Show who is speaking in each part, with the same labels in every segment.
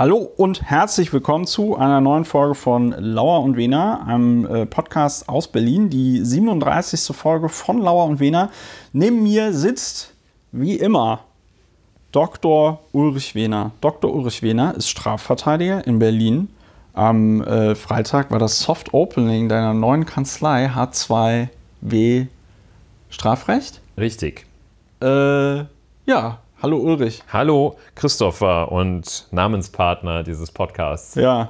Speaker 1: Hallo und herzlich willkommen zu einer neuen Folge von Lauer und Wena, einem äh, Podcast aus Berlin, die 37. Folge von Lauer und Wena. Neben mir sitzt, wie immer, Dr. Ulrich Wehner. Dr. Ulrich Wehner ist Strafverteidiger in Berlin. Am äh, Freitag war das Soft Opening deiner neuen Kanzlei H2W Strafrecht. Richtig.
Speaker 2: Äh, ja, Hallo Ulrich. Hallo Christopher und Namenspartner dieses Podcasts. Ja.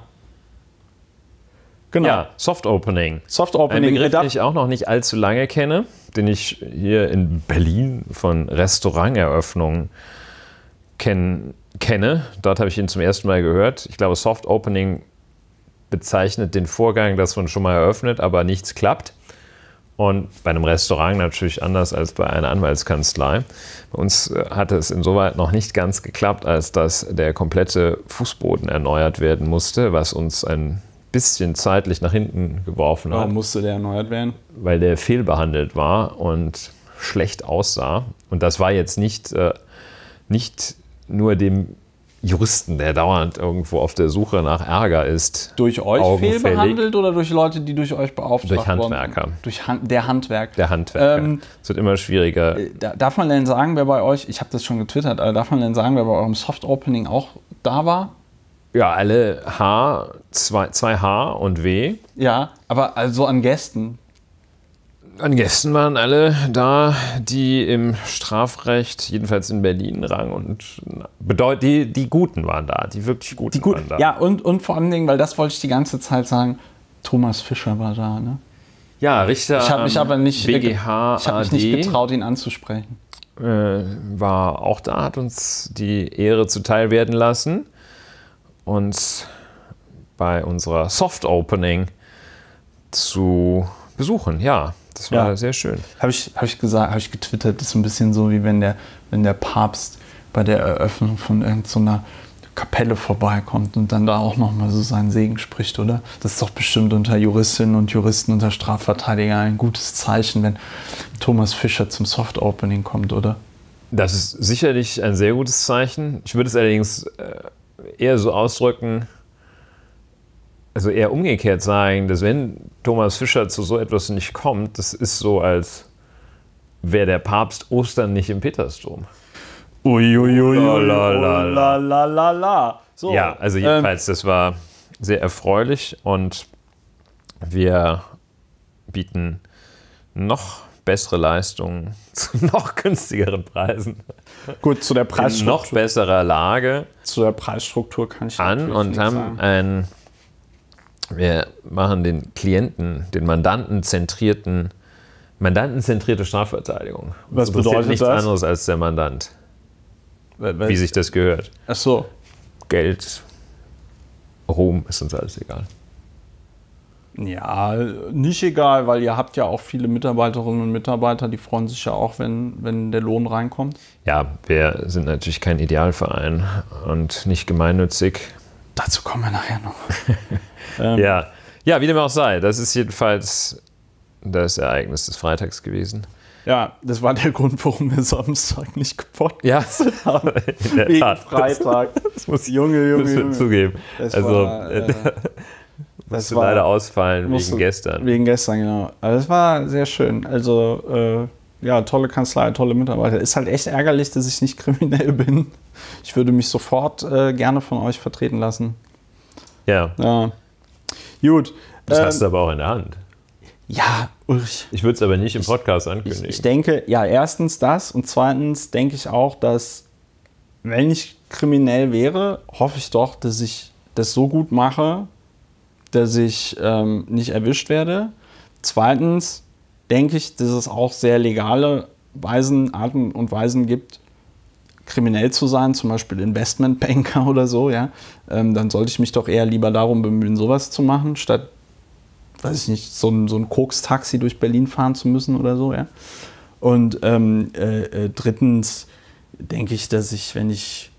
Speaker 2: Genau. Ja, Soft Opening. Soft Opening. Ein Begriff, den ich auch noch nicht allzu lange kenne, den ich hier in Berlin von Restauranteröffnungen ken kenne. Dort habe ich ihn zum ersten Mal gehört. Ich glaube, Soft Opening bezeichnet den Vorgang, dass man schon mal eröffnet, aber nichts klappt. Und bei einem Restaurant natürlich anders als bei einer Anwaltskanzlei. Bei uns äh, hatte es insoweit noch nicht ganz geklappt, als dass der komplette Fußboden erneuert werden musste, was uns ein bisschen zeitlich nach hinten geworfen hat. Warum
Speaker 1: musste der erneuert werden?
Speaker 2: Weil der fehlbehandelt war und schlecht aussah. Und das war jetzt nicht, äh, nicht nur dem Juristen, der dauernd irgendwo auf der Suche nach Ärger ist. Durch euch augenfällig. fehlbehandelt
Speaker 1: oder durch Leute, die durch euch beauftragt Durch Wurden?
Speaker 2: Durch Han der Handwerk. Der Handwerker. Ähm, es wird immer schwieriger. Äh,
Speaker 1: darf man denn sagen, wer bei euch, ich habe das schon getwittert, aber darf man denn sagen, wer bei eurem Soft-Opening auch da
Speaker 2: war? Ja, alle H, zwei, zwei H und W. Ja, aber also an Gästen. An Gästen waren alle da, die im Strafrecht, jedenfalls in Berlin, rang und bedeut die, die Guten waren da, die wirklich Guten die Gut waren da. Ja,
Speaker 1: und, und vor allen Dingen, weil das wollte ich die ganze Zeit sagen, Thomas Fischer war da, ne? Ja, Richter. Ich habe mich aber nicht, BGH, ich hab mich nicht getraut, ihn anzusprechen.
Speaker 2: Äh, war auch da, hat uns die Ehre zuteil werden lassen, uns bei unserer Soft Opening zu besuchen, ja. Das war ja.
Speaker 1: sehr schön. Habe ich, hab ich gesagt, habe ich getwittert, das ist ein bisschen so, wie wenn der, wenn der Papst bei der Eröffnung von irgendeiner so Kapelle vorbeikommt und dann da auch nochmal so seinen Segen spricht, oder? Das ist doch bestimmt unter Juristinnen und Juristen, unter Strafverteidiger ein gutes Zeichen, wenn Thomas Fischer zum Soft-Opening kommt, oder?
Speaker 2: Das ist sicherlich ein sehr gutes Zeichen. Ich würde es allerdings äh, eher so ausdrücken, also eher umgekehrt sagen, dass wenn Thomas Fischer zu so etwas nicht kommt, das ist so, als wäre der Papst Ostern nicht im Petersdom. Uiuiui. Oh, oh, la, la, la, la, So, ja, also ähm, jedenfalls, ähm, das war sehr erfreulich und wir bieten noch bessere Leistungen zu noch günstigeren Preisen.
Speaker 1: Gut, zu der Preisstruktur. In noch
Speaker 2: besserer Lage. Zu der Preisstruktur kann ich an und haben sagen. ein wir machen den Klienten, den Mandanten zentrierten, mandantenzentrierte Strafverteidigung. Uns Was bedeutet nichts das? anderes als der Mandant. Was? Wie sich das gehört. Ach so. Geld, Ruhm ist uns alles egal.
Speaker 1: Ja, nicht egal, weil ihr habt ja auch viele Mitarbeiterinnen und Mitarbeiter, die freuen sich ja auch, wenn, wenn der Lohn reinkommt.
Speaker 2: Ja, wir sind natürlich kein Idealverein und nicht gemeinnützig.
Speaker 1: Dazu kommen wir nachher noch.
Speaker 2: Ähm, ja. ja, wie dem auch sei, das ist jedenfalls das Ereignis des Freitags gewesen.
Speaker 1: Ja, das war der Grund, warum wir Samstag nicht
Speaker 2: gepodcastet
Speaker 1: ja. haben. Wegen Tat. Freitag. Das muss Junge, Junge, Junge. zugeben. Das also war, äh, äh
Speaker 2: das war, leider ausfallen wegen
Speaker 1: gestern. Wegen gestern, genau. Aber es war sehr schön. Also äh, ja, tolle Kanzlei, tolle Mitarbeiter. Ist halt echt ärgerlich, dass ich nicht kriminell bin. Ich würde mich sofort äh, gerne von euch vertreten lassen. Ja. Ja.
Speaker 2: Gut. Das ähm, hast du aber auch in der Hand. Ja, Ulrich. Ich würde es aber nicht im Podcast ich, ankündigen. Ich, ich
Speaker 1: denke, ja, erstens das und zweitens denke ich auch, dass wenn ich kriminell wäre, hoffe ich doch, dass ich das so gut mache, dass ich ähm, nicht erwischt werde. Zweitens denke ich, dass es auch sehr legale Weisen, Arten und Weisen gibt, kriminell zu sein, zum Beispiel Investmentbanker oder so, ja, ähm, dann sollte ich mich doch eher lieber darum bemühen, sowas zu machen, statt, weiß ich nicht, so ein, so ein Koks-Taxi durch Berlin fahren zu müssen oder so, ja. Und ähm, äh, äh, drittens denke ich, dass ich, wenn ich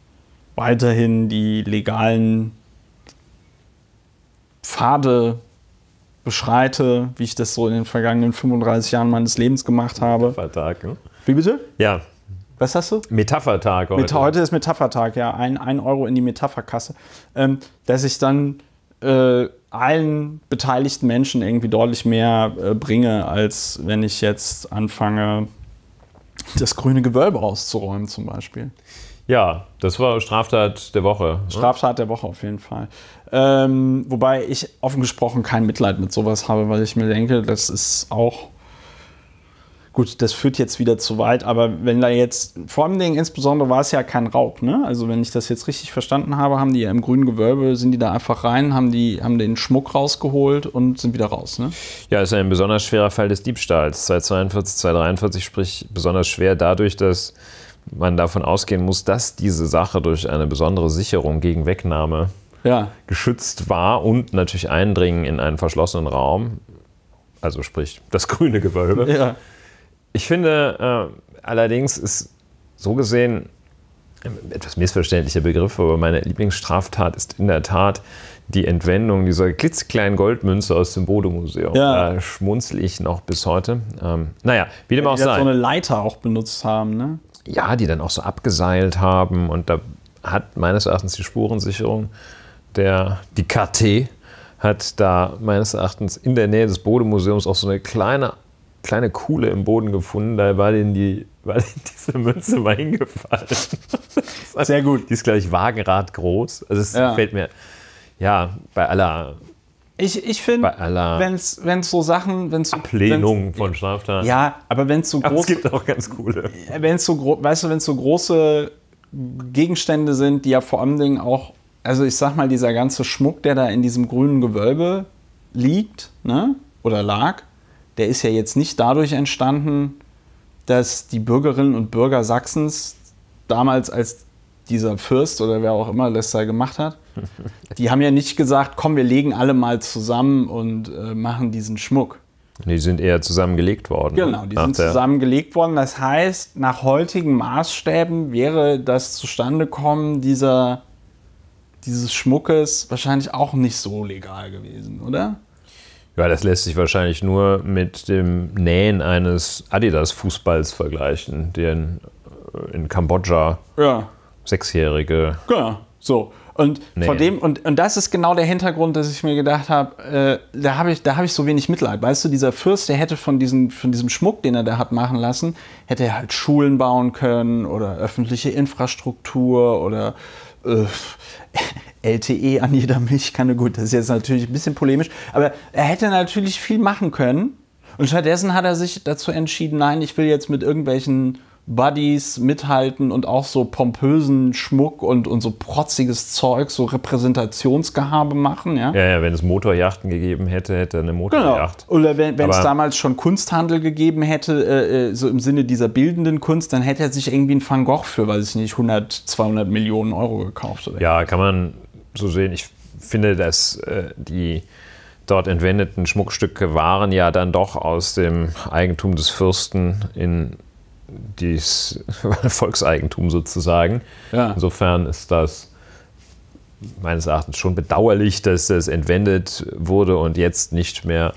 Speaker 1: weiterhin die legalen Pfade beschreite, wie ich das so in den vergangenen 35 Jahren meines Lebens gemacht habe. Tag, ne? Wie bitte?
Speaker 2: Ja, was hast du? Metaphertag heute. Meta
Speaker 1: heute ist Metaphertag, ja. Ein, ein Euro in die Metapherkasse. Ähm, dass ich dann äh, allen beteiligten Menschen irgendwie deutlich mehr äh, bringe, als wenn ich jetzt anfange, das grüne Gewölbe auszuräumen zum Beispiel.
Speaker 2: Ja, das war Straftat der Woche. Ne? Straftat
Speaker 1: der Woche auf jeden Fall. Ähm, wobei ich offen gesprochen kein Mitleid mit sowas habe, weil ich mir denke, das ist auch Gut, das führt jetzt wieder zu weit, aber wenn da jetzt, vor allem insbesondere war es ja kein Raub, ne? Also wenn ich das jetzt richtig verstanden habe, haben die ja im grünen Gewölbe, sind die da einfach rein, haben die, haben den Schmuck rausgeholt und sind wieder raus, ne?
Speaker 2: Ja, ist ein besonders schwerer Fall des Diebstahls. 242, 243, sprich besonders schwer dadurch, dass man davon ausgehen muss, dass diese Sache durch eine besondere Sicherung gegen Wegnahme ja. geschützt war und natürlich Eindringen in einen verschlossenen Raum, also sprich das grüne Gewölbe. Ja ich finde äh, allerdings ist so gesehen ähm, etwas missverständlicher Begriff, aber meine Lieblingsstraftat ist in der Tat die Entwendung dieser klitzekleinen Goldmünze aus dem Bodemuseum. Ja. Da schmunzel ich noch bis heute. Ähm, naja, wie dem ja, auch die sei. Die so eine
Speaker 1: Leiter auch benutzt haben,
Speaker 2: ne? Ja, die dann auch so abgeseilt haben und da hat meines Erachtens die Spurensicherung der, die KT hat da meines Erachtens in der Nähe des Bodemuseums auch so eine kleine kleine Kuhle im Boden gefunden, da war denen, die, war denen diese Münze mal hingefallen. Sehr gut. Die ist, glaube ich, Wagenrad groß. Also es ja. fällt mir, ja, bei aller ich, ich finde, wenn es so Sachen, wenn es Ablehnung von Straftaten. Ja, aber wenn es so groß. Es gibt auch ganz coole.
Speaker 1: Wenn es so groß, weißt du, wenn es so große Gegenstände sind, die ja vor allen Dingen auch, also ich sag mal, dieser ganze Schmuck, der da in diesem grünen Gewölbe liegt, ne? Oder lag, der ist ja jetzt nicht dadurch entstanden, dass die Bürgerinnen und Bürger Sachsens damals, als dieser Fürst oder wer auch immer das da gemacht hat, die haben ja nicht gesagt, komm, wir legen alle mal zusammen und äh, machen diesen
Speaker 2: Schmuck. Die sind eher zusammengelegt worden. Genau, die sind
Speaker 1: zusammengelegt worden. Das heißt, nach heutigen Maßstäben wäre das Zustandekommen dieser, dieses Schmuckes wahrscheinlich auch nicht so legal gewesen, oder?
Speaker 2: Ja, das lässt sich wahrscheinlich nur mit dem Nähen eines Adidas-Fußballs vergleichen, den äh, in Kambodscha ja. Sechsjährige. Genau, so.
Speaker 1: Und nee. vor dem, und, und das ist genau der Hintergrund, dass ich mir gedacht habe, äh, da habe ich, hab ich so wenig Mitleid. Weißt du, dieser Fürst, der hätte von, diesen, von diesem Schmuck, den er da hat machen lassen, hätte er halt Schulen bauen können oder öffentliche Infrastruktur oder äh, LTE an jeder Milchkanne. Gut, das ist jetzt natürlich ein bisschen polemisch, aber er hätte natürlich viel machen können. Und stattdessen hat er sich dazu entschieden, nein, ich will jetzt mit irgendwelchen Buddies mithalten und auch so pompösen Schmuck und, und so protziges Zeug, so Repräsentationsgehabe machen. Ja,
Speaker 2: ja, ja wenn es Motorjachten gegeben hätte, hätte er eine genau. Motorjacht.
Speaker 1: Genau. Oder wenn es damals schon Kunsthandel gegeben hätte, äh, äh, so im Sinne dieser bildenden Kunst, dann hätte er sich irgendwie ein Van Gogh für, weiß ich nicht, 100, 200 Millionen Euro gekauft. Oder?
Speaker 2: ja, kann man so sehen. Ich finde, dass äh, die dort entwendeten Schmuckstücke waren ja dann doch aus dem Eigentum des Fürsten in dieses Volkseigentum sozusagen. Ja. Insofern ist das meines Erachtens schon bedauerlich, dass das entwendet wurde und jetzt nicht mehr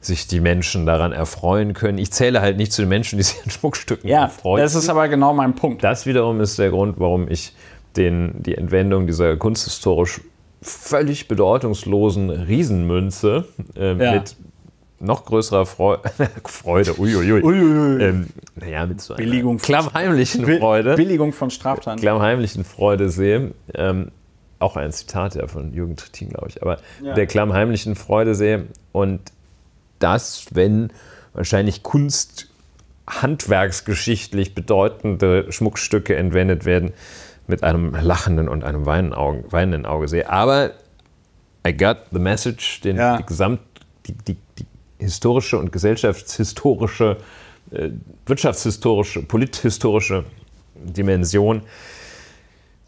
Speaker 2: sich die Menschen daran erfreuen können. Ich zähle halt nicht zu den Menschen, die sich an Schmuckstücken ja, erfreuen. Das ist aber genau mein Punkt. Das wiederum ist der Grund, warum ich den, die Entwendung dieser kunsthistorisch völlig bedeutungslosen Riesenmünze äh, ja. mit noch größerer Freu Freude, uiuiui. uiuiui. Ähm, naja, mit so einer klammheimlichen Be Freude. Billigung von Straftaten. Klammheimlichen Freude sehe. Ähm, auch ein Zitat ja, von Jürgen Trittin, glaube ich. Aber ja. der klammheimlichen Freude sehe. Und das, wenn wahrscheinlich Kunst handwerksgeschichtlich bedeutende Schmuckstücke entwendet werden, mit einem lachenden und einem weinenden Auge, weinenden Auge sehe. Aber I got the message, den, ja. die Gesamt, die, die, die, historische und gesellschaftshistorische, äh, wirtschaftshistorische, polithistorische Dimension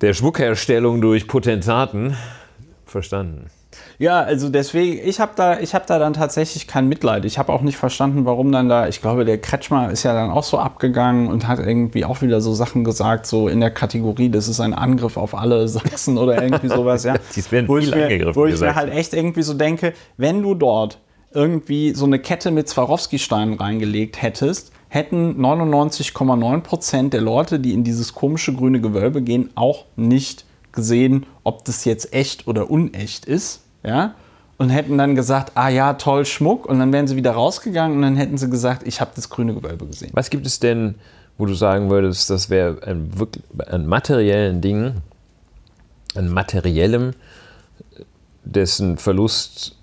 Speaker 2: der Schmuckherstellung durch Potentaten verstanden.
Speaker 1: Ja, also deswegen, ich habe da, hab da dann tatsächlich kein Mitleid. Ich habe auch nicht verstanden, warum dann da, ich glaube, der Kretschmer ist ja dann auch so abgegangen und hat irgendwie auch wieder so Sachen gesagt, so in der Kategorie, das ist ein Angriff auf alle Sachsen oder irgendwie sowas.
Speaker 2: Ja. Die werden wo ich, mir, wo ich mir halt
Speaker 1: echt irgendwie so denke, wenn du dort irgendwie so eine Kette mit Swarovski-Steinen reingelegt hättest, hätten 99,9 Prozent der Leute, die in dieses komische grüne Gewölbe gehen, auch nicht gesehen, ob das jetzt echt oder unecht ist ja, und hätten dann gesagt, ah ja, toll, Schmuck. Und dann wären sie wieder rausgegangen und dann hätten sie gesagt, ich habe das grüne Gewölbe gesehen.
Speaker 2: Was gibt es denn, wo du sagen würdest, das wäre ein, an materiellen Dingen, an materiellem, dessen Verlust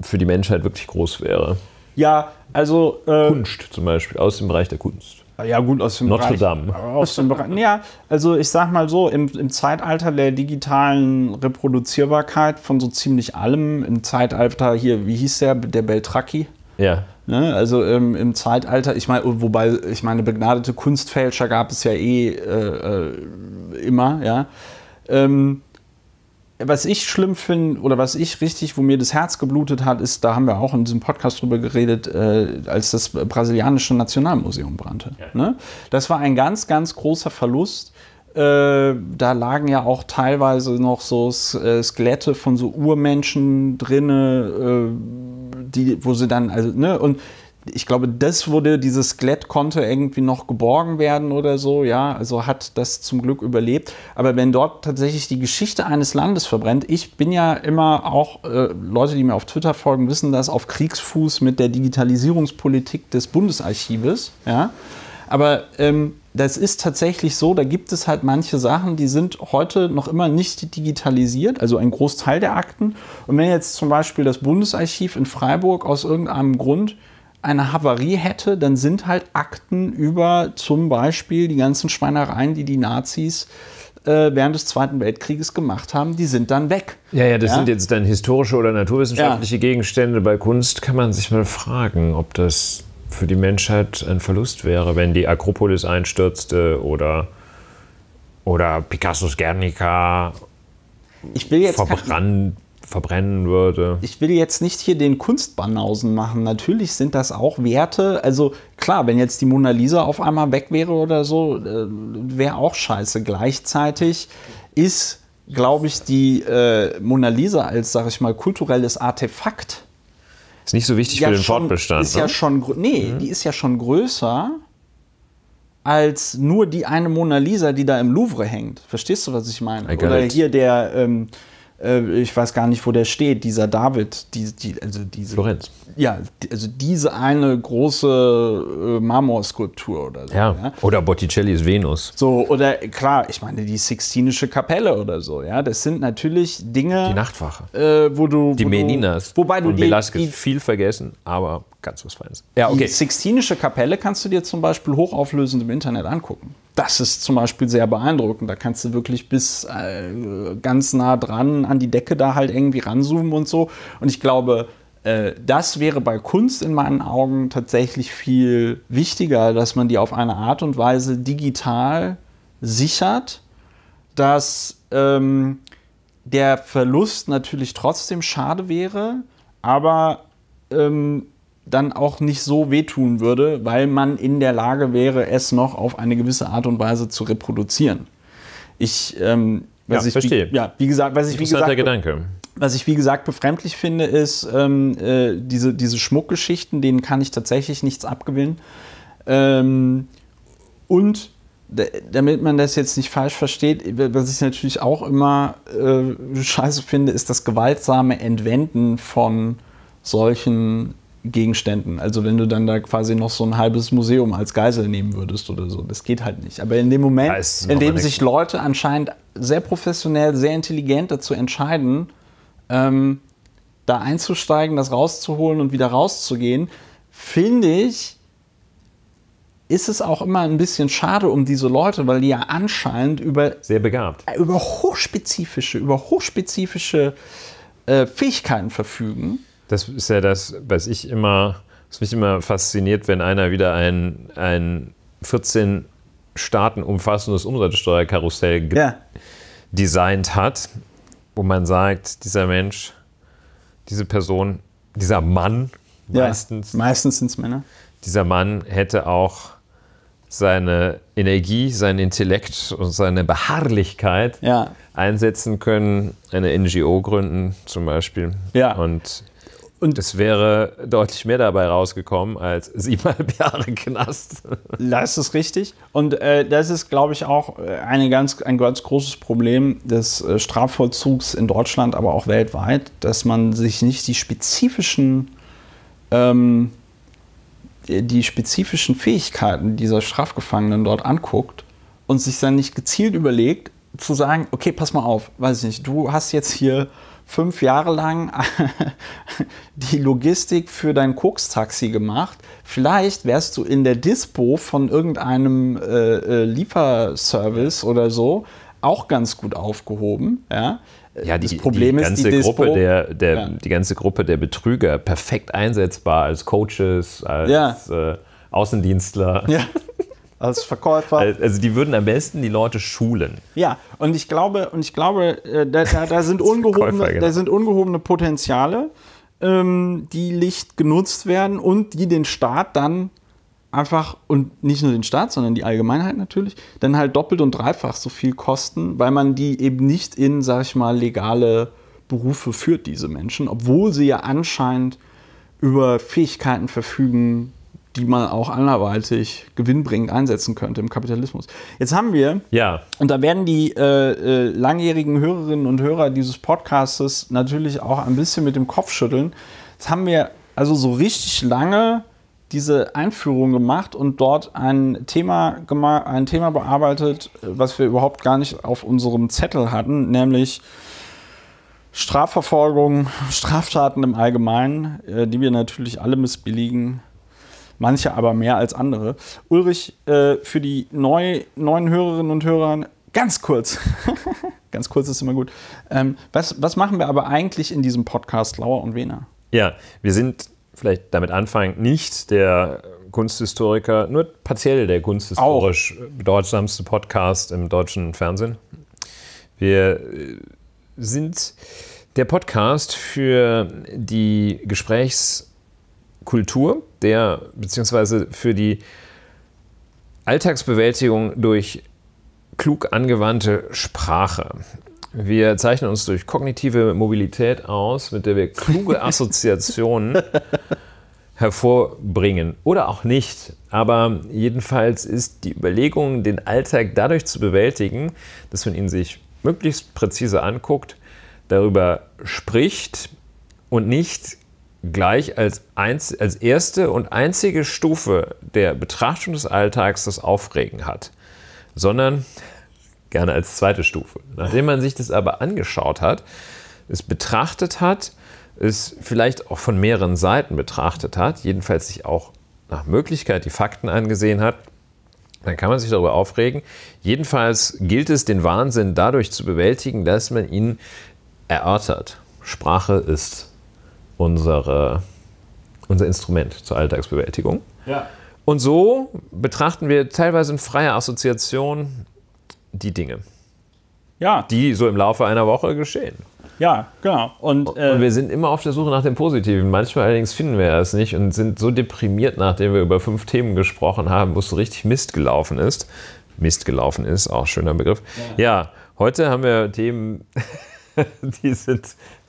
Speaker 2: für die Menschheit wirklich groß wäre?
Speaker 1: Ja, also. Äh,
Speaker 2: Kunst zum Beispiel, aus dem Bereich der Kunst.
Speaker 1: Ah, ja, gut, aus dem Notre Bereich. Dame. Aus dem Bereich, ja, also ich sag mal so, im, im, Zeitalter der digitalen Reproduzierbarkeit von so ziemlich allem, im Zeitalter hier, wie hieß der, der Beltraki? Ja. Ne? Also im, ähm, im, Zeitalter, ich meine, wobei, ich meine, begnadete Kunstfälscher gab es ja eh äh, äh immer, ja. Ähm, was ich schlimm finde oder was ich richtig, wo mir das Herz geblutet hat, ist, da haben wir auch in diesem Podcast drüber geredet, äh, als das brasilianische Nationalmuseum brannte. Ja. Ne? Das war ein ganz, ganz großer Verlust. Äh, da lagen ja auch teilweise noch so äh, Skelette von so Urmenschen drinne, äh, die, wo sie dann, also, ne, und ich glaube, das wurde, dieses Skelett konnte irgendwie noch geborgen werden oder so, ja, also hat das zum Glück überlebt. Aber wenn dort tatsächlich die Geschichte eines Landes verbrennt, ich bin ja immer auch, äh, Leute, die mir auf Twitter folgen, wissen das, auf Kriegsfuß mit der Digitalisierungspolitik des Bundesarchives, ja. Aber ähm, das ist tatsächlich so, da gibt es halt manche Sachen, die sind heute noch immer nicht digitalisiert, also ein Großteil der Akten. Und wenn jetzt zum Beispiel das Bundesarchiv in Freiburg aus irgendeinem Grund eine Havarie hätte, dann sind halt Akten über zum Beispiel die ganzen Schweinereien, die die Nazis äh, während des Zweiten Weltkrieges gemacht haben, die sind dann weg. Ja, ja, das ja? sind
Speaker 2: jetzt dann historische oder naturwissenschaftliche ja. Gegenstände. Bei Kunst kann man sich mal fragen, ob das für die Menschheit ein Verlust wäre, wenn die Akropolis einstürzte oder, oder Picassos Guernica ich will jetzt verbrannt verbrennen würde. Ich will jetzt nicht hier den Kunstbanausen machen.
Speaker 1: Natürlich sind das auch Werte. Also klar, wenn jetzt die Mona Lisa auf einmal weg wäre oder so, äh, wäre auch scheiße. Gleichzeitig ist, glaube ich, die äh, Mona Lisa als, sag ich mal, kulturelles Artefakt.
Speaker 2: Ist nicht so wichtig ja für den schon, Fortbestand. Ist ne? ja
Speaker 1: schon, nee, mhm. die ist ja schon größer als nur die eine Mona Lisa, die da im Louvre hängt. Verstehst du, was ich meine? Oder hier der. Ähm, äh, ich weiß gar nicht, wo der steht, dieser David, die, die, also diese. Florenz. Ja, die, also diese eine große äh, Marmorskulptur oder
Speaker 2: so. Ja. ja. Oder Botticellis Venus.
Speaker 1: So, oder klar, ich meine die Sixtinische Kapelle oder so, ja. Das sind natürlich
Speaker 2: Dinge. Die Nachtwache. Äh, wo du. Die wo Meninas. Du, wobei du und Velasquez viel vergessen, aber ganz was Feines.
Speaker 1: Ja, okay. Die Sixtinische Kapelle kannst du dir zum Beispiel hochauflösend im Internet angucken. Das ist zum Beispiel sehr beeindruckend. Da kannst du wirklich bis äh, ganz nah dran an die Decke da halt irgendwie ranzoomen und so. Und ich glaube, äh, das wäre bei Kunst in meinen Augen tatsächlich viel wichtiger, dass man die auf eine Art und Weise digital sichert, dass ähm, der Verlust natürlich trotzdem schade wäre, aber ähm, dann auch nicht so wehtun würde, weil man in der Lage wäre, es noch auf eine gewisse Art und Weise zu reproduzieren. Ich, ähm, ja, ich verstehe. Wie, ja, wie gesagt, was ich wie halt gesagt, Gedanke. Was ich wie gesagt befremdlich finde, ist ähm, äh, diese, diese Schmuckgeschichten, denen kann ich tatsächlich nichts abgewinnen. Ähm, und damit man das jetzt nicht falsch versteht, was ich natürlich auch immer äh, scheiße finde, ist das gewaltsame Entwenden von solchen Gegenständen. Also wenn du dann da quasi noch so ein halbes Museum als Geisel nehmen würdest oder so. Das geht halt nicht. Aber in dem Moment, in dem sich Leute anscheinend sehr professionell, sehr intelligent dazu entscheiden, ähm, da einzusteigen, das rauszuholen und wieder rauszugehen, finde ich, ist es auch immer ein bisschen schade um diese Leute, weil die ja anscheinend über sehr begabt über hochspezifische, über hochspezifische
Speaker 2: äh, Fähigkeiten verfügen das ist ja das, was ich immer, was mich immer fasziniert, wenn einer wieder ein, ein 14 Staaten umfassendes Umsatzsteuerkarussell ja. designt hat, wo man sagt, dieser Mensch, diese Person, dieser Mann, ja, meistens, meistens sind es Männer, dieser Mann hätte auch seine Energie, seinen Intellekt und seine Beharrlichkeit ja. einsetzen können, eine NGO gründen zum Beispiel. Ja. Und und es wäre deutlich mehr dabei rausgekommen als siebeneinhalb Jahre Knast. Das ist richtig. Und äh,
Speaker 1: das ist, glaube ich, auch äh, eine ganz, ein ganz großes Problem des äh, Strafvollzugs in Deutschland, aber auch weltweit, dass man sich nicht die spezifischen, ähm, die spezifischen Fähigkeiten dieser Strafgefangenen dort anguckt und sich dann nicht gezielt überlegt, zu sagen, okay, pass mal auf, weiß ich nicht, du hast jetzt hier fünf Jahre lang die Logistik für dein Koks-Taxi gemacht. Vielleicht wärst du in der Dispo von irgendeinem äh, äh Lieferservice oder so auch ganz gut aufgehoben. Ja, ja das Problem die ist, ganze die, Dispo, Gruppe der,
Speaker 2: der ja. die ganze Gruppe der Betrüger perfekt einsetzbar als Coaches, als ja. äh, Außendienstler. Ja. als Verkäufer. Also, also die würden am besten die Leute schulen.
Speaker 1: Ja, und ich glaube, und ich glaube, äh, da, da, da sind, ungehobene, genau. da sind ungehobene Potenziale, ähm, die nicht genutzt werden und die den Staat dann einfach und nicht nur den Staat, sondern die Allgemeinheit natürlich, dann halt doppelt und dreifach so viel kosten, weil man die eben nicht in, sag ich mal, legale Berufe führt, diese Menschen, obwohl sie ja anscheinend über Fähigkeiten verfügen, die man auch anderweitig gewinnbringend einsetzen könnte im Kapitalismus. Jetzt haben wir, ja. und da werden die äh, äh, langjährigen Hörerinnen und Hörer dieses Podcastes natürlich auch ein bisschen mit dem Kopf schütteln. Jetzt haben wir also so richtig lange diese Einführung gemacht und dort ein Thema, ein Thema bearbeitet, was wir überhaupt gar nicht auf unserem Zettel hatten, nämlich Strafverfolgung, Straftaten im Allgemeinen, äh, die wir natürlich alle missbilligen manche aber mehr als andere. Ulrich, äh, für die neu, neuen Hörerinnen und Hörer ganz kurz, ganz kurz ist immer gut. Ähm, was, was machen wir aber eigentlich in diesem Podcast Lauer und Wena?
Speaker 2: Ja, wir sind vielleicht damit anfangen, nicht der Kunsthistoriker, nur partiell der kunsthistorisch Auch. bedeutsamste Podcast im deutschen Fernsehen. Wir äh, sind der Podcast für die Gesprächskultur, der, beziehungsweise für die Alltagsbewältigung durch klug angewandte Sprache. Wir zeichnen uns durch kognitive Mobilität aus, mit der wir kluge Assoziationen hervorbringen oder auch nicht. Aber jedenfalls ist die Überlegung, den Alltag dadurch zu bewältigen, dass man ihn sich möglichst präzise anguckt, darüber spricht und nicht gleich als, einz, als erste und einzige Stufe der Betrachtung des Alltags das Aufregen hat, sondern gerne als zweite Stufe. Nachdem man sich das aber angeschaut hat, es betrachtet hat, es vielleicht auch von mehreren Seiten betrachtet hat, jedenfalls sich auch nach Möglichkeit die Fakten angesehen hat, dann kann man sich darüber aufregen. Jedenfalls gilt es, den Wahnsinn dadurch zu bewältigen, dass man ihn erörtert. Sprache ist unsere, unser Instrument zur Alltagsbewältigung. Ja. Und so betrachten wir teilweise in freier Assoziation die Dinge. Ja. Die so im Laufe einer Woche geschehen. Ja, genau. Und, und, und, äh, wir sind immer auf der Suche nach dem Positiven. Manchmal allerdings finden wir es nicht und sind so deprimiert, nachdem wir über fünf Themen gesprochen haben, wo es so richtig Mist gelaufen ist. Mist gelaufen ist, auch schöner Begriff. Ja, ja heute haben wir Themen, die sind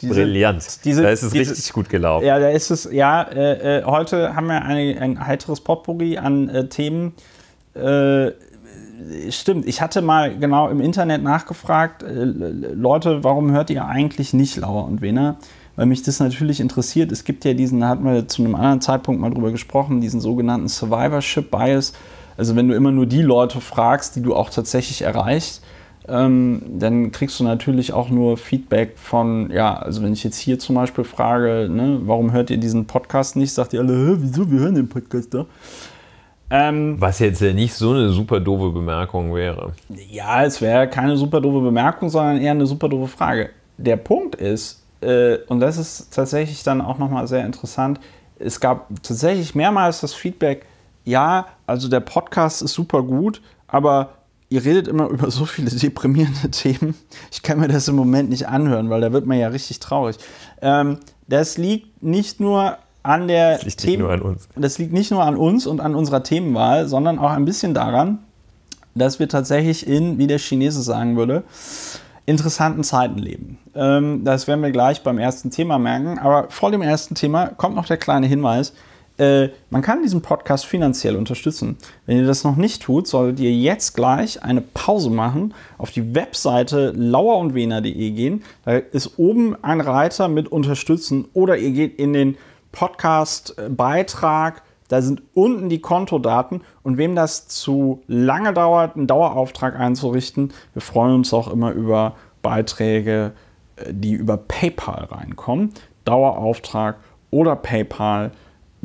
Speaker 2: die Brillant. Sind, da ist es die, richtig gut gelaufen.
Speaker 1: Ja, da ist es, ja, äh, äh, heute haben wir eine, ein heiteres Potpourri an äh, Themen. Äh, stimmt, ich hatte mal genau im Internet nachgefragt, äh, Leute, warum hört ihr eigentlich nicht Lauer und Wener? Weil mich das natürlich interessiert. Es gibt ja diesen, da hatten wir zu einem anderen Zeitpunkt mal drüber gesprochen, diesen sogenannten Survivorship Bias. Also wenn du immer nur die Leute fragst, die du auch tatsächlich erreichst, ähm, dann kriegst du natürlich auch nur Feedback von, ja, also wenn ich jetzt hier zum Beispiel frage, ne, warum hört ihr diesen Podcast nicht, sagt ihr alle, wieso, wir hören den Podcast da. Ähm,
Speaker 2: Was jetzt ja äh, nicht so eine super doofe Bemerkung wäre.
Speaker 1: Ja, es wäre keine super doofe Bemerkung, sondern eher eine super doofe Frage. Der Punkt ist, äh, und das ist tatsächlich dann auch nochmal sehr interessant, es gab tatsächlich mehrmals das Feedback, ja, also der Podcast ist super gut, aber ihr redet immer über so viele deprimierende Themen. Ich kann mir das im Moment nicht anhören, weil da wird man ja richtig traurig. Ähm, das liegt nicht nur an der das liegt Themen nicht nur an uns. Das liegt nicht nur an uns und an unserer Themenwahl, sondern auch ein bisschen daran, dass wir tatsächlich in, wie der Chinese sagen würde, interessanten Zeiten leben. Ähm, das werden wir gleich beim ersten Thema merken. Aber vor dem ersten Thema kommt noch der kleine Hinweis. Äh, man kann diesen Podcast finanziell unterstützen. Wenn ihr das noch nicht tut, solltet ihr jetzt gleich eine Pause machen, auf die Webseite lauerundwener.de gehen. Da ist oben ein Reiter mit Unterstützen oder ihr geht in den Podcast-Beitrag. Da sind unten die Kontodaten und wem das zu lange dauert, einen Dauerauftrag einzurichten, wir freuen uns auch immer über Beiträge, äh, die über PayPal reinkommen. Dauerauftrag oder PayPal.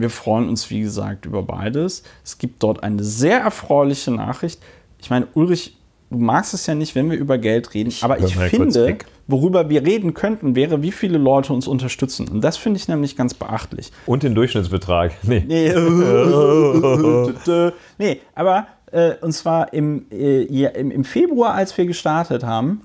Speaker 1: Wir freuen uns, wie gesagt, über beides. Es gibt dort eine sehr erfreuliche Nachricht. Ich meine, Ulrich, du magst es ja nicht, wenn wir über Geld reden, aber ich, ich finde, worüber wir reden könnten, wäre, wie viele Leute uns unterstützen. Und das finde ich nämlich ganz beachtlich.
Speaker 2: Und den Durchschnittsbetrag. Nee.
Speaker 1: Nee, nee aber äh, und zwar im, äh, im, im Februar, als wir gestartet haben,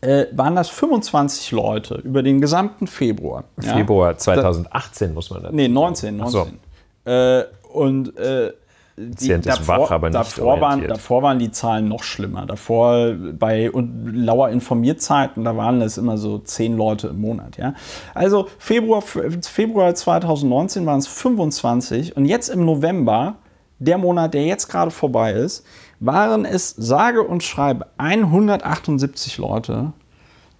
Speaker 1: äh, waren das 25 Leute über den gesamten Februar. Februar 2018
Speaker 2: da, muss man dazu Nee, 19, 19.
Speaker 1: So. Äh, und äh, die, davor, wach, aber nicht davor, waren, davor waren die Zahlen noch schlimmer. Davor bei und lauer Informierzeiten, da waren es immer so zehn Leute im Monat. Ja? Also Februar, Februar 2019 waren es 25 und jetzt im November, der Monat, der jetzt gerade vorbei ist, waren es sage und schreibe 178 Leute,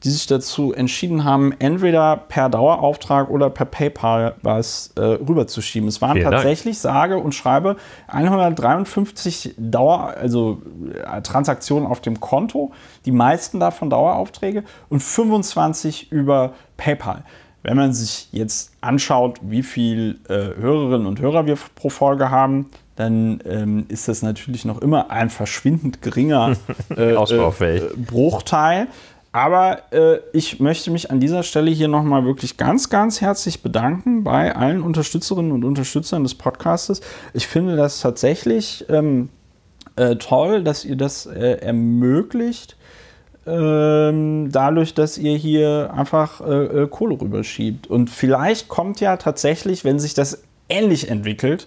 Speaker 1: die sich dazu entschieden haben, entweder per Dauerauftrag oder per PayPal was äh, rüberzuschieben. Es waren Vielen tatsächlich Dank. sage und schreibe 153 Dauer, also äh, Transaktionen auf dem Konto, die meisten davon Daueraufträge und 25 über PayPal. Wenn man sich jetzt anschaut, wie viele äh, Hörerinnen und Hörer wir pro Folge haben, dann ähm, ist das natürlich noch immer ein verschwindend geringer äh, äh, Bruchteil. Aber äh, ich möchte mich an dieser Stelle hier nochmal wirklich ganz, ganz herzlich bedanken bei allen Unterstützerinnen und Unterstützern des Podcastes. Ich finde das tatsächlich ähm, äh, toll, dass ihr das äh, ermöglicht ähm, dadurch, dass ihr hier einfach äh, äh, Kohle rüberschiebt. Und vielleicht kommt ja tatsächlich, wenn sich das ähnlich entwickelt,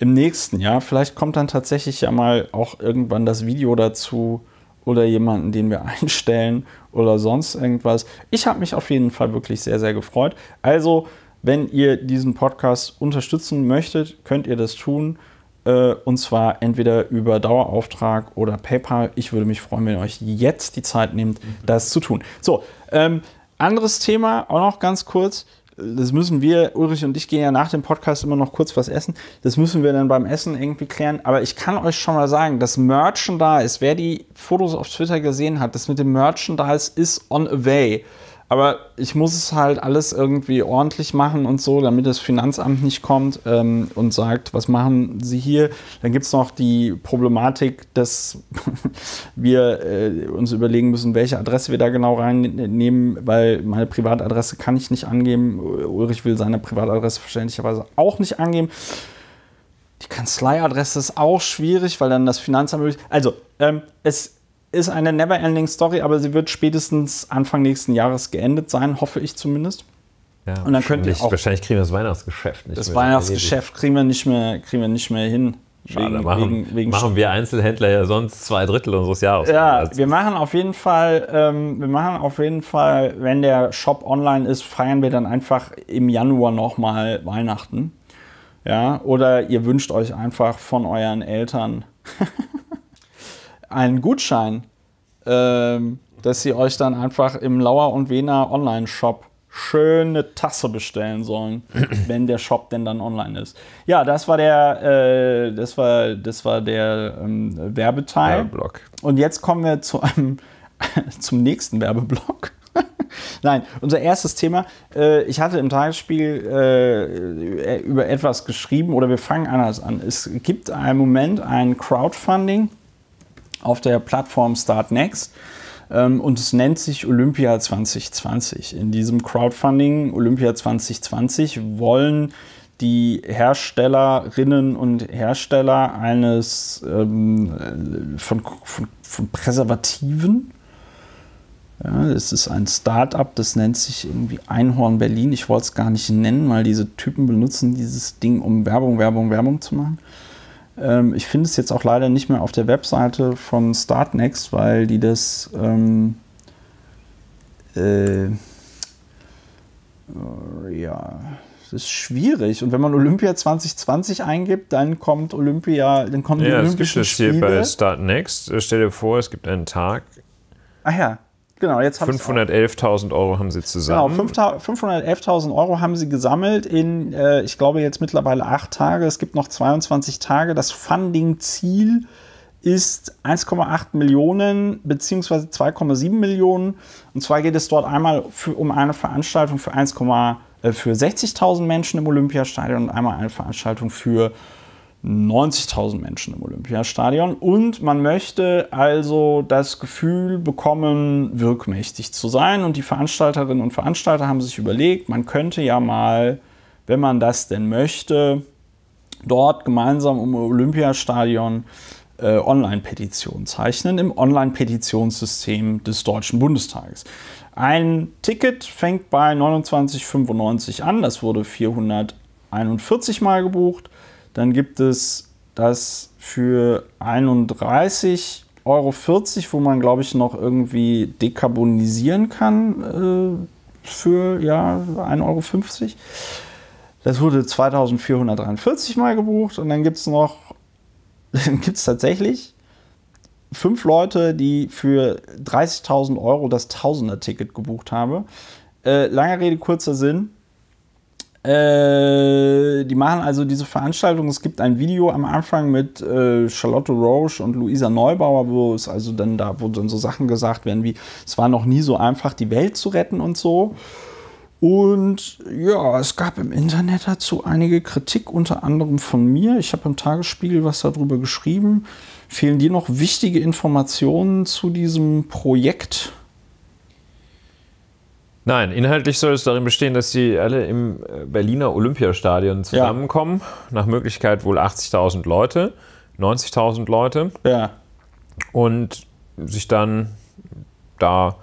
Speaker 1: im nächsten Jahr. Vielleicht kommt dann tatsächlich ja mal auch irgendwann das Video dazu oder jemanden, den wir einstellen oder sonst irgendwas. Ich habe mich auf jeden Fall wirklich sehr, sehr gefreut. Also, wenn ihr diesen Podcast unterstützen möchtet, könnt ihr das tun. Äh, und zwar entweder über Dauerauftrag oder PayPal. Ich würde mich freuen, wenn ihr euch jetzt die Zeit nehmt, mhm. das zu tun. So, ähm, anderes Thema, auch noch ganz kurz das müssen wir, Ulrich und ich gehen ja nach dem Podcast immer noch kurz was essen. Das müssen wir dann beim Essen irgendwie klären. Aber ich kann euch schon mal sagen, das Merchandise, wer die Fotos auf Twitter gesehen hat, das mit dem Merchandise ist on a way. Aber ich muss es halt alles irgendwie ordentlich machen und so, damit das Finanzamt nicht kommt ähm, und sagt, was machen Sie hier? Dann gibt es noch die Problematik, dass wir äh, uns überlegen müssen, welche Adresse wir da genau reinnehmen, weil meine Privatadresse kann ich nicht angeben. Ulrich will seine Privatadresse verständlicherweise auch nicht angeben. Die Kanzleiadresse ist auch schwierig, weil dann das Finanzamt. Also, ähm, es ist eine never-ending Story, aber sie wird spätestens Anfang nächsten Jahres geendet sein, hoffe ich zumindest. Ja, und dann könnt ihr auch,
Speaker 2: wahrscheinlich kriegen wir das Weihnachtsgeschäft nicht das mehr. Das Weihnachtsgeschäft
Speaker 1: kriegen wir nicht mehr, kriegen wir nicht mehr hin. Schade, wegen, machen, wegen, wegen machen
Speaker 2: wir Einzelhändler ja sonst zwei Drittel unseres Jahres. Ja, also
Speaker 1: wir machen auf jeden Fall, ähm, wir machen auf jeden Fall, wenn der Shop online ist, feiern wir dann einfach im Januar nochmal Weihnachten. Ja, oder ihr wünscht euch einfach von euren Eltern einen Gutschein, ähm, dass sie euch dann einfach im Lauer und Wener Online-Shop schöne Tasse bestellen sollen, wenn der Shop denn dann online ist. Ja, das war der, äh, das war, das war der ähm, Werbeteil. Werbeblock. Und jetzt kommen wir zu einem, zum nächsten Werbeblock. Nein, unser erstes Thema. Äh, ich hatte im Tagesspiegel äh, über etwas geschrieben oder wir fangen anders an. Es gibt einen Moment ein Crowdfunding auf der Plattform Start Next ähm, und es nennt sich Olympia 2020. In diesem Crowdfunding Olympia 2020 wollen die Herstellerinnen und Hersteller eines ähm, äh, von, von, von, Präservativen. Ja, es ist ein Start-up, das nennt sich irgendwie Einhorn Berlin. Ich wollte es gar nicht nennen, weil diese Typen benutzen dieses Ding, um Werbung, Werbung, Werbung zu machen. Ähm, ich finde es jetzt auch leider nicht mehr auf der Webseite von Startnext, weil die das ähm, äh, ja, das ist schwierig. Und wenn man Olympia 2020 eingibt, dann kommt Olympia, dann kommen ja, die Olympischen Spiele. Ja, das gibt es hier bei
Speaker 2: Startnext. Stell dir vor, es gibt einen Tag. Ach ja. Genau, jetzt 511.000 Euro haben sie zusammen. Genau,
Speaker 1: 511.000 Euro haben sie gesammelt in, äh, ich glaube, jetzt mittlerweile acht Tage. Es gibt noch 22 Tage. Das Funding-Ziel ist 1,8 Millionen bzw. 2,7 Millionen. Und zwar geht es dort einmal für, um eine Veranstaltung für äh, für 60.000 Menschen im Olympiastadion und einmal eine Veranstaltung für 90.000 Menschen im Olympiastadion und man möchte also das Gefühl bekommen, wirkmächtig zu sein. Und die Veranstalterinnen und Veranstalter haben sich überlegt, man könnte ja mal, wenn man das denn möchte, dort gemeinsam im Olympiastadion äh, online petitionen zeichnen, im Online-Petitionssystem des Deutschen Bundestages. Ein Ticket fängt bei 29,95 an, das wurde 441 Mal gebucht. Dann gibt es das für 31,40 Euro, wo man, glaube ich, noch irgendwie dekarbonisieren kann äh, für ja, 1,50 Euro. Das wurde 2443 Mal gebucht und dann gibt es noch, dann gibt es tatsächlich fünf Leute, die für 30.000 Euro das Tausender-Ticket gebucht haben. Äh, lange Rede, kurzer Sinn. Äh, die machen also diese Veranstaltung. Es gibt ein Video am Anfang mit äh, Charlotte Roche und Luisa Neubauer, wo es also dann da, wo dann so Sachen gesagt werden wie, es war noch nie so einfach, die Welt zu retten und so. Und ja, es gab im Internet dazu einige Kritik, unter anderem von mir. Ich habe im Tagesspiegel was darüber geschrieben. Fehlen dir noch wichtige Informationen zu diesem Projekt?
Speaker 2: Nein, inhaltlich soll es darin bestehen, dass sie alle im äh, Berliner Olympiastadion zusammenkommen. Ja. Nach Möglichkeit wohl 80.000 Leute, 90.000 Leute. Ja. Und sich dann da,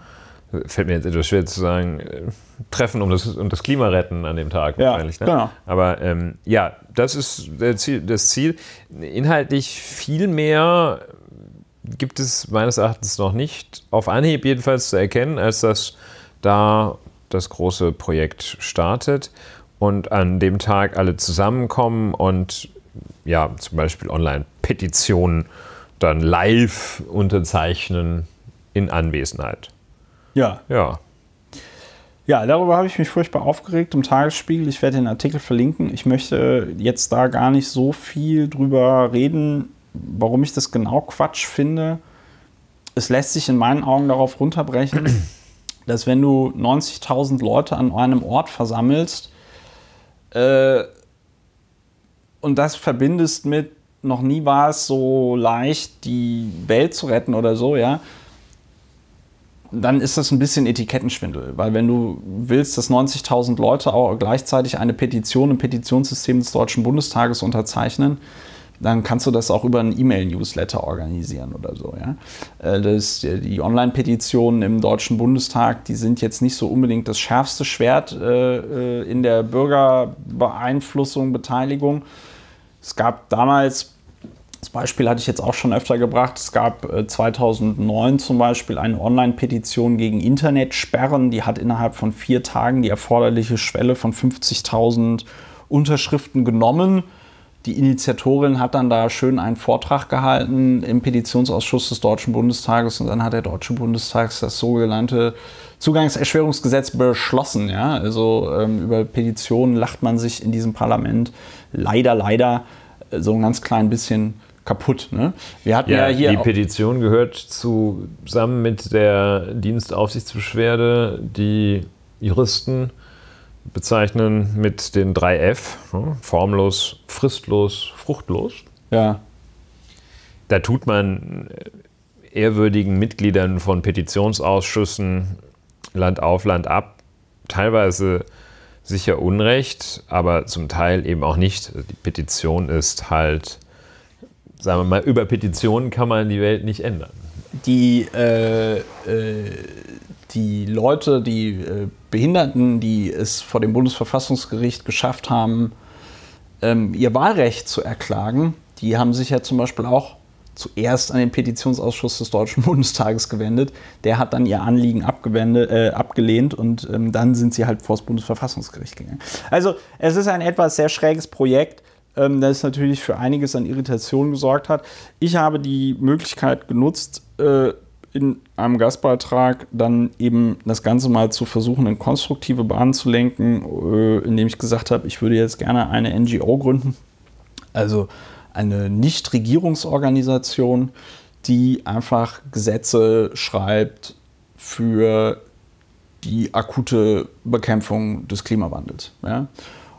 Speaker 2: fällt mir jetzt etwas schwer zu sagen, äh, treffen und das, um das Klima retten an dem Tag ja, wahrscheinlich. Ne? Genau. Aber ähm, ja, das ist Ziel, das Ziel. Inhaltlich viel mehr gibt es meines Erachtens noch nicht, auf Anhieb jedenfalls zu erkennen, als dass da das große Projekt startet und an dem Tag alle zusammenkommen und ja, zum Beispiel Online-Petitionen dann live unterzeichnen in Anwesenheit. Ja. Ja.
Speaker 1: Ja, darüber habe ich mich furchtbar aufgeregt im Tagesspiegel. Ich werde den Artikel verlinken. Ich möchte jetzt da gar nicht so viel drüber reden, warum ich das genau Quatsch finde. Es lässt sich in meinen Augen darauf runterbrechen dass wenn du 90.000 Leute an einem Ort versammelst äh, und das verbindest mit, noch nie war es so leicht, die Welt zu retten oder so, ja, dann ist das ein bisschen Etikettenschwindel, weil wenn du willst, dass 90.000 Leute auch gleichzeitig eine Petition im Petitionssystem des Deutschen Bundestages unterzeichnen, dann kannst du das auch über einen E-Mail-Newsletter organisieren oder so. Ja? Äh, das, äh, die Online-Petitionen im Deutschen Bundestag, die sind jetzt nicht so unbedingt das schärfste Schwert äh, äh, in der Bürgerbeeinflussung, Beteiligung. Es gab damals, das Beispiel hatte ich jetzt auch schon öfter gebracht, es gab 2009 zum Beispiel eine Online-Petition gegen Internetsperren, die hat innerhalb von vier Tagen die erforderliche Schwelle von 50.000 Unterschriften genommen die Initiatorin hat dann da schön einen Vortrag gehalten im Petitionsausschuss des Deutschen Bundestages und dann hat der Deutsche Bundestag das sogenannte Zugangserschwerungsgesetz beschlossen. Ja? Also ähm, über Petitionen lacht man sich in diesem Parlament leider, leider äh, so ein ganz klein bisschen kaputt. Ne?
Speaker 2: Wir hatten ja, ja hier. Die Petition gehört zusammen mit der Dienstaufsichtsbeschwerde, die Juristen bezeichnen mit den drei F. Ne? Formlos, fristlos, fruchtlos. Ja. Da tut man äh, ehrwürdigen Mitgliedern von Petitionsausschüssen Land auf, Land ab, teilweise sicher Unrecht, aber zum Teil eben auch nicht. Also die Petition ist halt, sagen wir mal, über Petitionen kann man die Welt nicht ändern die, äh, äh, die Leute, die äh,
Speaker 1: Behinderten, die es vor dem Bundesverfassungsgericht geschafft haben, ähm, ihr Wahlrecht zu erklagen, die haben sich ja zum Beispiel auch zuerst an den Petitionsausschuss des Deutschen Bundestages gewendet. Der hat dann ihr Anliegen äh, abgelehnt und ähm, dann sind sie halt vor das Bundesverfassungsgericht gegangen. Also es ist ein etwas sehr schräges Projekt, ähm, das natürlich für einiges an Irritationen gesorgt hat. Ich habe die Möglichkeit genutzt, äh, in einem Gastbeitrag dann eben das Ganze mal zu versuchen, in konstruktive Bahnen zu lenken, äh, indem ich gesagt habe, ich würde jetzt gerne eine NGO gründen, also eine Nichtregierungsorganisation, die einfach Gesetze schreibt für die akute Bekämpfung des Klimawandels. Ja?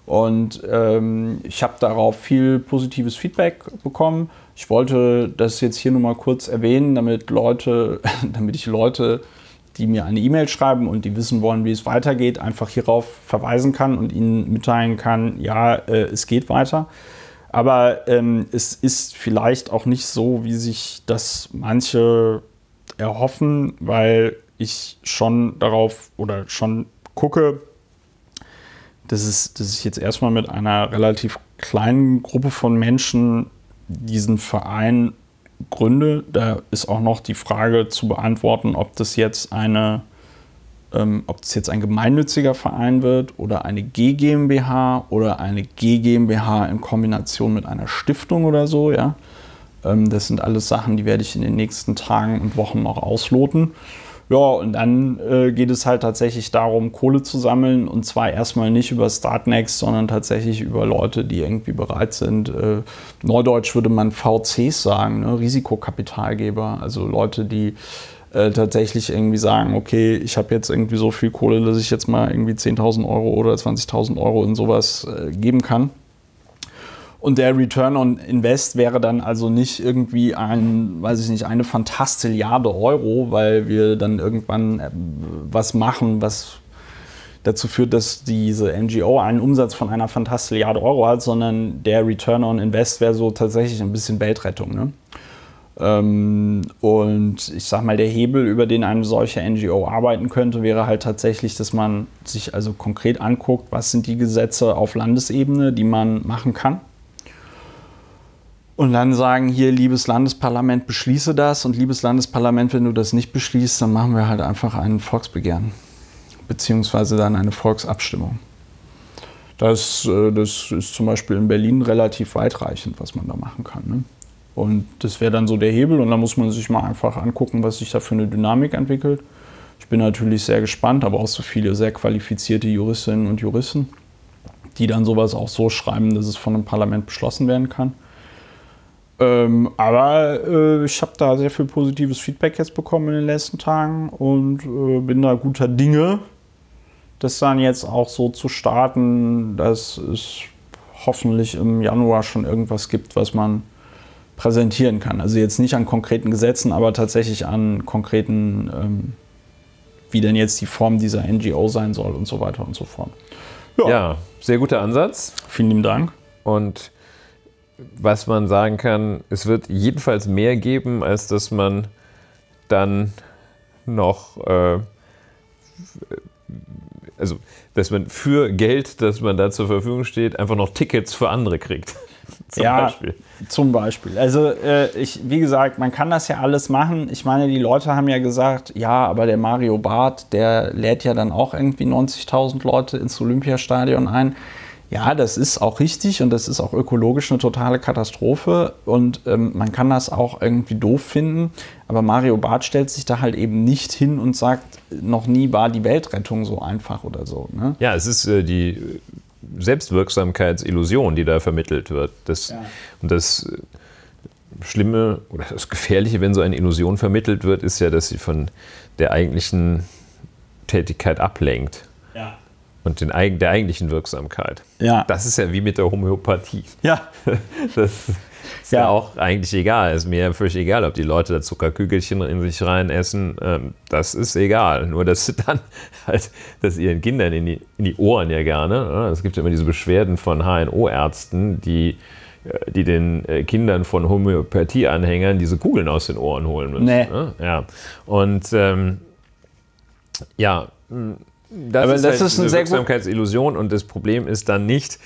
Speaker 1: Und ähm, ich habe darauf viel positives Feedback bekommen. Ich wollte das jetzt hier nur mal kurz erwähnen, damit Leute, damit ich Leute, die mir eine E-Mail schreiben und die wissen wollen, wie es weitergeht, einfach hierauf verweisen kann und ihnen mitteilen kann, ja, äh, es geht weiter. Aber ähm, es ist vielleicht auch nicht so, wie sich das manche erhoffen, weil ich schon darauf oder schon gucke, dass, es, dass ich jetzt erstmal mit einer relativ kleinen Gruppe von Menschen diesen Verein gründe, da ist auch noch die Frage zu beantworten, ob das jetzt eine ähm, ob das jetzt ein gemeinnütziger Verein wird oder eine G GmbH oder eine G GmbH in Kombination mit einer Stiftung oder so, ja. Ähm, das sind alles Sachen, die werde ich in den nächsten Tagen und Wochen noch ausloten. Ja, und dann äh, geht es halt tatsächlich darum, Kohle zu sammeln und zwar erstmal nicht über Startnext, sondern tatsächlich über Leute, die irgendwie bereit sind. Äh, Neudeutsch würde man VCs sagen, ne? Risikokapitalgeber, also Leute, die äh, tatsächlich irgendwie sagen, okay, ich habe jetzt irgendwie so viel Kohle, dass ich jetzt mal irgendwie 10.000 Euro oder 20.000 Euro in sowas äh, geben kann. Und der Return on Invest wäre dann also nicht irgendwie ein, weiß ich nicht, eine Fantastilliarde Euro, weil wir dann irgendwann äh, was machen, was dazu führt, dass diese NGO einen Umsatz von einer Fantastilliarde Euro hat, sondern der Return on Invest wäre so tatsächlich ein bisschen Weltrettung. Ne? Ähm, und ich sag mal, der Hebel, über den eine solche NGO arbeiten könnte, wäre halt tatsächlich, dass man sich also konkret anguckt, was sind die Gesetze auf Landesebene, die man machen kann und dann sagen, hier, liebes Landesparlament, beschließe das und liebes Landesparlament, wenn du das nicht beschließt, dann machen wir halt einfach ein Volksbegehren, beziehungsweise dann eine Volksabstimmung. Das, äh, das ist zum Beispiel in Berlin relativ weitreichend, was man da machen kann. Ne? Und das wäre dann so der Hebel und da muss man sich mal einfach angucken, was sich da für eine Dynamik entwickelt. Ich bin natürlich sehr gespannt, aber auch so viele sehr qualifizierte Juristinnen und Juristen, die dann sowas auch so schreiben, dass es von einem Parlament beschlossen werden kann. Ähm, aber äh, ich habe da sehr viel positives Feedback jetzt bekommen in den letzten Tagen und äh, bin da guter Dinge, das dann jetzt auch so zu starten, dass es hoffentlich im Januar schon irgendwas gibt, was man präsentieren kann. Also jetzt nicht an konkreten Gesetzen, aber tatsächlich an konkreten, ähm, wie denn jetzt die Form dieser NGO sein soll und so
Speaker 2: weiter und so fort. Ja, ja sehr guter Ansatz. Vielen lieben Dank. Und was man sagen kann, es wird jedenfalls mehr geben, als dass man dann noch, äh, also dass man für Geld, das man da zur Verfügung steht, einfach noch Tickets für andere kriegt. zum ja, Beispiel.
Speaker 1: zum Beispiel. Also äh, ich, wie gesagt, man kann das ja alles machen. Ich meine, die Leute haben ja gesagt, ja, aber der Mario Barth, der lädt ja dann auch irgendwie 90.000 Leute ins Olympiastadion ein ja, das ist auch richtig und das ist auch ökologisch eine totale Katastrophe und ähm, man kann das auch irgendwie doof finden. Aber Mario Barth stellt sich da halt eben nicht hin und sagt, noch nie war die Weltrettung so einfach oder so.
Speaker 2: Ne? Ja, es ist äh, die Selbstwirksamkeitsillusion, die da vermittelt wird. Das, ja. Und das äh, Schlimme oder das Gefährliche, wenn so eine Illusion vermittelt wird, ist ja, dass sie von der eigentlichen Tätigkeit ablenkt. Ja und den, der eigentlichen Wirksamkeit. Ja. Das ist ja wie mit der Homöopathie. Ja. Das ist ja, ja auch eigentlich egal. Ist mir ja völlig egal, ob die Leute da Zuckerkügelchen in sich rein essen. Ähm, das ist egal. Nur, dass sie dann halt, dass ihren Kindern in die, in die Ohren ja gerne. Ne? Es gibt ja immer diese Beschwerden von HNO-Ärzten, die äh, die den äh, Kindern von Homöopathie-Anhängern diese Kugeln aus den Ohren holen müssen. Nee. Ne? Ja. Und ähm, ja, hm, das Aber ist das halt ist eine Wirksamkeitsillusion und das Problem ist dann nicht,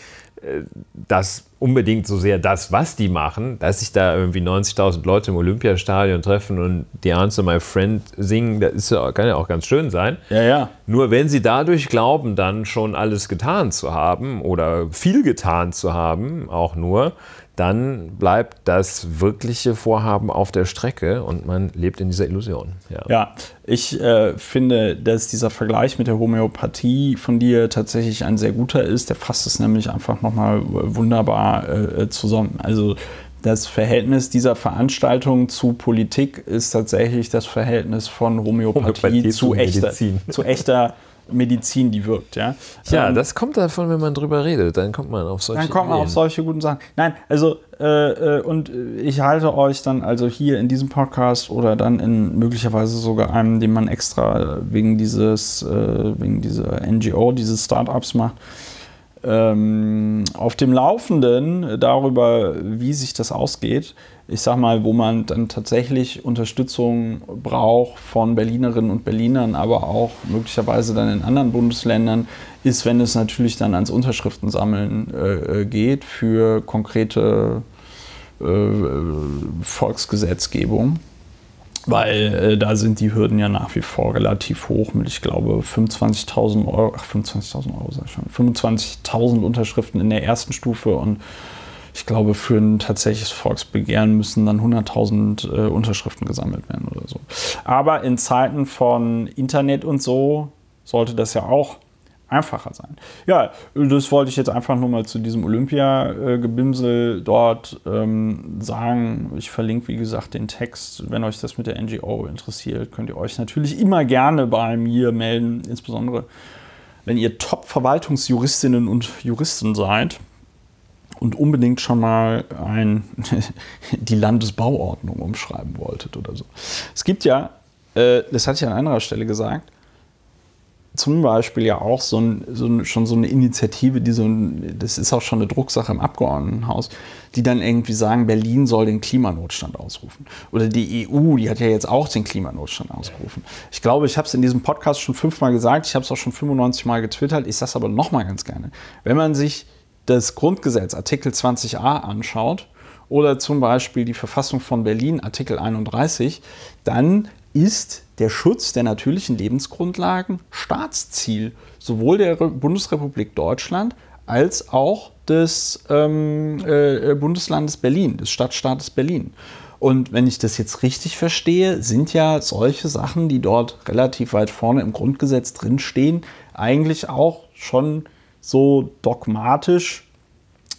Speaker 2: äh, dass unbedingt so sehr das, was die machen, dass sich da irgendwie 90.000 Leute im Olympiastadion treffen und die Answer My Friend singen, das ist ja, kann ja auch ganz schön sein. Ja, ja. Nur wenn sie dadurch glauben, dann schon alles getan zu haben oder viel getan zu haben, auch nur, dann bleibt das wirkliche Vorhaben auf der Strecke und man lebt in dieser Illusion. Ja, ja ich äh, finde, dass dieser Vergleich mit der Homöopathie von
Speaker 1: dir tatsächlich ein sehr guter ist. Der fasst es nämlich einfach nochmal wunderbar äh, zusammen. Also das Verhältnis dieser Veranstaltung zu Politik ist tatsächlich das Verhältnis von Homöopathie, Homöopathie zu, echter, zu echter Medizin, die wirkt. Ja, ja ähm, das kommt davon, wenn man drüber redet. Dann kommt man auf solche Dann kommt man Ideen. auf solche guten Sachen. Nein, also äh, äh und ich halte euch dann also hier in diesem Podcast oder dann in möglicherweise sogar einem, den man extra wegen dieses, äh, wegen dieser NGO, dieses Startups macht, ähm, auf dem Laufenden darüber, wie sich das ausgeht ich sag mal, wo man dann tatsächlich Unterstützung braucht von Berlinerinnen und Berlinern, aber auch möglicherweise dann in anderen Bundesländern, ist, wenn es natürlich dann ans Unterschriftensammeln äh, äh, geht für konkrete äh, äh, Volksgesetzgebung. Weil äh, da sind die Hürden ja nach wie vor relativ hoch mit, ich glaube, 25.000 Euro, ach, 25.000 Euro, sag ich schon, 25.000 Unterschriften in der ersten Stufe und ich glaube, für ein tatsächliches Volksbegehren müssen dann 100.000 äh, Unterschriften gesammelt werden oder so. Aber in Zeiten von Internet und so sollte das ja auch einfacher sein. Ja, das wollte ich jetzt einfach nur mal zu diesem Olympia-Gebimsel dort ähm, sagen. Ich verlinke, wie gesagt, den Text. Wenn euch das mit der NGO interessiert, könnt ihr euch natürlich immer gerne bei mir melden, insbesondere wenn ihr Top-Verwaltungsjuristinnen und Juristen seid und unbedingt schon mal ein, die Landesbauordnung umschreiben wolltet oder so. Es gibt ja, äh, das hatte ich an anderer Stelle gesagt, zum Beispiel ja auch so ein, so ein, schon so eine Initiative, die so ein, das ist auch schon eine Drucksache im Abgeordnetenhaus, die dann irgendwie sagen, Berlin soll den Klimanotstand ausrufen. Oder die EU, die hat ja jetzt auch den Klimanotstand ausgerufen. Ich glaube, ich habe es in diesem Podcast schon fünfmal gesagt, ich habe es auch schon 95 Mal getwittert, ich sage es aber nochmal ganz gerne. Wenn man sich das Grundgesetz Artikel 20a anschaut oder zum Beispiel die Verfassung von Berlin Artikel 31, dann ist der Schutz der natürlichen Lebensgrundlagen Staatsziel sowohl der Bundesrepublik Deutschland als auch des ähm, äh, äh, Bundeslandes Berlin, des Stadtstaates Berlin. Und wenn ich das jetzt richtig verstehe, sind ja solche Sachen, die dort relativ weit vorne im Grundgesetz drinstehen, eigentlich auch schon so dogmatisch,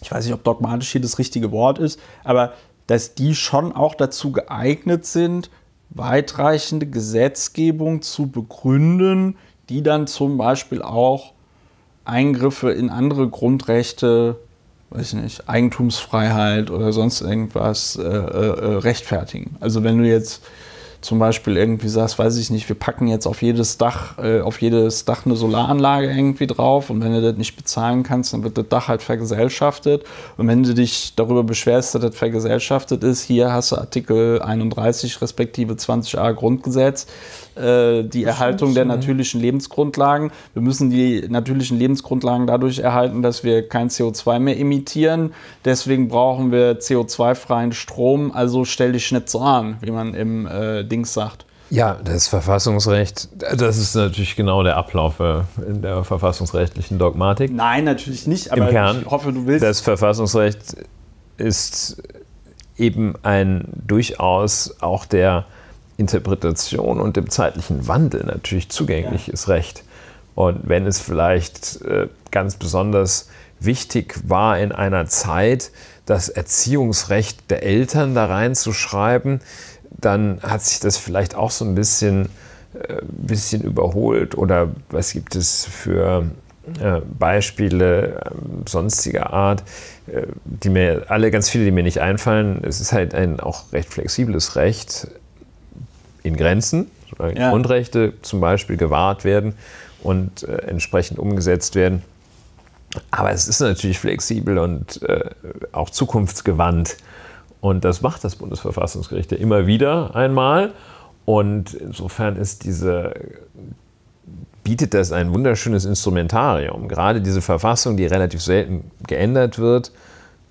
Speaker 1: ich weiß nicht, ob dogmatisch hier das richtige Wort ist, aber dass die schon auch dazu geeignet sind, weitreichende Gesetzgebung zu begründen, die dann zum Beispiel auch Eingriffe in andere Grundrechte, weiß nicht, Eigentumsfreiheit oder sonst irgendwas äh, äh, äh rechtfertigen. Also wenn du jetzt zum Beispiel irgendwie sagst, weiß ich nicht, wir packen jetzt auf jedes Dach, äh, auf jedes Dach eine Solaranlage irgendwie drauf und wenn du das nicht bezahlen kannst, dann wird das Dach halt vergesellschaftet. Und wenn du dich darüber beschwerst, dass das vergesellschaftet ist, hier hast du Artikel 31 respektive 20a Grundgesetz. Äh, die das Erhaltung der natürlichen Lebensgrundlagen. Wir müssen die natürlichen Lebensgrundlagen dadurch erhalten, dass wir kein CO2 mehr emittieren. Deswegen brauchen wir CO2-freien Strom. Also stell dich nicht so an, wie man im äh, Dings sagt.
Speaker 2: Ja, das Verfassungsrecht, das ist natürlich genau der Ablauf äh, in der verfassungsrechtlichen Dogmatik. Nein, natürlich nicht, aber Im Kern, ich hoffe, du willst. Das Verfassungsrecht ist eben ein durchaus auch der Interpretation und dem zeitlichen Wandel natürlich zugänglich ja. ist recht. Und wenn es vielleicht äh, ganz besonders wichtig war in einer Zeit, das Erziehungsrecht der Eltern da reinzuschreiben, dann hat sich das vielleicht auch so ein bisschen, äh, bisschen überholt. Oder was gibt es für äh, Beispiele äh, sonstiger Art, äh, die mir alle ganz viele, die mir nicht einfallen. Es ist halt ein auch recht flexibles Recht, in Grenzen, ja. Grundrechte zum Beispiel gewahrt werden und äh, entsprechend umgesetzt werden. Aber es ist natürlich flexibel und äh, auch zukunftsgewandt. Und das macht das Bundesverfassungsgericht ja immer wieder einmal. Und insofern ist diese, bietet das ein wunderschönes Instrumentarium. Gerade diese Verfassung, die relativ selten geändert wird,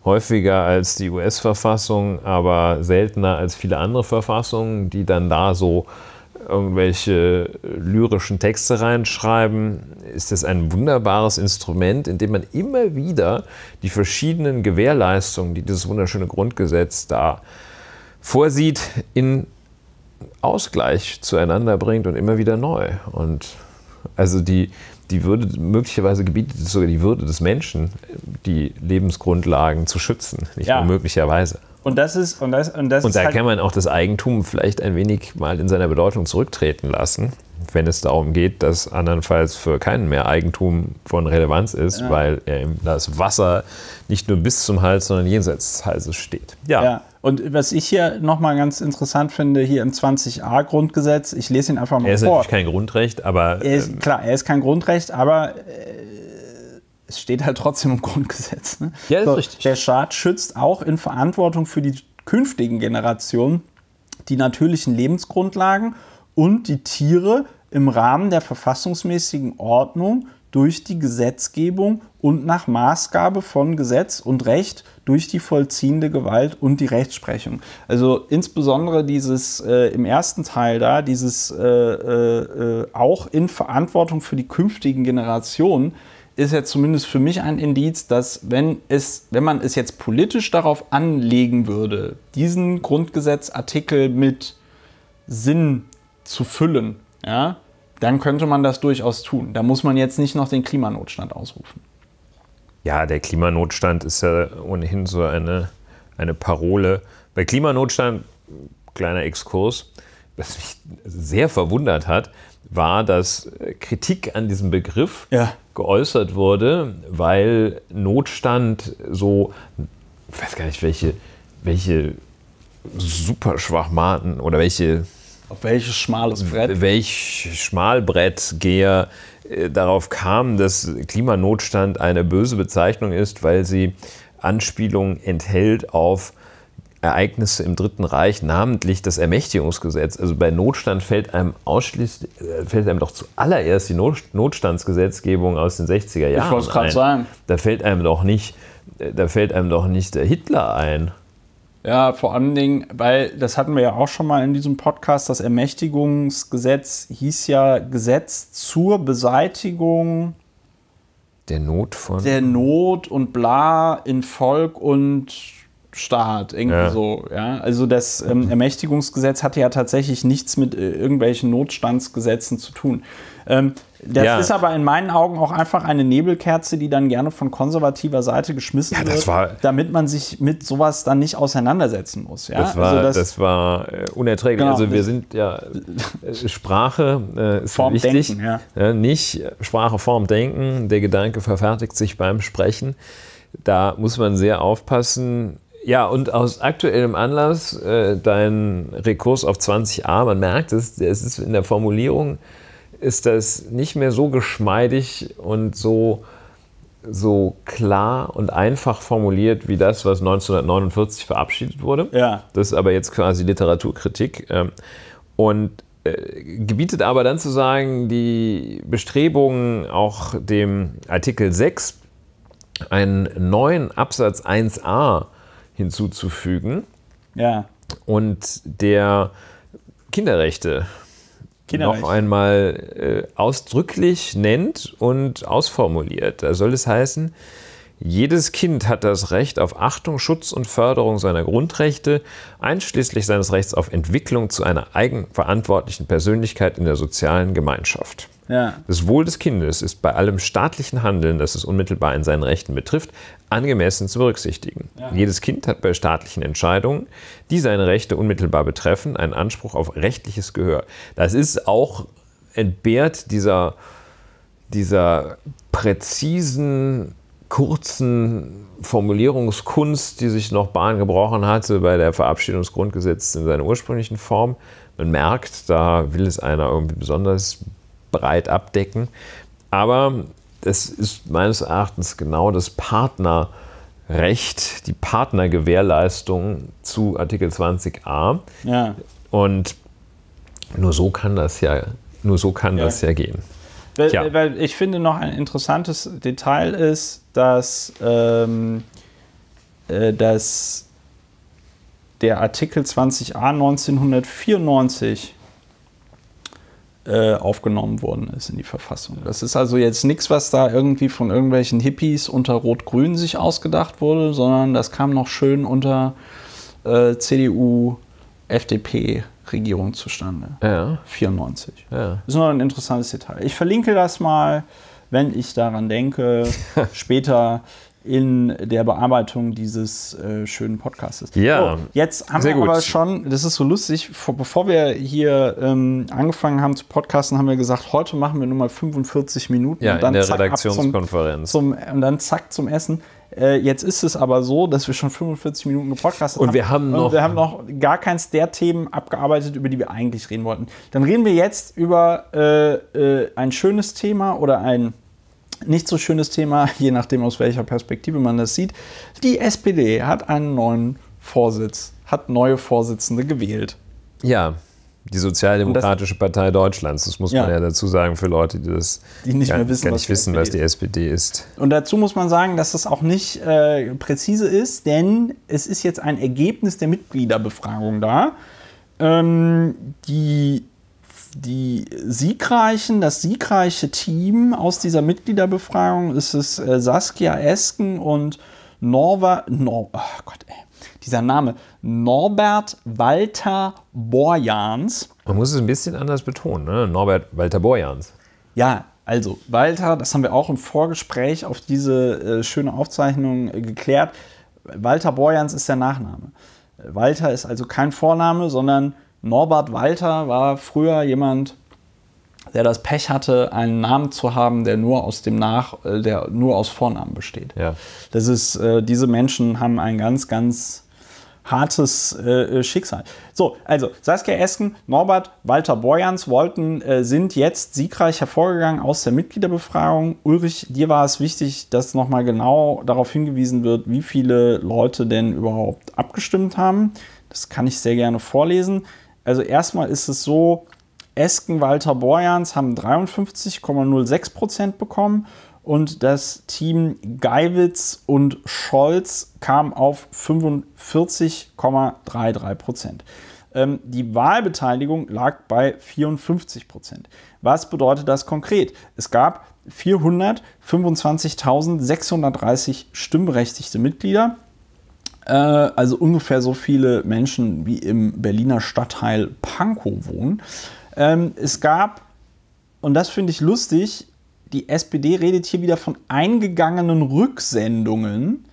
Speaker 2: häufiger als die US-Verfassung, aber seltener als viele andere Verfassungen, die dann da so irgendwelche lyrischen Texte reinschreiben, ist das ein wunderbares Instrument, in dem man immer wieder die verschiedenen Gewährleistungen, die dieses wunderschöne Grundgesetz da vorsieht, in Ausgleich zueinander bringt und immer wieder neu. Und also die die Würde, möglicherweise gebietet es sogar die Würde des Menschen, die Lebensgrundlagen zu schützen. Nicht ja. nur möglicherweise. Und das ist. Und, das, und, das und da halt kann man auch das Eigentum vielleicht ein wenig mal in seiner Bedeutung zurücktreten lassen, wenn es darum geht, dass andernfalls für keinen mehr Eigentum von Relevanz ist, ja. weil das Wasser nicht nur bis zum Hals, sondern jenseits des Halses steht.
Speaker 1: ja. ja. Und was ich hier nochmal ganz interessant finde, hier im 20a Grundgesetz, ich lese ihn einfach mal vor. Er ist vor. natürlich
Speaker 2: kein Grundrecht, aber. Er ist,
Speaker 1: ähm, klar, er ist kein Grundrecht, aber äh, es steht halt trotzdem im Grundgesetz. Ne? Ja, ist so, richtig. Der Staat schützt auch in Verantwortung für die künftigen Generationen die natürlichen Lebensgrundlagen und die Tiere im Rahmen der verfassungsmäßigen Ordnung durch die Gesetzgebung und nach Maßgabe von Gesetz und Recht durch die vollziehende Gewalt und die Rechtsprechung. Also insbesondere dieses äh, im ersten Teil da, dieses äh, äh, äh, auch in Verantwortung für die künftigen Generationen, ist ja zumindest für mich ein Indiz, dass wenn, es, wenn man es jetzt politisch darauf anlegen würde, diesen Grundgesetzartikel mit Sinn zu füllen, ja, dann könnte man das durchaus tun. Da muss man jetzt nicht noch den Klimanotstand
Speaker 2: ausrufen. Ja, der Klimanotstand ist ja ohnehin so eine, eine Parole. Bei Klimanotstand, kleiner Exkurs, was mich sehr verwundert hat, war, dass Kritik an diesem Begriff ja. geäußert wurde, weil Notstand so, ich weiß gar nicht, welche, welche Superschwachmaten oder welche auf welches schmales Brett? Welch Schmalbrettgeher äh, darauf kam, dass Klimanotstand eine böse Bezeichnung ist, weil sie Anspielungen enthält auf Ereignisse im Dritten Reich, namentlich das Ermächtigungsgesetz. Also bei Notstand fällt einem ausschließlich, äh, fällt einem doch zuallererst die Notstandsgesetzgebung aus den 60er Jahren. Ich wollte es gerade sagen. Da fällt einem doch nicht, äh, da fällt einem doch nicht der Hitler ein. Ja, vor allen Dingen, weil das hatten wir ja auch schon mal in diesem Podcast, das
Speaker 1: Ermächtigungsgesetz hieß ja Gesetz zur Beseitigung
Speaker 2: der Not von der
Speaker 1: Not und bla in Volk und Staat, irgendwie ja. so. Ja? Also das ähm, Ermächtigungsgesetz hatte ja tatsächlich nichts mit äh, irgendwelchen Notstandsgesetzen zu tun. Ähm, das ja. ist aber in meinen Augen auch einfach eine Nebelkerze, die dann gerne von konservativer Seite geschmissen ja, wird, war, damit man sich mit sowas dann nicht auseinandersetzen muss. Ja? Das, also war, also das, das
Speaker 2: war äh, unerträglich. Genau, also wir sind ja äh, Sprache äh, ist Form wichtig. Denken, ja. nicht Sprache, Form, Denken. Der Gedanke verfertigt sich beim Sprechen. Da muss man sehr aufpassen. Ja, und aus aktuellem Anlass, äh, dein Rekurs auf 20a, man merkt es, es ist in der Formulierung ist das nicht mehr so geschmeidig und so, so klar und einfach formuliert wie das, was 1949 verabschiedet wurde. Ja. Das ist aber jetzt quasi Literaturkritik. Ähm, und äh, gebietet aber dann zu sagen, die Bestrebungen auch dem Artikel 6 einen neuen Absatz 1a hinzuzufügen. Ja. Und der Kinderrechte noch einmal äh, ausdrücklich nennt und ausformuliert. Da soll es heißen, jedes Kind hat das Recht auf Achtung, Schutz und Förderung seiner Grundrechte, einschließlich seines Rechts auf Entwicklung zu einer eigenverantwortlichen Persönlichkeit in der sozialen Gemeinschaft. Ja. Das Wohl des Kindes ist bei allem staatlichen Handeln, das es unmittelbar in seinen Rechten betrifft, angemessen zu berücksichtigen. Ja. Jedes Kind hat bei staatlichen Entscheidungen, die seine Rechte unmittelbar betreffen, einen Anspruch auf rechtliches Gehör. Das ist auch entbehrt dieser, dieser präzisen kurzen Formulierungskunst, die sich noch Bahn gebrochen hatte bei der Verabschiedung des Grundgesetzes in seiner ursprünglichen Form. Man merkt, da will es einer irgendwie besonders breit abdecken. Aber es ist meines Erachtens genau das Partnerrecht, die Partnergewährleistung zu Artikel 20a. Ja. Und nur so kann das ja, nur so kann ja. das ja gehen.
Speaker 1: Weil, ja. weil, ich finde noch ein interessantes Detail ist, dass, ähm, äh, dass der Artikel 20a 1994 äh, aufgenommen worden ist in die Verfassung. Das ist also jetzt nichts, was da irgendwie von irgendwelchen Hippies unter Rot-Grün sich ausgedacht wurde, sondern das kam noch schön unter äh, CDU, FDP. Regierung zustande. Ja. 94. Ja. Das Ist noch ein interessantes Detail. Ich verlinke das mal, wenn ich daran denke, später in der Bearbeitung dieses äh, schönen Podcasts. Ja. So, oh, jetzt haben wir gut. schon, das ist so lustig, vor, bevor wir hier ähm, angefangen haben zu podcasten, haben wir gesagt, heute machen wir nur mal 45 Minuten. Ja, und dann in der zack, Redaktionskonferenz. Zum, zum, und dann zack zum Essen. Äh, jetzt ist es aber so, dass wir schon 45 Minuten gepodcastet und haben. Wir haben noch, und wir haben noch gar keins der Themen abgearbeitet, über die wir eigentlich reden wollten. Dann reden wir jetzt über äh, äh ein schönes Thema oder ein nicht so schönes Thema, je nachdem aus welcher Perspektive man das sieht. Die SPD hat einen neuen Vorsitz, hat neue Vorsitzende gewählt.
Speaker 2: Ja, die Sozialdemokratische das, Partei Deutschlands. Das muss ja. man ja dazu sagen für Leute, die das die nicht gar, mehr wissen, gar nicht was wissen, SPD was die SPD ist.
Speaker 1: Und dazu muss man sagen, dass das auch nicht äh, präzise ist, denn es ist jetzt ein Ergebnis der Mitgliederbefragung da. Ähm, die die siegreichen, das siegreiche Team aus dieser Mitgliederbefragung ist es äh, Saskia Esken und Norwa, Nor oh Gott, ey, dieser Name, Norbert Walter Borjans. Man muss es ein bisschen anders betonen, ne? Norbert Walter Borjans. Ja, also Walter, das haben wir auch im Vorgespräch auf diese äh, schöne Aufzeichnung äh, geklärt. Walter Borjans ist der Nachname. Walter ist also kein Vorname, sondern Norbert Walter war früher jemand, der das Pech hatte, einen Namen zu haben, der nur aus dem Nach, äh, der nur aus Vornamen besteht. Ja. Das ist, äh, diese Menschen haben ein ganz, ganz hartes äh, Schicksal. So, also Saskia Esken, Norbert, Walter Boyans, Wolten äh, sind jetzt siegreich hervorgegangen aus der Mitgliederbefragung. Ulrich, dir war es wichtig, dass nochmal genau darauf hingewiesen wird, wie viele Leute denn überhaupt abgestimmt haben. Das kann ich sehr gerne vorlesen. Also erstmal ist es so, Esken Walter Borjans haben 53,06 Prozent bekommen und das Team Geiwitz und Scholz kam auf 45,33 Prozent. Ähm, die Wahlbeteiligung lag bei 54 Prozent. Was bedeutet das konkret? Es gab 425.630 stimmberechtigte Mitglieder äh, also ungefähr so viele Menschen wie im Berliner Stadtteil Pankow wohnen. Ähm, es gab, und das finde ich lustig, die SPD redet hier wieder von eingegangenen Rücksendungen.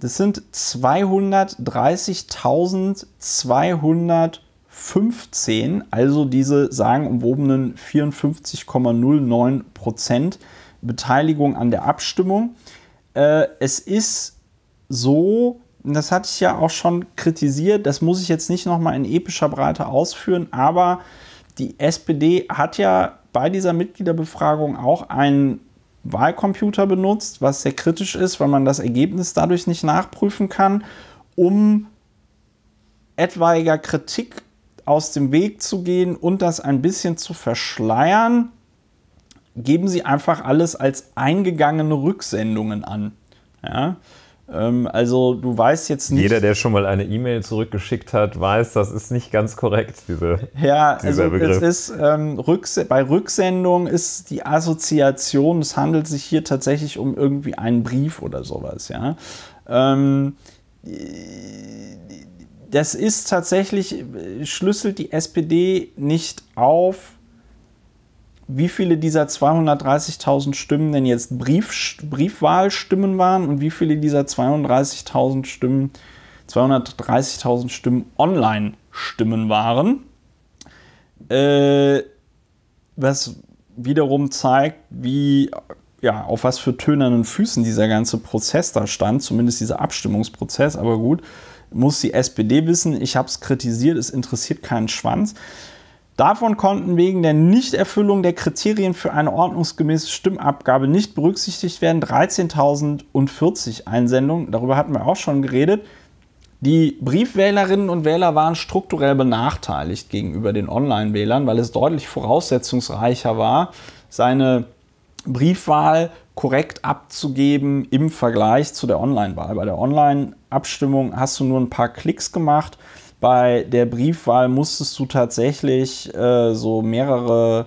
Speaker 1: Das sind 230.215, also diese sagenumwobenen 54,09 Beteiligung an der Abstimmung. Äh, es ist so, das hatte ich ja auch schon kritisiert, das muss ich jetzt nicht nochmal in epischer Breite ausführen, aber die SPD hat ja bei dieser Mitgliederbefragung auch einen Wahlcomputer benutzt, was sehr kritisch ist, weil man das Ergebnis dadurch nicht nachprüfen kann, um etwaiger Kritik aus dem Weg zu gehen und das ein bisschen zu verschleiern, geben sie einfach alles als eingegangene
Speaker 2: Rücksendungen an. Ja? Ähm, also du weißt jetzt nicht. Jeder, der schon mal eine E-Mail zurückgeschickt hat, weiß, das ist nicht ganz korrekt, diese, ja, dieser also Begriff.
Speaker 1: Es ist, ähm, Rücks bei Rücksendung ist die Assoziation, es handelt sich hier tatsächlich um irgendwie einen Brief oder sowas, ja. Ähm, das ist tatsächlich, äh, schlüsselt die SPD nicht auf, wie viele dieser 230.000 Stimmen denn jetzt Brief, Briefwahlstimmen waren und wie viele dieser 32.000 Stimmen, 230.000 Stimmen Online-Stimmen waren. Äh, was wiederum zeigt, wie, ja, auf was für tönernen Füßen dieser ganze Prozess da stand, zumindest dieser Abstimmungsprozess, aber gut muss die SPD wissen, ich habe es kritisiert, es interessiert keinen Schwanz. Davon konnten wegen der Nichterfüllung der Kriterien für eine ordnungsgemäße Stimmabgabe nicht berücksichtigt werden 13.040 Einsendungen. Darüber hatten wir auch schon geredet. Die Briefwählerinnen und Wähler waren strukturell benachteiligt gegenüber den Online-Wählern, weil es deutlich voraussetzungsreicher war, seine Briefwahl korrekt abzugeben im Vergleich zu der Online-Wahl. Bei der Online-Abstimmung hast du nur ein paar Klicks gemacht bei der Briefwahl musstest du tatsächlich äh, so mehrere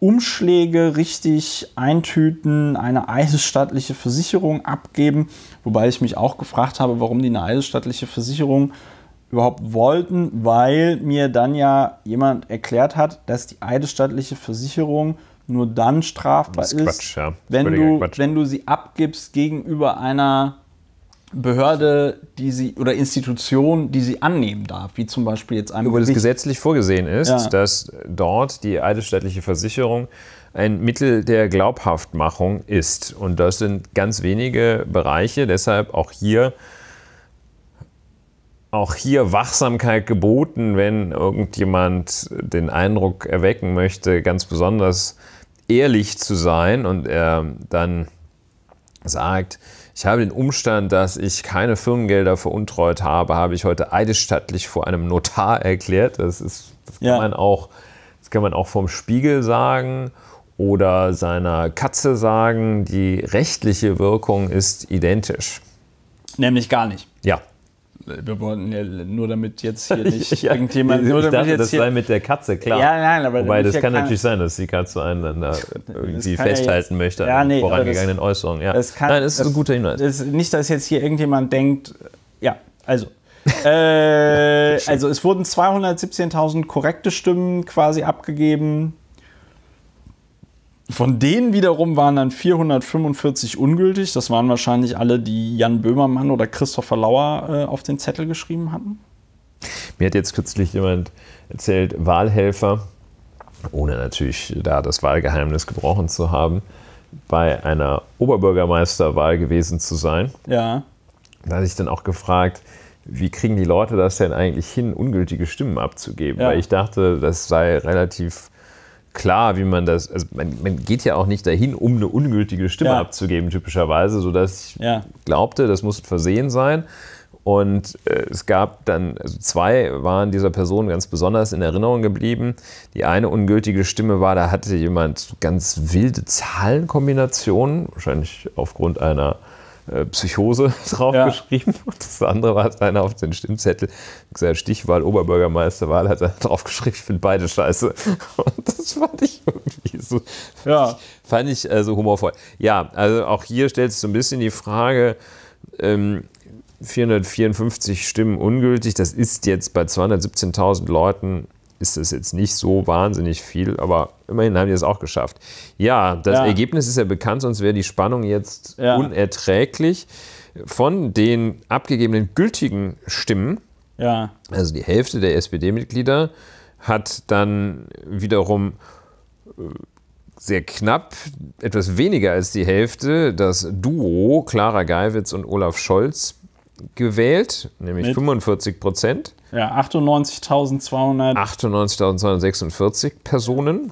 Speaker 1: Umschläge richtig eintüten, eine eidesstattliche Versicherung abgeben, wobei ich mich auch gefragt habe, warum die eine eidesstattliche Versicherung überhaupt wollten, weil mir dann ja jemand erklärt hat, dass die eidesstattliche Versicherung nur dann strafbar ist, ist Quatsch, ja. wenn, du, wenn du sie abgibst gegenüber einer Behörde, die sie oder Institution, die sie annehmen darf, wie zum Beispiel jetzt einmal. Wo das gesetzlich
Speaker 2: vorgesehen ist, ja. dass dort die eidesstattliche Versicherung ein Mittel der Glaubhaftmachung ist. Und das sind ganz wenige Bereiche, deshalb auch hier auch hier Wachsamkeit geboten, wenn irgendjemand den Eindruck erwecken möchte, ganz besonders ehrlich zu sein und er dann sagt, ich habe den Umstand, dass ich keine Firmengelder veruntreut habe, habe ich heute eidesstattlich vor einem Notar erklärt. Das, ist, das kann, ja. man, auch, das kann man auch vom Spiegel sagen oder seiner Katze sagen. Die rechtliche Wirkung ist identisch.
Speaker 1: Nämlich gar nicht. Ja, wir wollten ja nur damit jetzt hier nicht ja, irgendjemand. Nur damit dachte, jetzt das hier sei
Speaker 2: mit der Katze klar. Ja, nein, aber Wobei, das ja kann natürlich sein, dass die Katze einen dann da irgendwie festhalten jetzt, möchte ja, an vorangegangenen das, Äußerungen. Ja. Das kann, nein, das ist das, ein guter Hinweis.
Speaker 1: Das, nicht, dass jetzt hier irgendjemand denkt, ja, also. äh, also es wurden 217.000 korrekte Stimmen quasi abgegeben. Von denen wiederum waren dann 445 ungültig. Das waren wahrscheinlich alle, die Jan Böhmermann oder Christopher Lauer äh, auf den Zettel geschrieben hatten.
Speaker 2: Mir hat jetzt kürzlich jemand erzählt, Wahlhelfer, ohne natürlich da das Wahlgeheimnis gebrochen zu haben, bei einer Oberbürgermeisterwahl gewesen zu sein. Ja. Da hatte ich dann auch gefragt, wie kriegen die Leute das denn eigentlich hin, ungültige Stimmen abzugeben? Ja. Weil ich dachte, das sei relativ klar, wie man das. Also man, man, geht ja auch nicht dahin, um eine ungültige Stimme ja. abzugeben, typischerweise, sodass ich ja. glaubte, das muss versehen sein. Und äh, es gab dann, also zwei waren dieser Person ganz besonders in Erinnerung geblieben. Die eine ungültige Stimme war, da hatte jemand ganz wilde Zahlenkombinationen, wahrscheinlich aufgrund einer äh, Psychose draufgeschrieben ja. und das andere war hat einer auf den Stimmzettel Stichwahl, Oberbürgermeisterwahl, hat er draufgeschrieben, ich finde beide scheiße. Und das fand ich irgendwie so, ja. fand ich also humorvoll. Ja, also auch hier stellt sich so ein bisschen die Frage, ähm, 454 Stimmen ungültig, das ist jetzt bei 217.000 Leuten ist das jetzt nicht so wahnsinnig viel, aber immerhin haben die es auch geschafft. Ja, das ja. Ergebnis ist ja bekannt, sonst wäre die Spannung jetzt ja. unerträglich. Von den abgegebenen gültigen Stimmen, ja. also die Hälfte der SPD-Mitglieder, hat dann wiederum äh, sehr knapp, etwas weniger als die Hälfte, das Duo Clara Geiwitz und Olaf Scholz gewählt, nämlich Mit? 45 Prozent. Ja, 98.200. 98.246 Personen.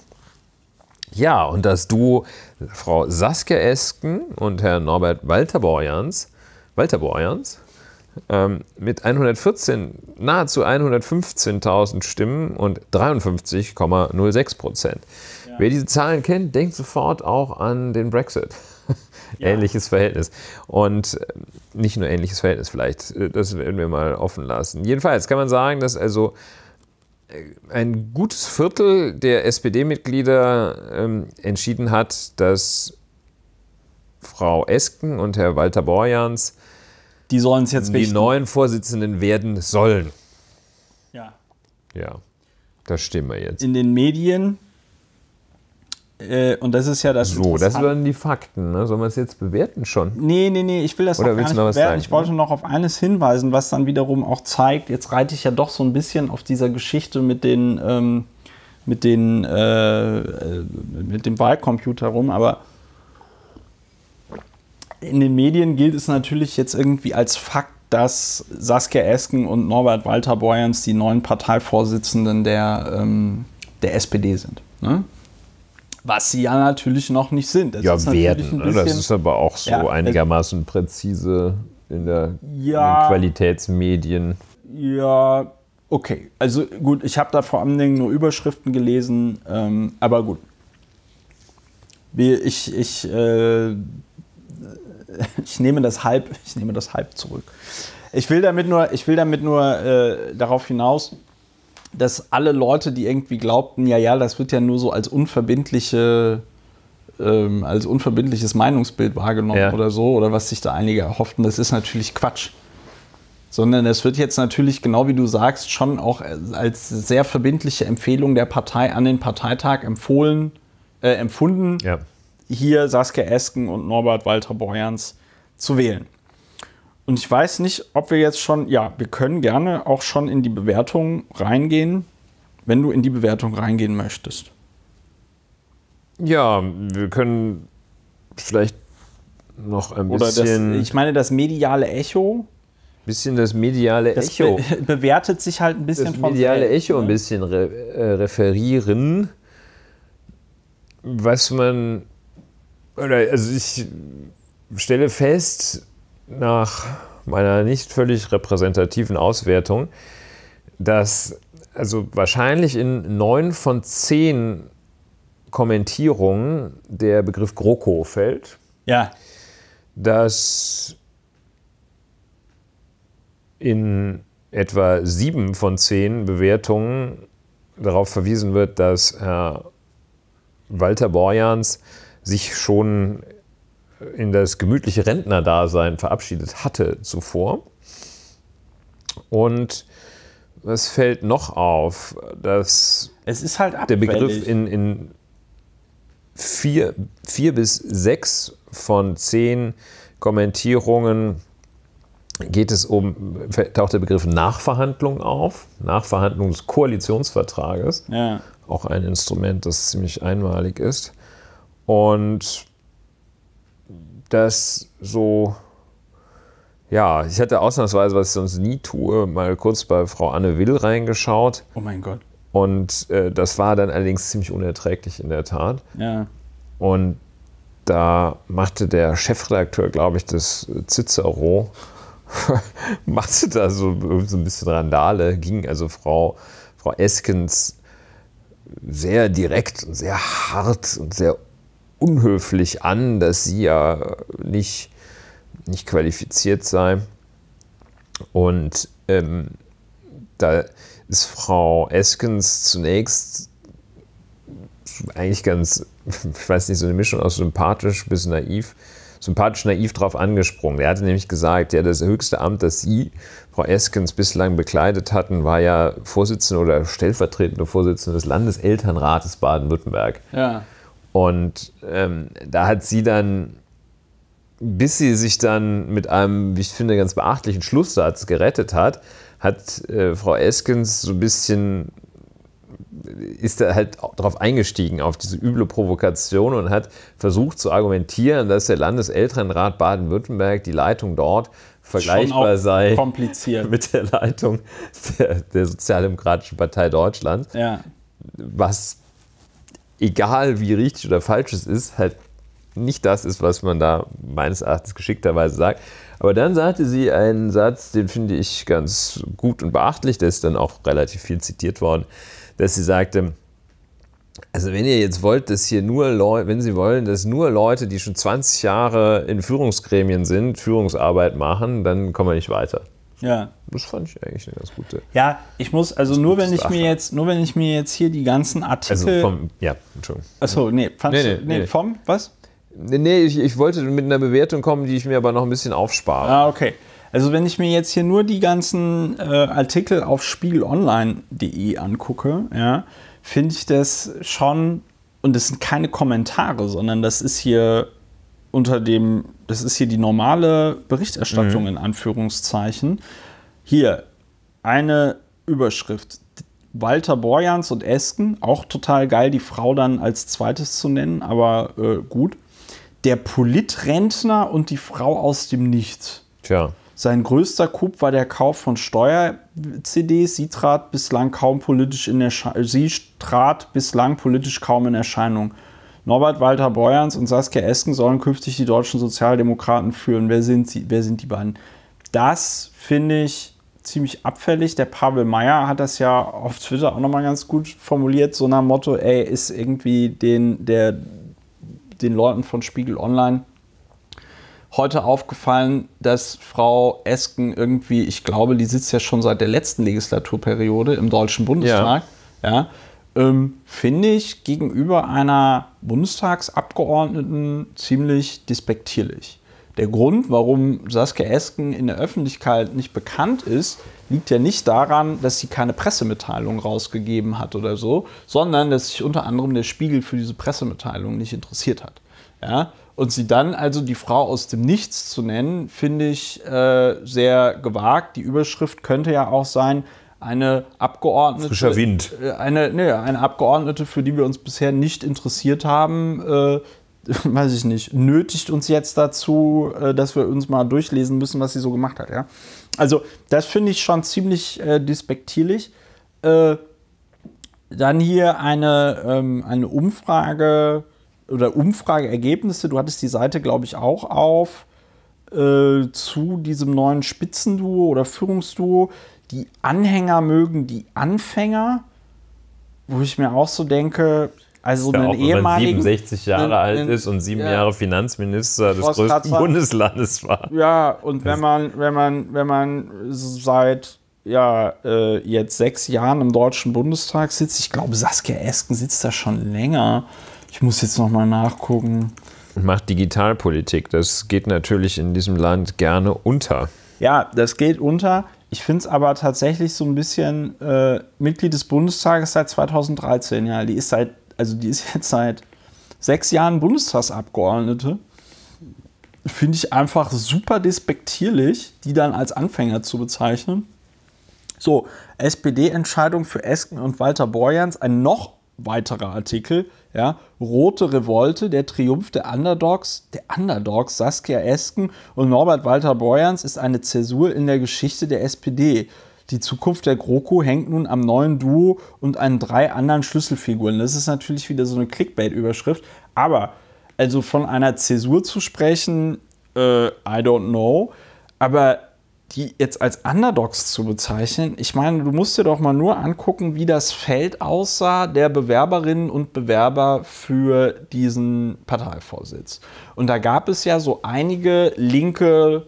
Speaker 2: Ja, und das Duo Frau Saskia Esken und Herr Norbert Walter Borjans, Walter Borjans ähm, mit 114, nahezu 115.000 Stimmen und 53,06 Prozent. Ja. Wer diese Zahlen kennt, denkt sofort auch an den Brexit. Ja. Ähnliches Verhältnis. Und nicht nur ähnliches Verhältnis vielleicht. Äh, das werden wir mal offen lassen. Jedenfalls kann man sagen, dass also äh, ein gutes Viertel der SPD-Mitglieder ähm, entschieden hat, dass Frau Esken und Herr Walter Borjans die, sollen jetzt die neuen Vorsitzenden werden sollen. Ja. Ja, das stimmen wir jetzt. In den Medien äh, und das ist ja das. So, das waren die Fakten. Ne? Sollen wir es jetzt bewerten schon? Nee, nee, nee, ich will das Oder noch gar nicht noch bewerten. Sagen, ich wollte
Speaker 1: ne? noch auf eines hinweisen, was dann wiederum auch zeigt, jetzt reite ich ja doch so ein bisschen auf dieser Geschichte mit den, ähm, mit den, äh, äh mit dem Wahlcomputer rum, aber in den Medien gilt es natürlich jetzt irgendwie als Fakt, dass Saskia Esken und Norbert Walter Borjans die neuen Parteivorsitzenden der, ähm, der SPD sind. Ne? was sie ja natürlich noch nicht sind. Das ja, werden. Ne? Bisschen, das ist aber auch so ja, äh,
Speaker 2: einigermaßen präzise in, der, ja, in den Qualitätsmedien.
Speaker 1: Ja, okay. Also gut, ich habe da vor allen Dingen nur Überschriften gelesen, ähm, aber gut. Ich, ich, äh, ich, nehme das halb, ich nehme das halb zurück. Ich will damit nur, ich will damit nur äh, darauf hinaus, dass alle Leute, die irgendwie glaubten, ja, ja, das wird ja nur so als unverbindliche ähm, als unverbindliches Meinungsbild wahrgenommen ja. oder so, oder was sich da einige erhofften, das ist natürlich Quatsch. Sondern es wird jetzt natürlich, genau wie du sagst, schon auch als sehr verbindliche Empfehlung der Partei an den Parteitag empfohlen, äh, empfunden, ja. hier Saskia Esken und Norbert Walter Borjans zu wählen. Und ich weiß nicht, ob wir jetzt schon, ja, wir können gerne auch schon in die Bewertung reingehen, wenn du in die Bewertung reingehen möchtest.
Speaker 2: Ja, wir können vielleicht noch ein Oder bisschen. Das, ich meine, das mediale Echo. Bisschen das mediale das Echo. Be bewertet sich halt ein bisschen das vom. mediale Echo ne? ein bisschen re äh, referieren, was man. Oder, also ich stelle fest, nach meiner nicht völlig repräsentativen Auswertung, dass also wahrscheinlich in neun von zehn Kommentierungen der Begriff GroKo fällt. Ja. Dass in etwa sieben von zehn Bewertungen darauf verwiesen wird, dass Herr Walter Borjans sich schon in das gemütliche Rentnerdasein verabschiedet hatte zuvor. Und was fällt noch auf? Dass es ist halt Der Begriff in, in vier, vier bis sechs von zehn Kommentierungen geht es um, taucht der Begriff Nachverhandlung auf, Nachverhandlung des Koalitionsvertrages. Ja. Auch ein Instrument, das ziemlich einmalig ist. Und das so, ja, ich hatte ausnahmsweise, was ich sonst nie tue, mal kurz bei Frau Anne Will reingeschaut. Oh mein Gott. Und äh, das war dann allerdings ziemlich unerträglich in der Tat. Ja. Und da machte der Chefredakteur, glaube ich, des Cicero, machte da so, so ein bisschen Randale, ging also Frau, Frau Eskens sehr direkt und sehr hart und sehr unhöflich an, dass sie ja nicht, nicht qualifiziert sei. Und ähm, da ist Frau Eskens zunächst eigentlich ganz, ich weiß nicht, so eine Mischung aus sympathisch bis naiv, sympathisch naiv drauf angesprungen. Er hatte nämlich gesagt, ja, das höchste Amt, das Sie, Frau Eskens, bislang bekleidet hatten, war ja Vorsitzende oder stellvertretende Vorsitzende des Landeselternrates Baden-Württemberg. Ja. Und ähm, da hat sie dann, bis sie sich dann mit einem, wie ich finde, ganz beachtlichen Schlusssatz gerettet hat, hat äh, Frau Eskens so ein bisschen, ist da halt darauf eingestiegen, auf diese üble Provokation und hat versucht zu argumentieren, dass der Landeselternrat Baden-Württemberg die Leitung dort vergleichbar sei mit der Leitung der, der Sozialdemokratischen Partei Deutschlands. Ja. Was egal wie richtig oder falsch es ist, halt nicht das ist, was man da meines Erachtens geschickterweise sagt. Aber dann sagte sie einen Satz, den finde ich ganz gut und beachtlich, der ist dann auch relativ viel zitiert worden, dass sie sagte, also wenn ihr jetzt wollt, dass hier nur Leute, wenn sie wollen, dass nur Leute, die schon 20 Jahre in Führungsgremien sind, Führungsarbeit machen, dann kommen wir nicht weiter. Ja. Das fand ich eigentlich eine ganz gute. Ja, ich muss, also nur wenn ich mir
Speaker 1: jetzt, nur wenn ich mir jetzt hier die ganzen Artikel. Also vom, ja, Entschuldigung.
Speaker 2: Achso, nee, fand nee, nee, nee, nee, vom, was? Nee, nee ich, ich wollte mit einer Bewertung kommen, die ich mir aber noch ein bisschen aufspare. Ah, okay. Also wenn ich mir jetzt hier nur die ganzen äh, Artikel
Speaker 1: auf spiegelonline.de angucke, ja, finde ich das schon, und das sind keine Kommentare, sondern das ist hier unter dem, das ist hier die normale Berichterstattung mhm. in Anführungszeichen, hier eine Überschrift. Walter Borjans und Esken, auch total geil, die Frau dann als zweites zu nennen, aber äh, gut. Der Politrentner und die Frau aus dem Nichts. Tja. Sein größter Coup war der Kauf von Steuer-CDs. Sie trat bislang kaum politisch in Erscheinung. Sie trat bislang politisch kaum in Erscheinung. Norbert Walter Beuerns und Saskia Esken sollen künftig die deutschen Sozialdemokraten führen. Wer sind sie? Wer sind die beiden? Das finde ich ziemlich abfällig. Der Pavel Meyer hat das ja auf Twitter auch nochmal ganz gut formuliert, so nach Motto, ey, ist irgendwie den, der, den Leuten von Spiegel Online heute aufgefallen, dass Frau Esken irgendwie, ich glaube, die sitzt ja schon seit der letzten Legislaturperiode im Deutschen Bundestag, ja, ja ähm, finde ich gegenüber einer Bundestagsabgeordneten ziemlich despektierlich. Der Grund, warum Saskia Esken in der Öffentlichkeit nicht bekannt ist, liegt ja nicht daran, dass sie keine Pressemitteilung rausgegeben hat oder so, sondern dass sich unter anderem der Spiegel für diese Pressemitteilung nicht interessiert hat. Ja? Und sie dann also die Frau aus dem Nichts zu nennen, finde ich äh, sehr gewagt. Die Überschrift könnte ja auch sein, eine Abgeordnete. Frischer Wind. Äh, eine, nee, eine Abgeordnete, für die wir uns bisher nicht interessiert haben, äh, weiß ich nicht, nötigt uns jetzt dazu, äh, dass wir uns mal durchlesen müssen, was sie so gemacht hat. Ja? Also, das finde ich schon ziemlich äh, despektierlich. Äh, dann hier eine, ähm, eine Umfrage oder Umfrageergebnisse. Du hattest die Seite, glaube ich, auch auf äh, zu diesem neuen Spitzenduo oder Führungsduo die Anhänger mögen die Anfänger, wo ich mir auch so denke, also ja, einen auch, ehemaligen. 67 Jahre einen, alt ist und sieben ja, Jahre
Speaker 2: Finanzminister des größten Platzer. Bundeslandes war.
Speaker 1: Ja, und wenn man, wenn man, wenn man seit ja,
Speaker 2: äh, jetzt
Speaker 1: sechs Jahren im Deutschen Bundestag sitzt, ich glaube, Saskia Esken sitzt da schon länger. Ich muss jetzt nochmal nachgucken.
Speaker 2: Und macht Digitalpolitik. Das geht natürlich in diesem Land gerne unter.
Speaker 1: Ja, das geht unter. Ich finde es aber tatsächlich so ein bisschen äh, Mitglied des Bundestages seit 2013. Ja, die ist seit, also die ist jetzt seit sechs Jahren Bundestagsabgeordnete. Finde ich einfach super despektierlich, die dann als Anfänger zu bezeichnen. So, SPD-Entscheidung für Esken und Walter Borjans, ein noch weiterer Artikel. Ja, Rote Revolte, der Triumph der Underdogs, der Underdogs Saskia Esken und Norbert Walter Borjans ist eine Zäsur in der Geschichte der SPD. Die Zukunft der GroKo hängt nun am neuen Duo und an drei anderen Schlüsselfiguren. Das ist natürlich wieder so eine Clickbait-Überschrift, aber also von einer Zäsur zu sprechen, äh, I don't know. Aber die jetzt als Underdogs zu bezeichnen. Ich meine, du musst dir doch mal nur angucken, wie das Feld aussah der Bewerberinnen und Bewerber für diesen Parteivorsitz. Und da gab es ja so einige linke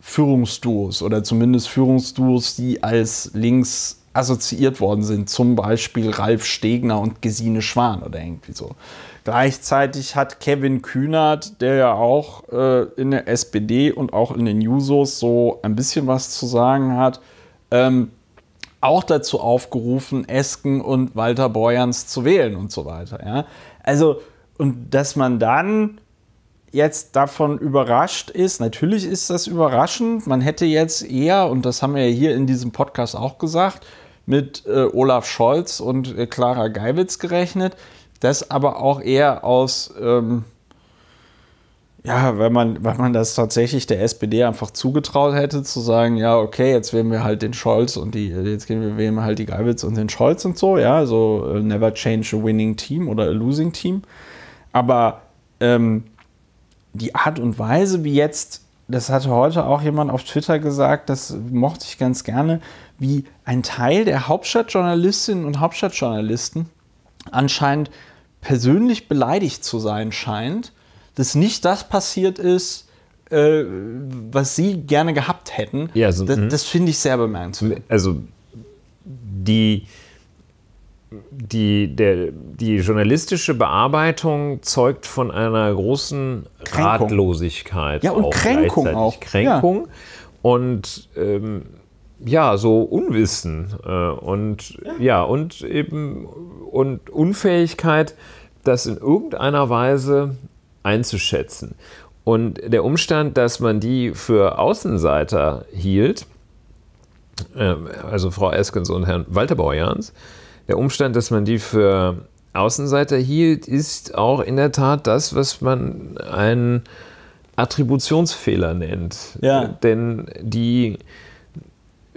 Speaker 1: Führungsduos oder zumindest Führungsduos, die als links assoziiert worden sind, zum Beispiel Ralf Stegner und Gesine Schwan oder irgendwie so. Gleichzeitig hat Kevin Kühnert, der ja auch äh, in der SPD und auch in den Jusos so ein bisschen was zu sagen hat, ähm, auch dazu aufgerufen, Esken und Walter Borjans zu wählen und so weiter. Ja? Also, und dass man dann jetzt davon überrascht ist, natürlich ist das überraschend. Man hätte jetzt eher, und das haben wir ja hier in diesem Podcast auch gesagt, mit äh, Olaf Scholz und äh, Clara Geiwitz gerechnet. Das aber auch eher aus, ähm, ja, wenn man, wenn man das tatsächlich der SPD einfach zugetraut hätte, zu sagen, ja, okay, jetzt wählen wir halt den Scholz und die, jetzt gehen wir, wählen wir halt die Geibitz und den Scholz und so, ja, so uh, never change a winning team oder a losing team. Aber ähm, die Art und Weise, wie jetzt, das hatte heute auch jemand auf Twitter gesagt, das mochte ich ganz gerne, wie ein Teil der Hauptstadtjournalistinnen und Hauptstadtjournalisten anscheinend persönlich beleidigt zu sein scheint, dass nicht das passiert ist, äh, was sie gerne gehabt hätten. Ja, so, also, das, mhm. das
Speaker 2: finde ich sehr bemerkenswert. Also die, die, der, die journalistische Bearbeitung zeugt von einer großen Kränkung. Ratlosigkeit. Ja, und auch Kränkung auch. Kränkung. Ja. Und ähm, ja, so Unwissen äh, und ja. ja. und eben und Unfähigkeit, das in irgendeiner Weise einzuschätzen. Und der Umstand, dass man die für Außenseiter hielt, äh, also Frau Eskens und Herrn Walter Borjans, der Umstand, dass man die für Außenseiter hielt, ist auch in der Tat das, was man einen Attributionsfehler nennt. Ja. Denn die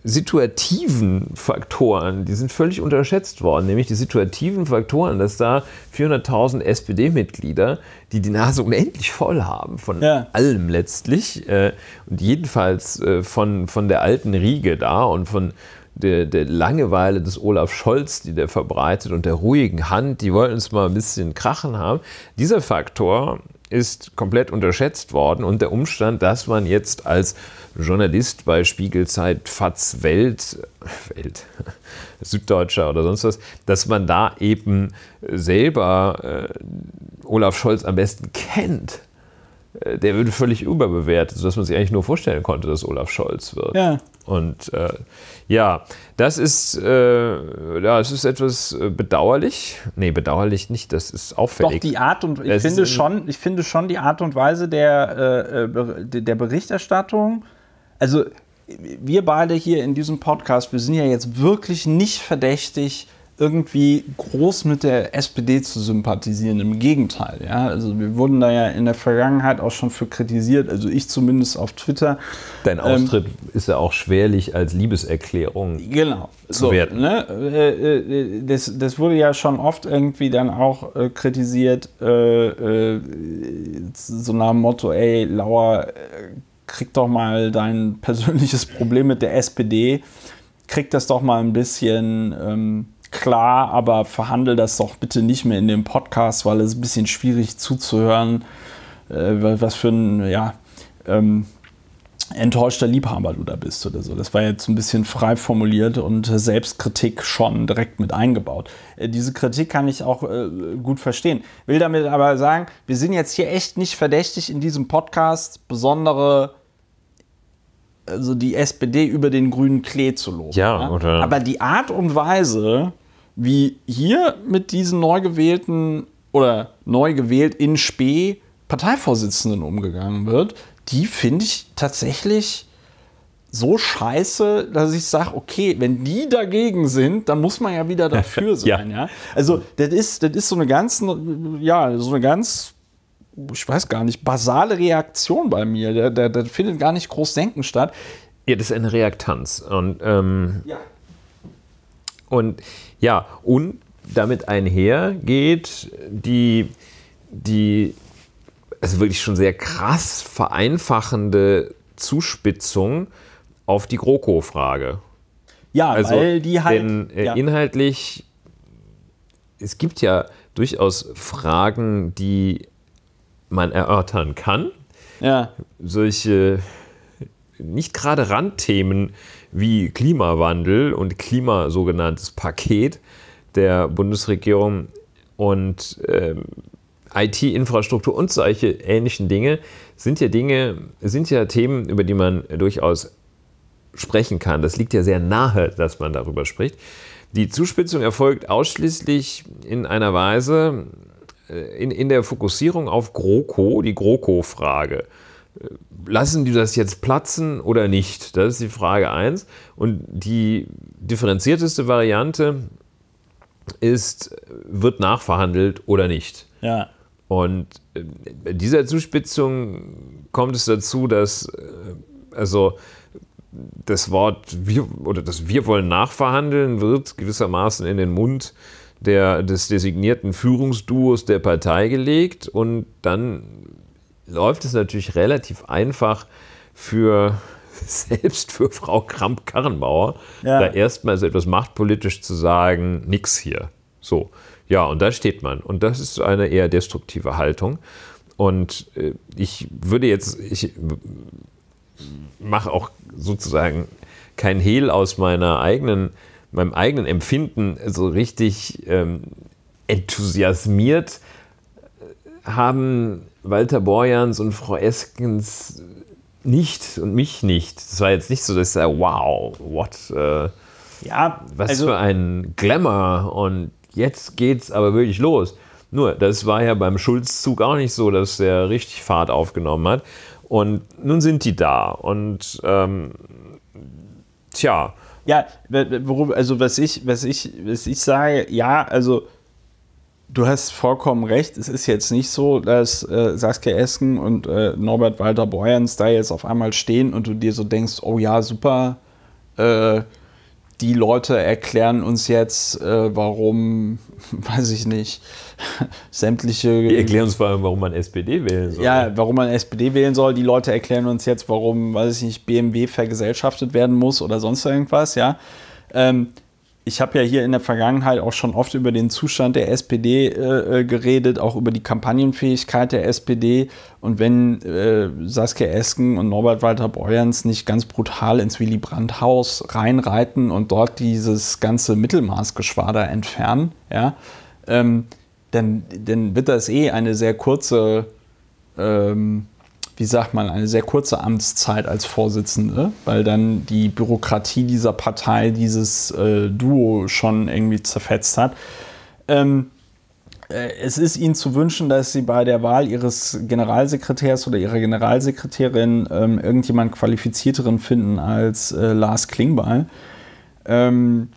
Speaker 2: situativen Faktoren, die sind völlig unterschätzt worden, nämlich die situativen Faktoren, dass da 400.000 SPD-Mitglieder, die die Nase unendlich voll haben von ja. allem letztlich äh, und jedenfalls äh, von, von der alten Riege da und von der, der, Langeweile des Olaf Scholz, die der verbreitet und der ruhigen Hand, die wollen uns mal ein bisschen krachen haben. Dieser Faktor ist komplett unterschätzt worden und der Umstand, dass man jetzt als Journalist bei Spiegelzeit, Faz, Welt, Welt, Süddeutscher oder sonst was, dass man da eben selber äh, Olaf Scholz am besten kennt. Äh, der würde völlig überbewertet, sodass man sich eigentlich nur vorstellen konnte, dass Olaf Scholz wird. Ja. Und äh, ja, das ist, äh, ja, es ist etwas äh, bedauerlich. Nee, bedauerlich nicht, das ist auffällig. Doch, die Art und ich finde, schon,
Speaker 1: ich finde schon die Art und Weise der, äh, äh der Berichterstattung also wir beide hier in diesem Podcast, wir sind ja jetzt wirklich nicht verdächtig, irgendwie groß mit der SPD zu sympathisieren. Im Gegenteil, ja. Also wir wurden da ja in der Vergangenheit auch schon für kritisiert, also ich zumindest
Speaker 2: auf Twitter. Dein ähm, Austritt ähm, ist ja auch schwerlich als Liebeserklärung genau, so, werden.
Speaker 1: Ne? Äh, äh, das, das, wurde ja schon oft irgendwie dann auch äh, kritisiert, so nach dem Motto, ey, Lauer krieg doch mal dein persönliches Problem mit der SPD, krieg das doch mal ein bisschen ähm, klar, aber verhandel das doch bitte nicht mehr in dem Podcast, weil es ein bisschen schwierig zuzuhören, äh, was für ein, ja, ähm, enttäuschter Liebhaber du da bist oder so. Das war jetzt ein bisschen frei formuliert und Selbstkritik schon direkt mit eingebaut. Äh, diese Kritik kann ich auch äh, gut verstehen. Will damit aber sagen, wir sind jetzt hier echt nicht verdächtig, in diesem Podcast besondere also die SPD über den grünen Klee zu loben. Ja, oder? Aber die Art und Weise, wie hier mit diesen neu gewählten oder neu gewählt in Spee Parteivorsitzenden umgegangen wird, die finde ich tatsächlich so scheiße, dass ich sage, okay, wenn die dagegen sind, dann muss man ja wieder dafür sein. ja. ja. Also das ist, das ist so eine ganz, ja, so eine ganz ich weiß gar nicht, basale Reaktion bei mir. Da, da, da findet
Speaker 2: gar nicht groß Denken statt. Ja, das ist eine Reaktanz. Und, ähm, ja. und ja, und damit einher geht die, die also wirklich schon sehr krass vereinfachende Zuspitzung auf die GroKo-Frage. Ja, also, weil die halt. Denn äh, ja. inhaltlich, es gibt ja durchaus Fragen, die man erörtern kann. Ja. Solche nicht gerade Randthemen wie Klimawandel und Klima sogenanntes Paket der Bundesregierung und ähm, IT-Infrastruktur und solche ähnlichen Dinge sind ja Dinge, sind ja Themen, über die man durchaus sprechen kann. Das liegt ja sehr nahe, dass man darüber spricht. Die Zuspitzung erfolgt ausschließlich in einer Weise, äh, in, in der Fokussierung auf GroKo, die GroKo-Frage, äh, lassen die das jetzt platzen oder nicht? Das ist die Frage 1. Und die differenzierteste Variante ist, wird nachverhandelt oder nicht. Ja. Und bei äh, dieser Zuspitzung kommt es dazu, dass also das Wort wir oder das wir wollen nachverhandeln wird gewissermaßen in den Mund der, des designierten Führungsduos der Partei gelegt und dann läuft es natürlich relativ einfach für selbst für Frau Kramp-Karrenbauer, ja. da erstmal so etwas machtpolitisch zu sagen, nix hier. So, ja, und da steht man. Und das ist eine eher destruktive Haltung. Und äh, ich würde jetzt, ich mache auch sozusagen kein Hehl aus meiner eigenen meinem eigenen Empfinden so richtig ähm, enthusiasmiert äh, haben Walter Borjans und Frau Eskens nicht und mich nicht. Es war jetzt nicht so, dass er, wow, what, äh, ja, was also, für ein Glamour und jetzt geht's aber wirklich los. Nur, das war ja beim Schulzzug auch nicht so, dass er richtig Fahrt aufgenommen hat. Und nun sind die da und ähm, tja, ja, worum, also
Speaker 1: was ich, was ich, was ich sage, ja, also du hast vollkommen recht. Es ist jetzt nicht so, dass äh, Saskia Esken und äh, Norbert Walter Borjans da jetzt auf einmal stehen und du dir so denkst, oh ja, super, äh, die Leute erklären uns jetzt, äh, warum, weiß ich nicht, sämtliche.
Speaker 2: Die erklären uns vor allem, warum man SPD wählen soll. Ja,
Speaker 1: warum man SPD wählen soll. Die Leute erklären uns jetzt, warum, weiß ich nicht, BMW vergesellschaftet werden muss oder sonst irgendwas, ja. Ähm, ich habe ja hier in der Vergangenheit auch schon oft über den Zustand der SPD äh, äh, geredet, auch über die Kampagnenfähigkeit der SPD. Und wenn äh, Saskia Esken und Norbert Walter Borjans nicht ganz brutal ins Willy Brandt-Haus reinreiten und dort dieses ganze Mittelmaßgeschwader entfernen, ja, ähm, dann, dann wird das eh eine sehr kurze ähm, wie sagt man, eine sehr kurze Amtszeit als Vorsitzende, weil dann die Bürokratie dieser Partei dieses äh, Duo schon irgendwie zerfetzt hat. Ähm, äh, es ist Ihnen zu wünschen, dass Sie bei der Wahl Ihres Generalsekretärs oder Ihrer Generalsekretärin ähm, irgendjemand Qualifizierteren finden als äh, Lars Klingbeil. Ähm,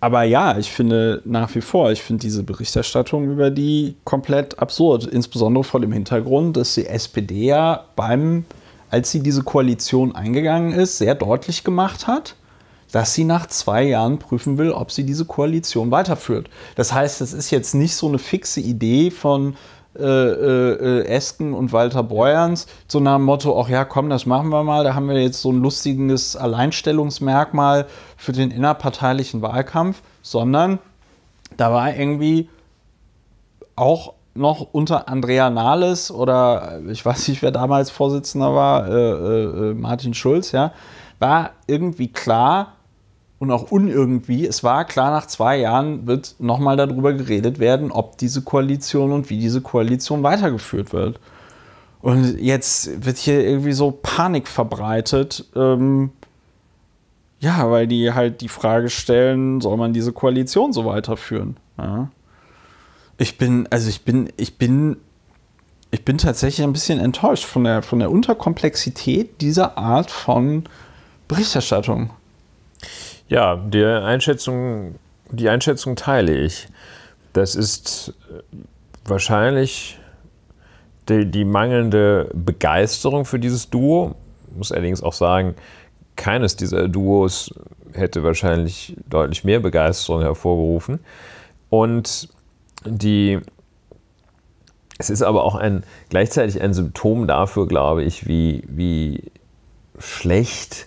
Speaker 1: aber ja, ich finde nach wie vor, ich finde diese Berichterstattung über die komplett absurd, insbesondere vor dem Hintergrund, dass die SPD ja beim, als sie diese Koalition eingegangen ist, sehr deutlich gemacht hat, dass sie nach zwei Jahren prüfen will, ob sie diese Koalition weiterführt. Das heißt, es ist jetzt nicht so eine fixe Idee von, äh, äh, äh, Esken und Walter Breuerns, so nach dem Motto, ach ja, komm, das machen wir mal, da haben wir jetzt so ein lustiges Alleinstellungsmerkmal für den innerparteilichen Wahlkampf, sondern da war irgendwie auch noch unter Andrea Nahles oder ich weiß nicht, wer damals Vorsitzender war, äh, äh, äh Martin Schulz, ja, war irgendwie klar, und auch unirgendwie. Es war klar, nach zwei Jahren wird nochmal darüber geredet werden, ob diese Koalition und wie diese Koalition weitergeführt wird. Und jetzt wird hier irgendwie so Panik verbreitet. Ähm ja, weil die halt die Frage stellen, soll man diese Koalition so weiterführen? Ja. Ich bin, also ich bin, ich bin, ich bin tatsächlich ein bisschen enttäuscht von der, von der Unterkomplexität dieser Art von Berichterstattung.
Speaker 2: Ja, die Einschätzung, die Einschätzung teile ich. Das ist äh, wahrscheinlich die, die mangelnde Begeisterung für dieses Duo. Ich muss allerdings auch sagen, keines dieser Duos hätte wahrscheinlich deutlich mehr Begeisterung hervorgerufen. Und die, es ist aber auch ein, gleichzeitig ein Symptom dafür, glaube ich, wie, wie schlecht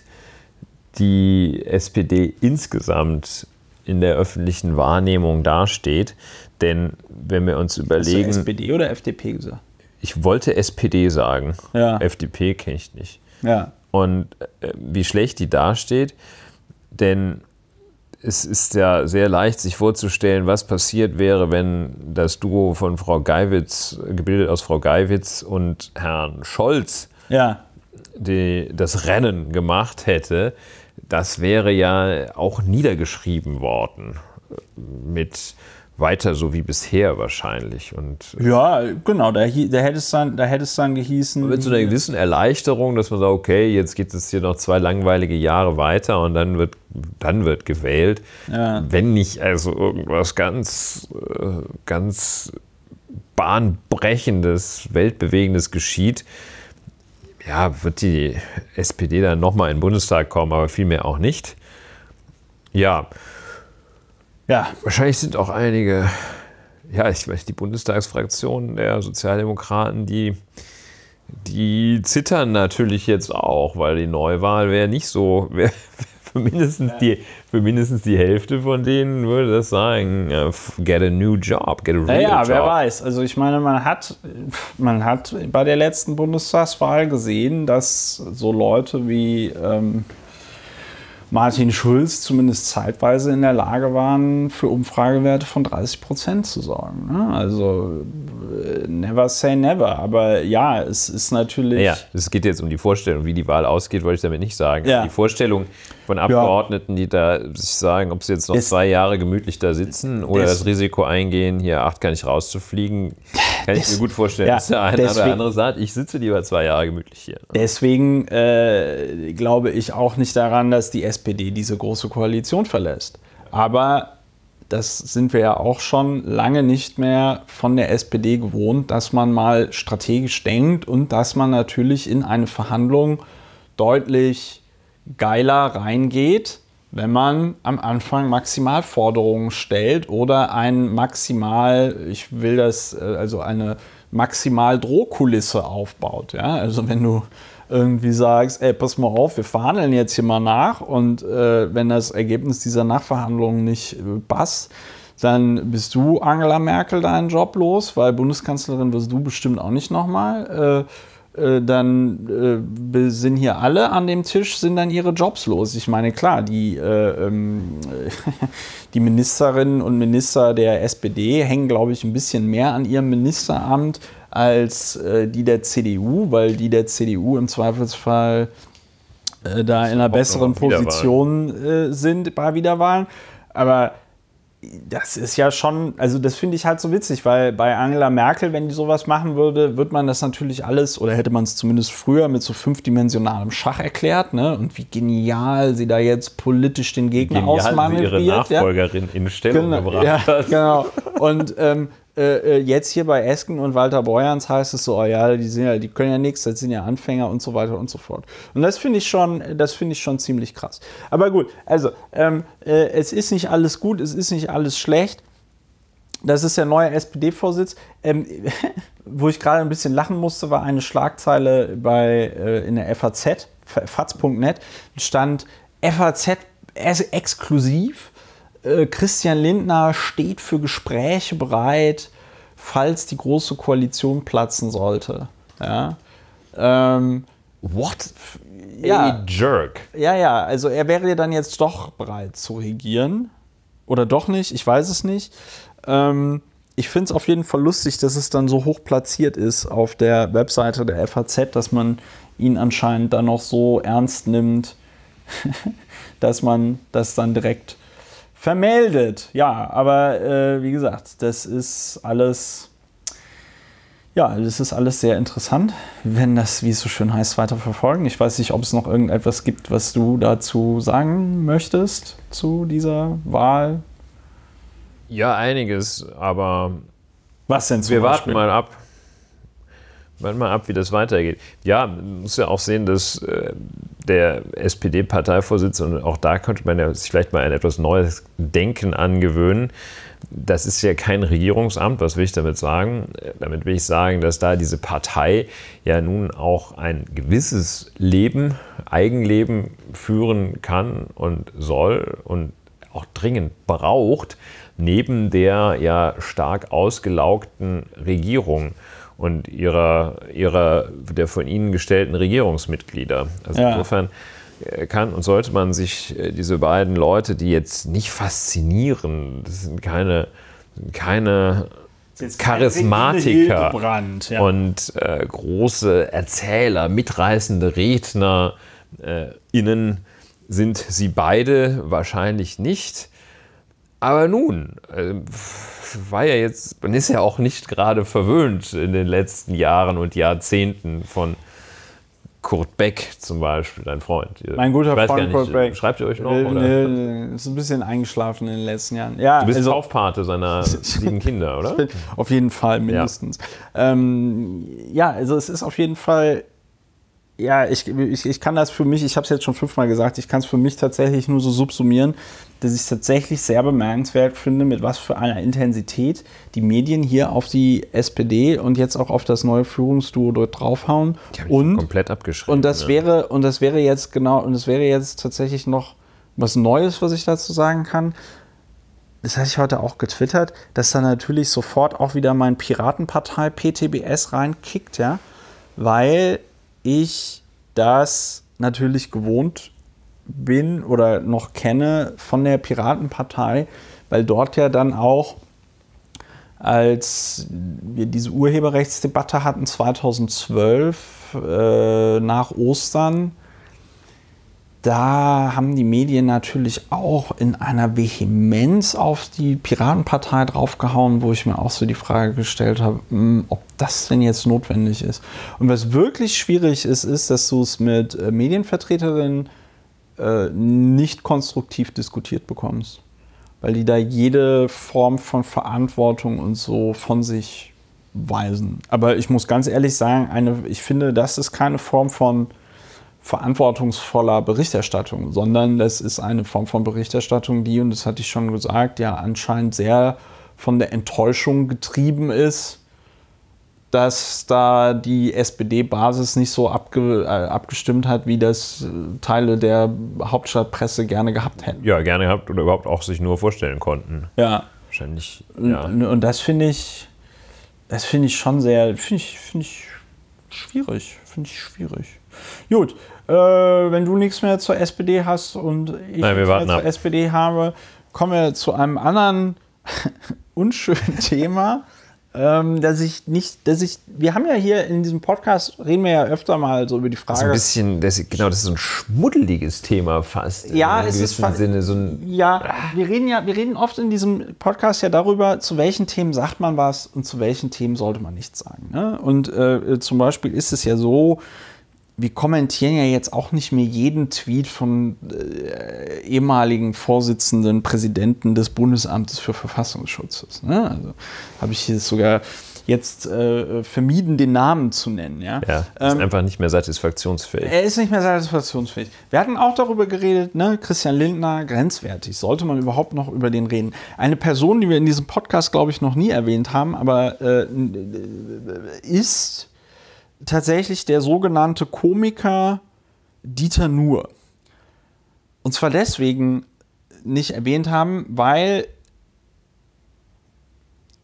Speaker 2: die SPD insgesamt in der öffentlichen Wahrnehmung dasteht. Denn wenn wir uns überlegen. Hast du SPD
Speaker 1: oder FDP gesagt?
Speaker 2: Ich wollte SPD sagen. Ja. FDP kenne ich nicht. Ja. Und äh, wie schlecht die dasteht, denn es ist ja sehr leicht, sich vorzustellen, was passiert wäre, wenn das Duo von Frau Geiwitz, gebildet aus Frau Geiwitz und Herrn Scholz, ja. die, das Rennen gemacht hätte das wäre ja auch niedergeschrieben worden mit weiter so wie bisher wahrscheinlich. Und, äh, ja, genau, da, da, hätte es dann, da hätte es dann gehießen. Mit so einer gewissen Erleichterung, dass man sagt, okay, jetzt geht es hier noch zwei langweilige Jahre weiter und dann wird, dann wird gewählt. Ja. Wenn nicht also irgendwas ganz, äh, ganz bahnbrechendes, weltbewegendes geschieht, ja, wird die SPD dann nochmal in den Bundestag kommen, aber vielmehr auch nicht. Ja. Ja. Wahrscheinlich sind auch einige, ja, ich weiß, die Bundestagsfraktion der Sozialdemokraten, die, die zittern natürlich jetzt auch, weil die Neuwahl wäre nicht so, wäre für mindestens, die, für mindestens die Hälfte von denen würde das sagen, äh, get a new job, get a real naja, job. Ja, wer
Speaker 1: weiß. Also ich meine, man hat, man hat bei der letzten Bundestagswahl gesehen, dass so Leute wie ähm, Martin Schulz zumindest zeitweise in der Lage waren, für Umfragewerte von 30 Prozent zu sorgen. Ne? Also
Speaker 2: äh, never say never. Aber ja, es ist natürlich. Ja, es geht jetzt um die Vorstellung, wie die Wahl ausgeht, wollte ich damit nicht sagen. Ja. Die Vorstellung, von Abgeordneten, die da sich sagen, ob sie jetzt noch es, zwei Jahre gemütlich da sitzen oder das Risiko eingehen, hier acht kann ich rauszufliegen, kann ich mir gut vorstellen. Ja, ist der eine deswegen, oder andere sagt, ich sitze lieber zwei Jahre gemütlich hier.
Speaker 1: Deswegen äh, glaube ich auch nicht daran, dass die SPD diese große Koalition verlässt. Aber das sind wir ja auch schon lange nicht mehr von der SPD gewohnt, dass man mal strategisch denkt und dass man natürlich in eine Verhandlung deutlich geiler reingeht, wenn man am Anfang Maximalforderungen stellt oder ein maximal, ich will das, äh, also eine maximal Drohkulisse aufbaut. Ja? Also wenn du irgendwie sagst, ey, pass mal auf, wir verhandeln jetzt hier mal nach und äh, wenn das Ergebnis dieser Nachverhandlungen nicht äh, passt, dann bist du Angela Merkel deinen Job los, weil Bundeskanzlerin wirst du bestimmt auch nicht nochmal. Äh, äh, dann äh, sind hier alle an dem Tisch, sind dann ihre Jobs los. Ich meine, klar, die, äh, ähm, die Ministerinnen und Minister der SPD hängen, glaube ich, ein bisschen mehr an ihrem Ministeramt als äh, die der CDU, weil die der CDU im Zweifelsfall äh, da in einer besseren Position äh, sind bei Wiederwahlen. Aber das ist ja schon, also das finde ich halt so witzig, weil bei Angela Merkel, wenn die sowas machen würde, wird man das natürlich alles, oder hätte man es zumindest früher mit so fünfdimensionalem Schach erklärt, ne? Und wie genial sie da jetzt politisch den Gegner ausmanövriert. ihre
Speaker 2: Nachfolgerin ja. in Stellung genau, gebracht ja, hat.
Speaker 1: Genau. Und ähm, äh, äh, jetzt hier bei Esken und Walter Beuerns heißt es so, oh ja, die sind ja, die können ja nichts, das sind ja Anfänger und so weiter und so fort. Und das finde ich schon, das finde ich schon ziemlich krass. Aber gut, also ähm, äh, es ist nicht alles gut, es ist nicht alles schlecht. Das ist der neue SPD-Vorsitz. Ähm, wo ich gerade ein bisschen lachen musste, war eine Schlagzeile bei, äh, in der FAZ, faz.net, stand FAZ exklusiv äh, Christian Lindner steht für Gespräche bereit, falls die große Koalition platzen sollte. Ja. Ähm, What?
Speaker 2: Ja. A jerk.
Speaker 1: Ja, ja, also er wäre dann jetzt doch bereit zu regieren. Oder doch nicht, ich weiß es nicht. Ähm, ich finde es auf jeden Fall lustig, dass es dann so hoch platziert ist auf der Webseite der FAZ, dass man ihn anscheinend dann noch so ernst nimmt, dass man das dann direkt vermeldet. Ja, aber äh, wie gesagt, das ist alles. Ja, das ist alles sehr interessant, wenn das, wie es so schön heißt, weiter verfolgen. Ich weiß nicht, ob es noch irgendetwas gibt, was du dazu sagen möchtest zu dieser Wahl.
Speaker 2: Ja, einiges, aber. Was denn zum Wir Beispiel? warten mal ab. Warten mal ab, wie das weitergeht. Ja, man muss ja auch sehen, dass äh, der SPD-Parteivorsitzende, und auch da könnte man ja sich vielleicht mal ein etwas neues Denken angewöhnen. Das ist ja kein Regierungsamt, was will ich damit sagen? Damit will ich sagen, dass da diese Partei ja nun auch ein gewisses Leben, Eigenleben führen kann und soll und auch dringend braucht, neben der ja stark ausgelaugten Regierung und ihrer, ihrer der von ihnen gestellten Regierungsmitglieder. Also ja. insofern äh, kann und sollte man sich äh, diese beiden Leute, die jetzt nicht faszinieren, das sind keine, keine Charismatiker ja. und äh, große Erzähler, mitreißende Redner, äh, innen sind sie beide wahrscheinlich nicht. Aber nun, äh, war ja jetzt, man ist ja auch nicht gerade verwöhnt in den letzten Jahren und Jahrzehnten von Kurt Beck zum Beispiel, dein Freund. Mein guter Freund nicht, Kurt
Speaker 1: Beck. Schreibt ihr euch noch? Oder? Nee, ist ein bisschen eingeschlafen in den letzten Jahren. Ja, du bist also,
Speaker 2: Taufpate seiner sieben Kinder, oder? auf jeden Fall, mindestens.
Speaker 1: Ja. Ähm, ja, also es ist auf jeden Fall ja, ich, ich, ich kann das für mich, ich habe es jetzt schon fünfmal gesagt, ich kann es für mich tatsächlich nur so subsumieren dass ich es tatsächlich sehr bemerkenswert finde, mit was für einer Intensität die Medien hier auf die SPD und jetzt auch auf das neue Führungsduo dort draufhauen. Die haben und komplett abgeschrieben. Und das ja. wäre und das wäre jetzt genau und das wäre jetzt tatsächlich noch was Neues, was ich dazu sagen kann. Das hatte ich heute auch getwittert, dass da natürlich sofort auch wieder mein Piratenpartei PTBS reinkickt, ja, weil ich das natürlich gewohnt bin oder noch kenne von der Piratenpartei, weil dort ja dann auch, als wir diese Urheberrechtsdebatte hatten 2012 äh, nach Ostern, da haben die Medien natürlich auch in einer Vehemenz auf die Piratenpartei draufgehauen, wo ich mir auch so die Frage gestellt habe, hm, ob das denn jetzt notwendig ist. Und was wirklich schwierig ist, ist, dass du es mit äh, Medienvertreterinnen äh, nicht konstruktiv diskutiert bekommst. Weil die da jede Form von Verantwortung und so von sich weisen. Aber ich muss ganz ehrlich sagen, eine, ich finde, das ist keine Form von verantwortungsvoller Berichterstattung, sondern das ist eine Form von Berichterstattung, die, und das hatte ich schon gesagt, ja anscheinend sehr von der Enttäuschung getrieben ist, dass da die SPD-Basis nicht so abge, äh, abgestimmt hat, wie das
Speaker 2: äh, Teile der Hauptstadtpresse gerne gehabt hätten. Ja, gerne gehabt oder überhaupt auch sich nur vorstellen konnten. Ja. Wahrscheinlich.
Speaker 1: Ja. Und, und das finde ich, das finde ich schon sehr, finde ich, finde ich schwierig, finde ich schwierig. Gut, äh, wenn du nichts mehr zur SPD hast und ich Nein, nichts mehr ab. zur SPD habe, kommen wir zu einem anderen unschönen Thema. Ähm, dass ich nicht, dass ich, wir haben ja hier in diesem Podcast, reden wir ja öfter mal so über die Frage. Das
Speaker 2: ist ein bisschen, das, genau, das ist so ein schmuddeliges Thema fast. Ja, in es ist fast, Sinne so ein,
Speaker 1: Ja, ah. wir reden ja, wir reden oft in diesem Podcast ja darüber, zu welchen Themen sagt man was und zu welchen Themen sollte man nichts sagen. Ne? Und äh, zum Beispiel ist es ja so, wir kommentieren ja jetzt auch nicht mehr jeden Tweet von äh, ehemaligen Vorsitzenden, Präsidenten des Bundesamtes für Verfassungsschutzes. Ne? Also habe ich hier sogar jetzt äh, vermieden, den Namen zu nennen. Ja, ja ist ähm, einfach
Speaker 2: nicht mehr satisfaktionsfähig.
Speaker 1: Er ist nicht mehr satisfaktionsfähig. Wir hatten auch darüber geredet, ne? Christian Lindner, grenzwertig. Sollte man überhaupt noch über den reden? Eine Person, die wir in diesem Podcast, glaube ich, noch nie erwähnt haben, aber äh, ist tatsächlich der sogenannte Komiker Dieter Nuhr. Und zwar deswegen nicht erwähnt haben, weil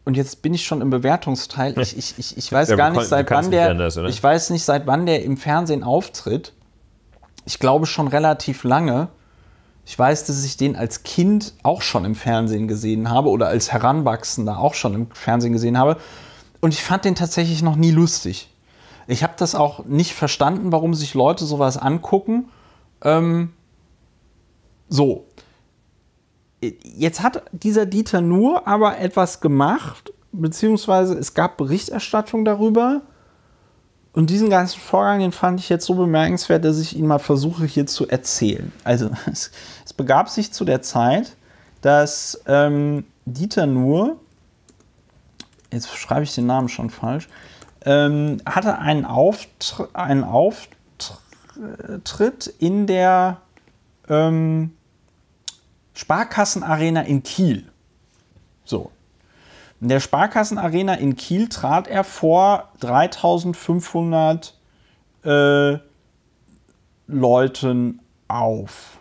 Speaker 1: und jetzt bin ich schon im Bewertungsteil. Ich, ich, ich, ich weiß ja, gar nicht, seit wann der. Das, also, ne? ich weiß nicht, seit wann der im Fernsehen auftritt. Ich glaube schon relativ lange. Ich weiß, dass ich den als Kind auch schon im Fernsehen gesehen habe oder als Heranwachsender auch schon im Fernsehen gesehen habe. Und ich fand den tatsächlich noch nie lustig. Ich habe das auch nicht verstanden, warum sich Leute sowas angucken. Ähm, so. Jetzt hat dieser Dieter nur aber etwas gemacht, beziehungsweise es gab Berichterstattung darüber. Und diesen ganzen Vorgang, den fand ich jetzt so bemerkenswert, dass ich ihn mal versuche hier zu erzählen. Also es, es begab sich zu der Zeit, dass ähm, Dieter Nuhr, jetzt schreibe ich den Namen schon falsch, ähm, hatte einen, Auftr einen Auftritt in der ähm, Sparkassenarena in Kiel. So. In der Sparkassenarena in Kiel trat er vor 3500 äh, Leuten auf.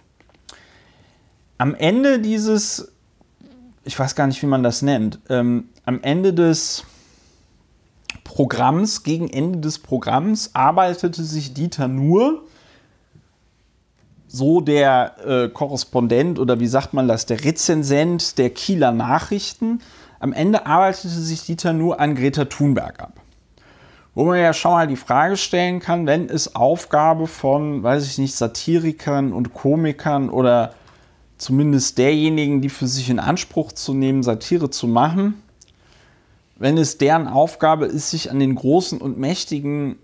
Speaker 1: Am Ende dieses, ich weiß gar nicht, wie man das nennt, ähm, am Ende des Programms, gegen Ende des Programms, arbeitete sich Dieter nur, so der äh, Korrespondent oder wie sagt man das, der Rezensent der Kieler Nachrichten, am Ende arbeitete sich Dieter nur an Greta Thunberg ab. Wo man ja schon mal die Frage stellen kann, wenn es Aufgabe von, weiß ich nicht, Satirikern und Komikern oder zumindest derjenigen, die für sich in Anspruch zu nehmen, Satire zu machen, wenn es deren Aufgabe ist, sich an den Großen und Mächtigen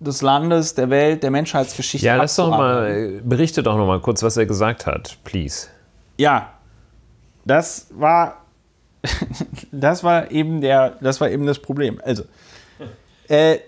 Speaker 1: des Landes, der Welt, der Menschheitsgeschichte zu Ja, lass doch mal,
Speaker 2: berichte doch noch mal kurz, was er gesagt hat, please. Ja, das
Speaker 1: war, das war eben der, das war eben das Problem. Also, äh,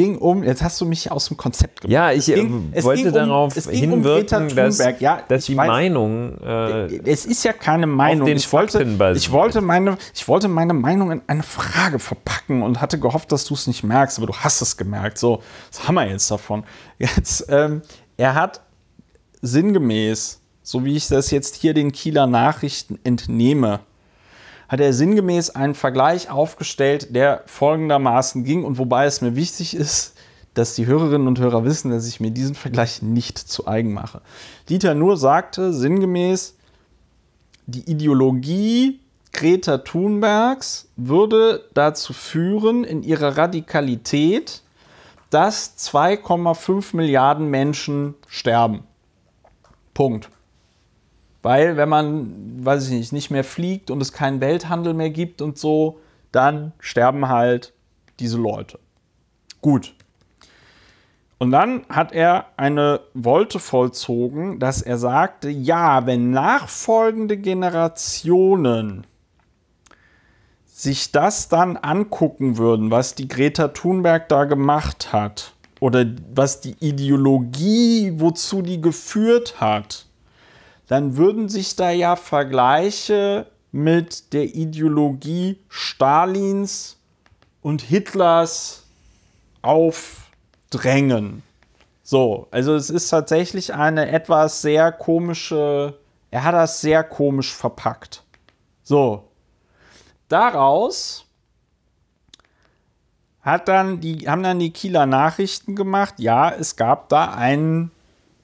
Speaker 1: ging um, jetzt hast du mich aus dem Konzept gebracht. Ja, ich ging, ähm, wollte darauf um, hinwirken, um dass, ja, dass die weiß, Meinung. Äh, es ist ja keine Meinung. Ich wollte, ich, wollte meine, ich wollte meine Meinung in eine Frage verpacken und hatte gehofft, dass du es nicht merkst, aber du hast es gemerkt. So, was haben wir jetzt davon? Jetzt, ähm, er hat sinngemäß, so wie ich das jetzt hier den Kieler Nachrichten entnehme, hat er sinngemäß einen Vergleich aufgestellt, der folgendermaßen ging und wobei es mir wichtig ist, dass die Hörerinnen und Hörer wissen, dass ich mir diesen Vergleich nicht zu eigen mache. Dieter Nuhr sagte sinngemäß, die Ideologie Greta Thunbergs würde dazu führen, in ihrer Radikalität, dass 2,5 Milliarden Menschen sterben. Punkt. Weil wenn man, weiß ich nicht, nicht mehr fliegt und es keinen Welthandel mehr gibt und so, dann sterben halt diese Leute. Gut. Und dann hat er eine Wolte vollzogen, dass er sagte, ja, wenn nachfolgende Generationen sich das dann angucken würden, was die Greta Thunberg da gemacht hat oder was die Ideologie, wozu die geführt hat, dann würden sich da ja Vergleiche mit der Ideologie Stalins und Hitlers aufdrängen. So, also es ist tatsächlich eine etwas sehr komische, er hat das sehr komisch verpackt. So, daraus hat dann die, haben dann die Kieler Nachrichten gemacht, ja, es gab da einen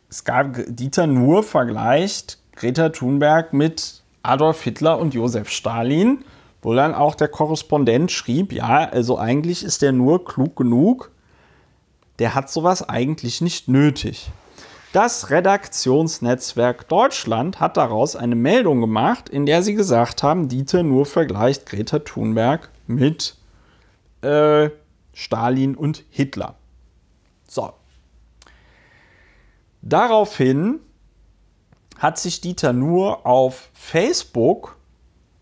Speaker 1: es gab, Dieter nur vergleicht Greta Thunberg mit Adolf Hitler und Josef Stalin, wo dann auch der Korrespondent schrieb, ja, also eigentlich ist der nur klug genug, der hat sowas eigentlich nicht nötig. Das Redaktionsnetzwerk Deutschland hat daraus eine Meldung gemacht, in der sie gesagt haben, Dieter nur vergleicht Greta Thunberg mit äh, Stalin und Hitler. Daraufhin hat sich Dieter Nuhr auf Facebook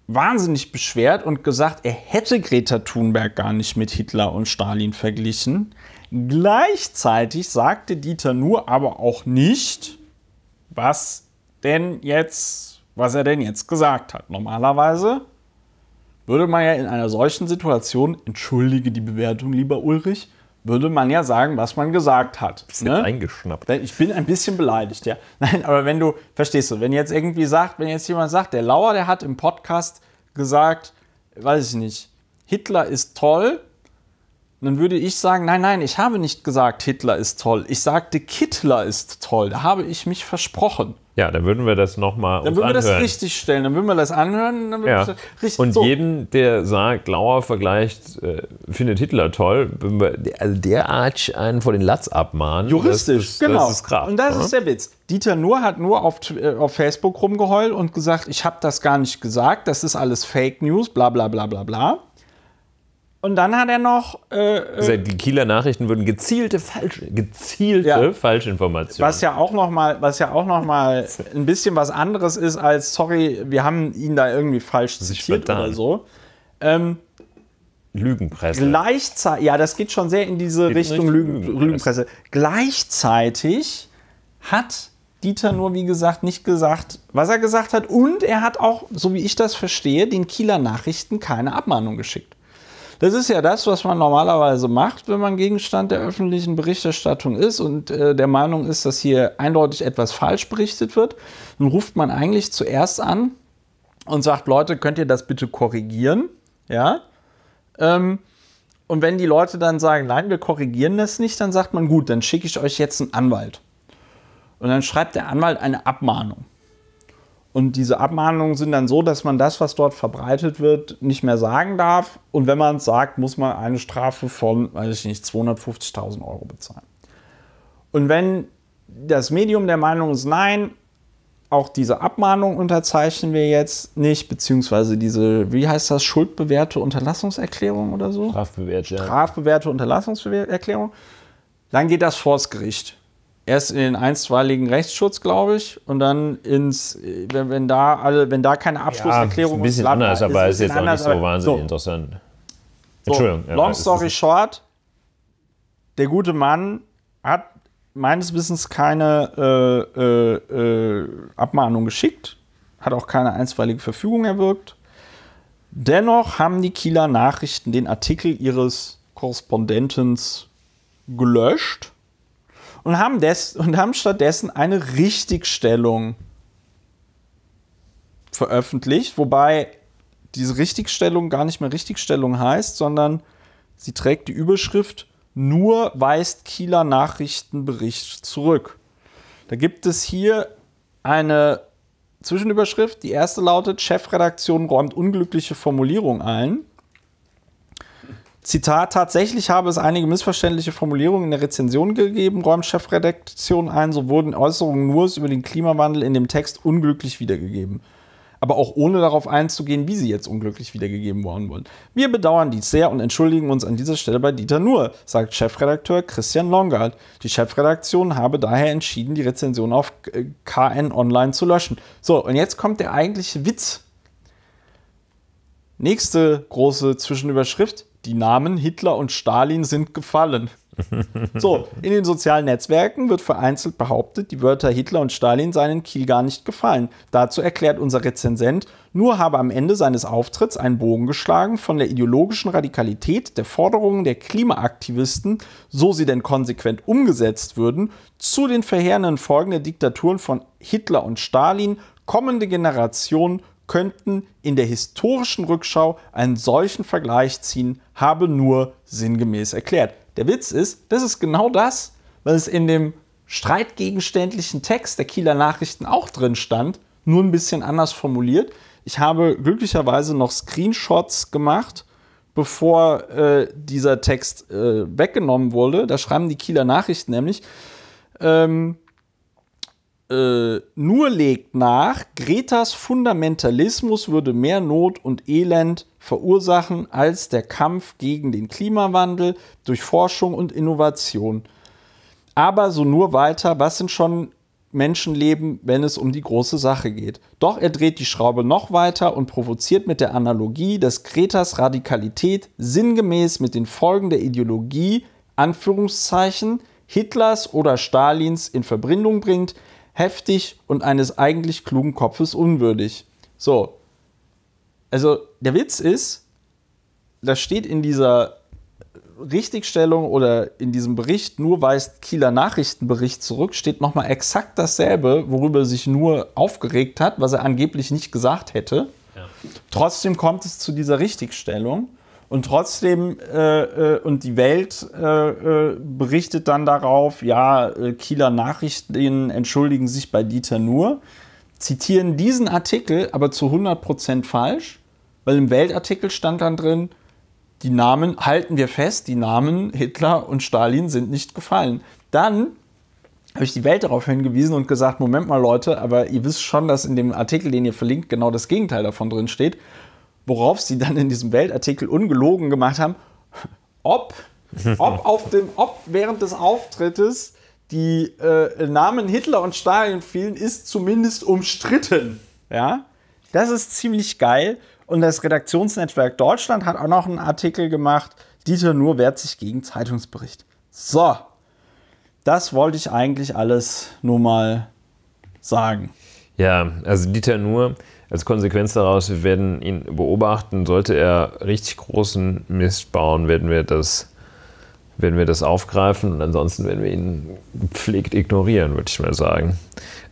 Speaker 1: wahnsinnig beschwert und gesagt, er hätte Greta Thunberg gar nicht mit Hitler und Stalin verglichen. Gleichzeitig sagte Dieter Nuhr aber auch nicht, was denn jetzt, was er denn jetzt gesagt hat. Normalerweise würde man ja in einer solchen Situation, entschuldige die Bewertung, lieber Ulrich, würde man ja sagen, was man gesagt hat. Bist ne? eingeschnappt. Ich bin ein bisschen beleidigt, ja. Nein, aber wenn du, verstehst du, wenn jetzt irgendwie sagt, wenn jetzt jemand sagt, der Lauer, der hat im Podcast gesagt, weiß ich nicht, Hitler ist toll, dann würde ich sagen, nein, nein, ich habe nicht gesagt, Hitler ist toll. Ich
Speaker 2: sagte, Kittler ist toll. Da habe ich mich versprochen. Ja, dann würden wir das nochmal Dann würden wir das richtig
Speaker 1: stellen, dann würden wir das anhören. Dann ja. das richtig, und so.
Speaker 2: jedem, der sagt, Lauer vergleicht, äh, findet Hitler toll, würden wir, also derart einen vor den Latz abmahnen. Juristisch, das genau. ist, genau. Krass, und das ne? ist der
Speaker 1: Witz. Dieter Nuhr hat nur auf, äh, auf Facebook rumgeheult und gesagt, ich habe das gar nicht gesagt, das ist alles Fake News, bla bla bla bla bla. Und dann hat er noch. Äh,
Speaker 2: äh also die Kieler Nachrichten würden gezielte, falsche,
Speaker 1: gezielte ja.
Speaker 2: Falschinformationen. Was
Speaker 1: ja auch nochmal, ja noch ein bisschen was anderes ist als, sorry, wir haben ihn da irgendwie falsch zitiert oder so. Ähm,
Speaker 2: Lügenpresse.
Speaker 1: Gleichzeitig, ja, das geht schon sehr in diese geht Richtung Lügen, Lügenpresse. Lügenpresse. Gleichzeitig hat Dieter nur, wie gesagt, nicht gesagt, was er gesagt hat. Und er hat auch, so wie ich das verstehe, den Kieler Nachrichten keine Abmahnung geschickt. Das ist ja das, was man normalerweise macht, wenn man Gegenstand der öffentlichen Berichterstattung ist und äh, der Meinung ist, dass hier eindeutig etwas falsch berichtet wird. Dann ruft man eigentlich zuerst an und sagt, Leute, könnt ihr das bitte korrigieren? Ja. Ähm, und wenn die Leute dann sagen, nein, wir korrigieren das nicht, dann sagt man, gut, dann schicke ich euch jetzt einen Anwalt. Und dann schreibt der Anwalt eine Abmahnung. Und diese Abmahnungen sind dann so, dass man das, was dort verbreitet wird, nicht mehr sagen darf. Und wenn man es sagt, muss man eine Strafe von, weiß ich nicht, 250.000 Euro bezahlen. Und wenn das Medium der Meinung ist, nein, auch diese Abmahnung unterzeichnen wir jetzt nicht, beziehungsweise diese, wie heißt das, schuldbewährte Unterlassungserklärung oder so? Strafbewährte. Strafbewährte Unterlassungserklärung. Dann geht das vors Gericht erst in den einstweiligen Rechtsschutz, glaube ich, und dann ins, wenn, wenn da alle, wenn da keine Abschlusserklärung ja, ist. Ein bisschen anders, ist, aber ist, jetzt anders, auch nicht so wahnsinnig so.
Speaker 2: interessant. Entschuldigung. So, long story
Speaker 1: short, der gute Mann hat meines Wissens keine äh, äh, äh, Abmahnung geschickt, hat auch keine einstweilige Verfügung erwirkt. Dennoch haben die Kieler Nachrichten den Artikel ihres Korrespondentens gelöscht und haben, des, und haben stattdessen eine Richtigstellung veröffentlicht, wobei diese Richtigstellung gar nicht mehr Richtigstellung heißt, sondern sie trägt die Überschrift nur weist Kieler Nachrichtenbericht zurück. Da gibt es hier eine Zwischenüberschrift. Die erste lautet, Chefredaktion räumt unglückliche Formulierung ein. Zitat, tatsächlich habe es einige missverständliche Formulierungen in der Rezension gegeben, räumt Chefredaktion ein, so wurden Äußerungen nur über den Klimawandel in dem Text unglücklich wiedergegeben. Aber auch ohne darauf einzugehen, wie sie jetzt unglücklich wiedergegeben worden wurden. Wir bedauern dies sehr und entschuldigen uns an dieser Stelle bei Dieter Nuhr, sagt Chefredakteur Christian Longard. Die Chefredaktion habe daher entschieden, die Rezension auf äh, KN Online zu löschen. So, und jetzt kommt der eigentliche Witz. Nächste große Zwischenüberschrift die Namen Hitler und Stalin sind gefallen. So, in den sozialen Netzwerken wird vereinzelt behauptet, die Wörter Hitler und Stalin seien in Kiel gar nicht gefallen. Dazu erklärt unser Rezensent, nur habe am Ende seines Auftritts einen Bogen geschlagen von der ideologischen Radikalität der Forderungen der Klimaaktivisten, so sie denn konsequent umgesetzt würden, zu den verheerenden Folgen der Diktaturen von Hitler und Stalin, kommende Generationen könnten in der historischen Rückschau einen solchen Vergleich ziehen, habe nur sinngemäß erklärt. Der Witz ist, das ist genau das, was in dem streitgegenständlichen Text der Kieler Nachrichten auch drin stand, nur ein bisschen anders formuliert. Ich habe glücklicherweise noch Screenshots gemacht, bevor äh, dieser Text äh, weggenommen wurde. Da schreiben die Kieler Nachrichten nämlich, ähm, äh, nur legt nach, Gretas Fundamentalismus würde mehr Not und Elend verursachen als der Kampf gegen den Klimawandel durch Forschung und Innovation. Aber so nur weiter, was sind schon Menschenleben, wenn es um die große Sache geht. Doch er dreht die Schraube noch weiter und provoziert mit der Analogie, dass Gretas Radikalität sinngemäß mit den Folgen der Ideologie, Anführungszeichen, Hitlers oder Stalins in Verbindung bringt, heftig und eines eigentlich klugen Kopfes unwürdig. So. Also der Witz ist, das steht in dieser Richtigstellung oder in diesem Bericht nur weist Kieler Nachrichtenbericht zurück, steht nochmal exakt dasselbe, worüber er sich nur aufgeregt hat, was er angeblich nicht gesagt hätte. Ja. Trotzdem kommt es zu dieser Richtigstellung. Und trotzdem, äh, äh, und die Welt äh, äh berichtet dann darauf, ja, äh, Kieler Nachrichten entschuldigen sich bei Dieter nur, zitieren diesen Artikel aber zu 100% falsch, weil im Weltartikel stand dann drin, die Namen, halten wir fest, die Namen Hitler und Stalin sind nicht gefallen. Dann habe ich die Welt darauf hingewiesen und gesagt, Moment mal Leute, aber ihr wisst schon, dass in dem Artikel, den ihr verlinkt, genau das Gegenteil davon drin steht worauf sie dann in diesem Weltartikel ungelogen gemacht haben, ob, ob, auf dem, ob während des Auftrittes die äh, Namen Hitler und Stalin fielen, ist zumindest umstritten. Ja, das ist ziemlich geil. Und das Redaktionsnetzwerk Deutschland hat auch noch einen Artikel gemacht. Dieter Nur wehrt sich gegen Zeitungsbericht. So, das wollte ich eigentlich alles nur mal sagen.
Speaker 2: Ja, also Dieter Nur als Konsequenz daraus, wir werden ihn beobachten. Sollte er richtig großen Mist bauen, werden wir das, werden wir das aufgreifen und ansonsten werden wir ihn gepflegt ignorieren, würde ich mal sagen.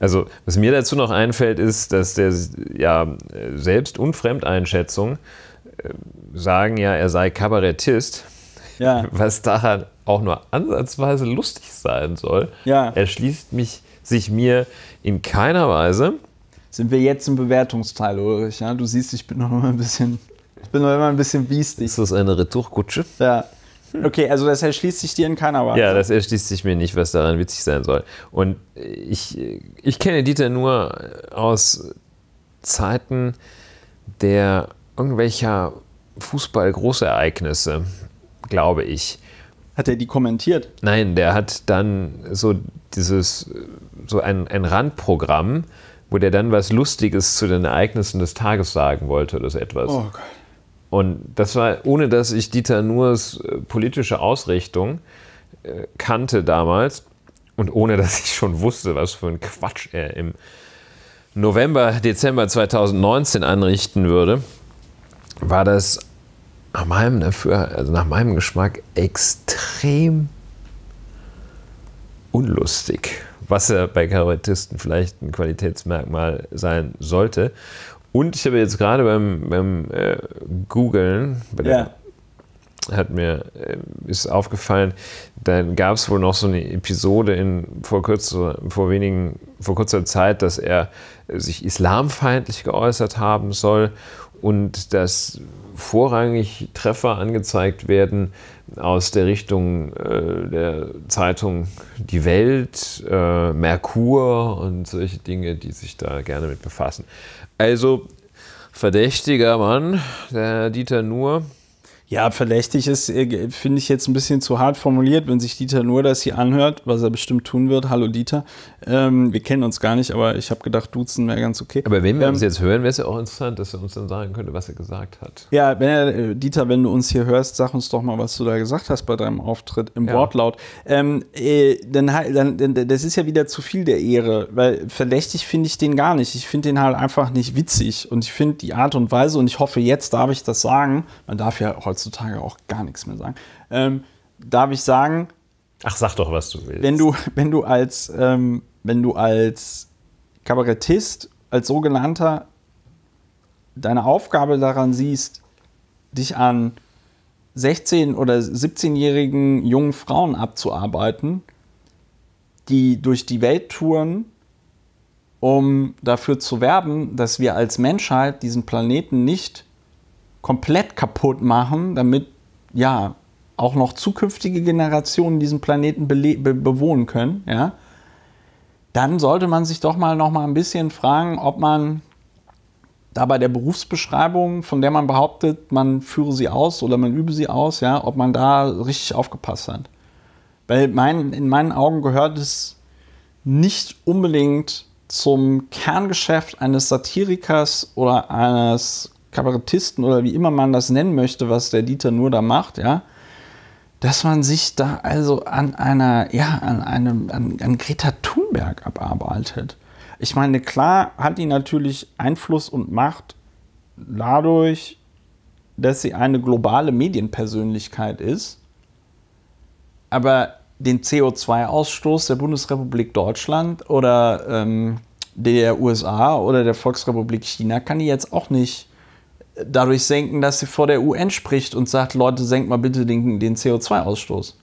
Speaker 2: Also, was mir dazu noch einfällt, ist, dass der ja, Selbst- und Fremdeinschätzung äh, sagen ja, er sei Kabarettist. Ja. Was daran auch nur ansatzweise lustig sein soll, ja. schließt mich sich mir in keiner Weise sind wir jetzt im
Speaker 1: Bewertungsteil, Ulrich. Ja? Du siehst, ich bin noch immer ein bisschen,
Speaker 2: ich bin noch immer ein bisschen biestig. Ist das eine Retourkutsche?
Speaker 1: Ja. Hm. Okay, also das erschließt sich dir in keiner Weise. Ja, das
Speaker 2: erschließt sich mir nicht, was daran witzig sein soll. Und ich, ich kenne Dieter nur aus Zeiten der irgendwelcher Fußball-Großereignisse, glaube ich. Hat er die kommentiert? Nein, der hat dann so dieses, so ein, ein Randprogramm wo der dann was Lustiges zu den Ereignissen des Tages sagen wollte oder so etwas. Oh Gott. Und das war, ohne dass ich Dieter Nuhrs äh, politische Ausrichtung äh, kannte damals und ohne dass ich schon wusste, was für ein Quatsch er im November, Dezember 2019 anrichten würde, war das nach meinem, dafür, ne, also nach meinem Geschmack extrem unlustig was ja bei Kabarettisten vielleicht ein Qualitätsmerkmal sein sollte. Und ich habe jetzt gerade beim, beim äh, Googlen, bei ja. hat mir äh, ist aufgefallen, dann gab es wohl noch so eine Episode in vor kurzer, vor wenigen, vor kurzer Zeit, dass er sich islamfeindlich geäußert haben soll und dass vorrangig Treffer angezeigt werden, aus der Richtung äh, der Zeitung Die Welt, äh, Merkur und solche Dinge, die sich da gerne mit befassen. Also verdächtiger Mann, der Dieter Nuhr. Ja,
Speaker 1: verdächtig ist, äh, finde ich jetzt ein bisschen zu hart formuliert, wenn sich Dieter nur das hier anhört, was er bestimmt tun wird. Hallo Dieter. Ähm, wir kennen uns gar nicht, aber ich habe gedacht, duzen wäre ganz okay. Aber wenn wir ähm, uns jetzt
Speaker 2: hören, wäre es ja auch interessant, dass er uns dann sagen könnte, was er gesagt hat.
Speaker 1: Ja, wenn er, äh, Dieter, wenn du uns hier hörst, sag uns doch mal, was du da gesagt hast bei deinem Auftritt im ja. Wortlaut. Ähm, äh, dann, dann, dann, das ist ja wieder zu viel der Ehre, weil verdächtig finde ich den gar nicht. Ich finde den halt einfach nicht witzig und ich finde die Art und Weise und ich hoffe, jetzt darf ich das sagen. Man darf ja heutzutage heutzutage auch gar nichts mehr sagen. Ähm, darf ich sagen. Ach, sag doch, was du willst. Wenn du, wenn du als, ähm, wenn du als Kabarettist, als sogenannter, deine Aufgabe daran siehst, dich an 16- oder 17-jährigen jungen Frauen abzuarbeiten, die durch die Welt touren, um dafür zu werben, dass wir als Menschheit diesen Planeten nicht komplett kaputt machen, damit ja auch noch zukünftige Generationen diesen Planeten be bewohnen können, ja, dann sollte man sich doch mal noch mal ein bisschen fragen, ob man da bei der Berufsbeschreibung, von der man behauptet, man führe sie aus oder man übe sie aus, ja, ob man da richtig aufgepasst hat. Weil mein, in meinen Augen gehört es nicht unbedingt zum Kerngeschäft eines Satirikers oder eines Kabarettisten oder wie immer man das nennen möchte, was der Dieter nur da macht, ja, dass man sich da also an einer, ja, an einem, an, an Greta Thunberg abarbeitet. Ich meine, klar hat die natürlich Einfluss und Macht dadurch, dass sie eine globale Medienpersönlichkeit ist, aber den CO2-Ausstoß der Bundesrepublik Deutschland oder ähm, der USA oder der Volksrepublik China kann die jetzt auch nicht dadurch senken, dass sie vor der UN spricht und sagt, Leute, senkt mal bitte den, den CO2-Ausstoß.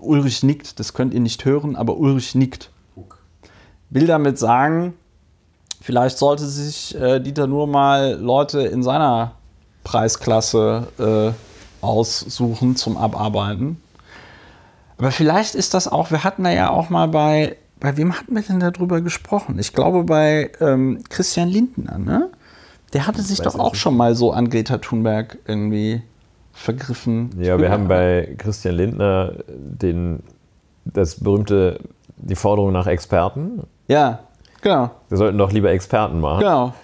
Speaker 1: Ulrich nickt, das könnt ihr nicht hören, aber Ulrich nickt. Will damit sagen, vielleicht sollte sich äh, Dieter nur mal Leute in seiner Preisklasse äh, aussuchen zum Abarbeiten. Aber vielleicht ist das auch, wir hatten da ja auch mal bei bei wem hatten wir denn darüber gesprochen? Ich glaube bei ähm, Christian Lindner, ne? Der hatte sich doch auch nicht. schon mal so an Greta Thunberg irgendwie vergriffen. Ja, wir haben
Speaker 2: bei Christian Lindner den, das berühmte, die Forderung nach Experten. Ja, genau. Wir sollten doch lieber Experten machen. Genau.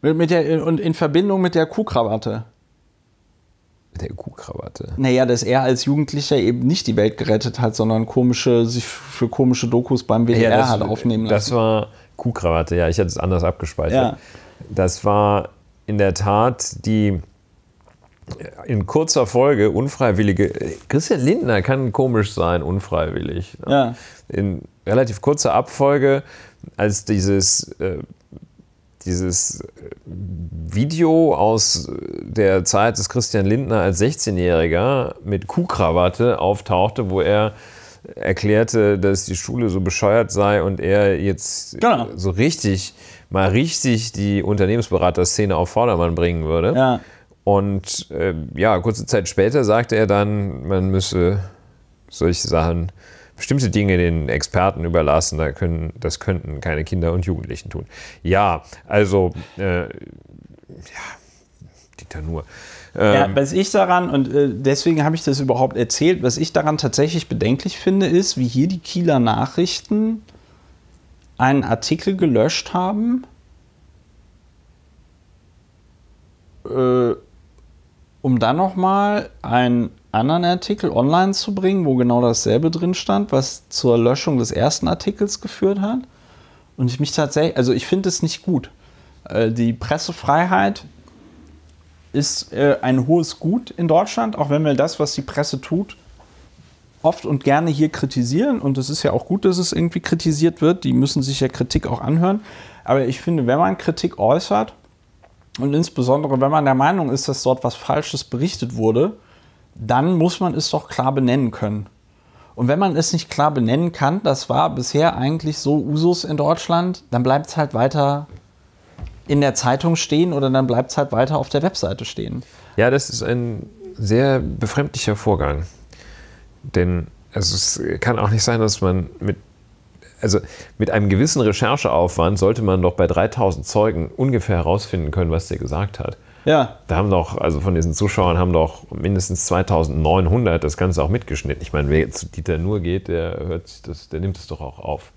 Speaker 2: Mit der, und in Verbindung
Speaker 1: mit der Kuhkrawatte.
Speaker 2: Mit der Kuhkrawatte.
Speaker 1: E naja, dass er als Jugendlicher eben nicht die Welt gerettet hat, sondern komische, sich für komische Dokus beim WDR ja, das, hat aufnehmen lassen. Das
Speaker 2: war Kuhkrawatte, e ja, ich hatte es anders abgespeichert. Ja. Das war in der Tat die in kurzer Folge unfreiwillige. Christian Lindner kann komisch sein, unfreiwillig. Ja. In relativ kurzer Abfolge, als dieses. Äh, dieses äh, Video aus äh, der Zeit des Christian Lindner als 16-Jähriger mit Kuhkrawatte auftauchte, wo er erklärte, dass die Schule so bescheuert sei und er jetzt genau. so richtig, mal richtig die Unternehmensberater-Szene auf Vordermann bringen würde. Ja. Und äh, ja, kurze Zeit später sagte er dann, man müsse solche Sachen bestimmte Dinge den Experten überlassen. Da können, das könnten keine Kinder und Jugendlichen tun. Ja, also äh, ja, Dieter Nur. Ähm, ja, was ich daran, und äh, deswegen habe ich das überhaupt erzählt, was
Speaker 1: ich daran tatsächlich bedenklich finde, ist, wie hier die Kieler Nachrichten einen Artikel gelöscht haben. Äh, um dann nochmal einen anderen Artikel online zu bringen, wo genau dasselbe drin stand, was zur Löschung des ersten Artikels geführt hat. Und ich mich tatsächlich, also ich finde es nicht gut. Äh, die Pressefreiheit ist äh, ein hohes Gut in Deutschland, auch wenn wir das, was die Presse tut, oft und gerne hier kritisieren. Und es ist ja auch gut, dass es irgendwie kritisiert wird. Die müssen sich ja Kritik auch anhören. Aber ich finde, wenn man Kritik äußert, und insbesondere, wenn man der Meinung ist, dass dort was Falsches berichtet wurde, dann muss man es doch klar benennen können. Und wenn man es nicht klar benennen kann, das war bisher eigentlich so Usus in Deutschland, dann bleibt es halt weiter in der Zeitung stehen oder dann bleibt es halt weiter auf der Webseite stehen.
Speaker 2: Ja, das ist ein sehr befremdlicher Vorgang. Denn also es kann auch nicht sein, dass man mit also mit einem gewissen Rechercheaufwand sollte man doch bei 3000 Zeugen ungefähr herausfinden können, was der gesagt hat. Ja. Da haben doch, also von diesen Zuschauern haben doch mindestens 2900 das Ganze auch mitgeschnitten. Ich meine, wer zu Dieter Nur geht, der hört das, der nimmt es doch auch auf.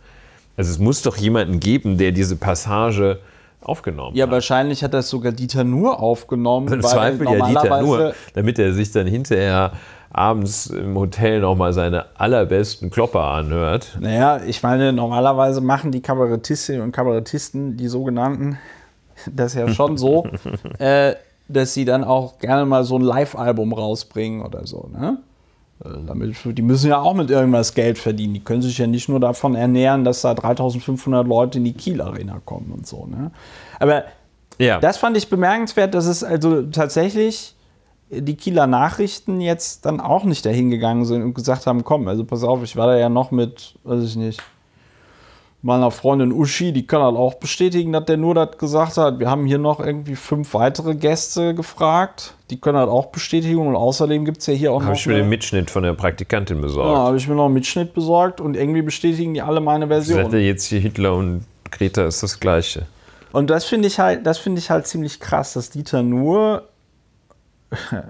Speaker 2: Also es muss doch jemanden geben, der diese Passage aufgenommen ja, hat. Ja, wahrscheinlich hat das sogar Dieter Nur aufgenommen. Im Zweifel ja Dieter Nur, damit er sich dann hinterher abends im Hotel nochmal seine allerbesten Klopper anhört. Naja, ich meine, normalerweise machen die
Speaker 1: Kabarettistinnen und Kabarettisten, die sogenannten, das ja schon so, äh, dass sie dann auch gerne mal so ein Live-Album rausbringen oder so. Ne? Also damit, die müssen ja auch mit irgendwas Geld verdienen. Die können sich ja nicht nur davon ernähren, dass da 3500 Leute in die Kiel Arena kommen und so. Ne? Aber ja. das fand ich bemerkenswert, dass es also tatsächlich die Kieler Nachrichten jetzt dann auch nicht dahin gegangen sind und gesagt haben, komm, also pass auf, ich war da ja noch mit, weiß ich nicht, meiner Freundin Uschi, die kann halt auch bestätigen, dass der nur das gesagt hat. Wir haben hier noch irgendwie fünf weitere Gäste gefragt. Die können halt auch bestätigen. Und außerdem gibt es ja hier auch hab noch. Habe ich mir den
Speaker 2: Mitschnitt von der Praktikantin besorgt. Ja,
Speaker 1: habe ich mir noch einen Mitschnitt besorgt und irgendwie bestätigen die alle meine Version. Ich sagte
Speaker 2: jetzt hier Hitler und Greta ist das Gleiche.
Speaker 1: Und das finde ich halt, das finde ich halt ziemlich krass, dass Dieter nur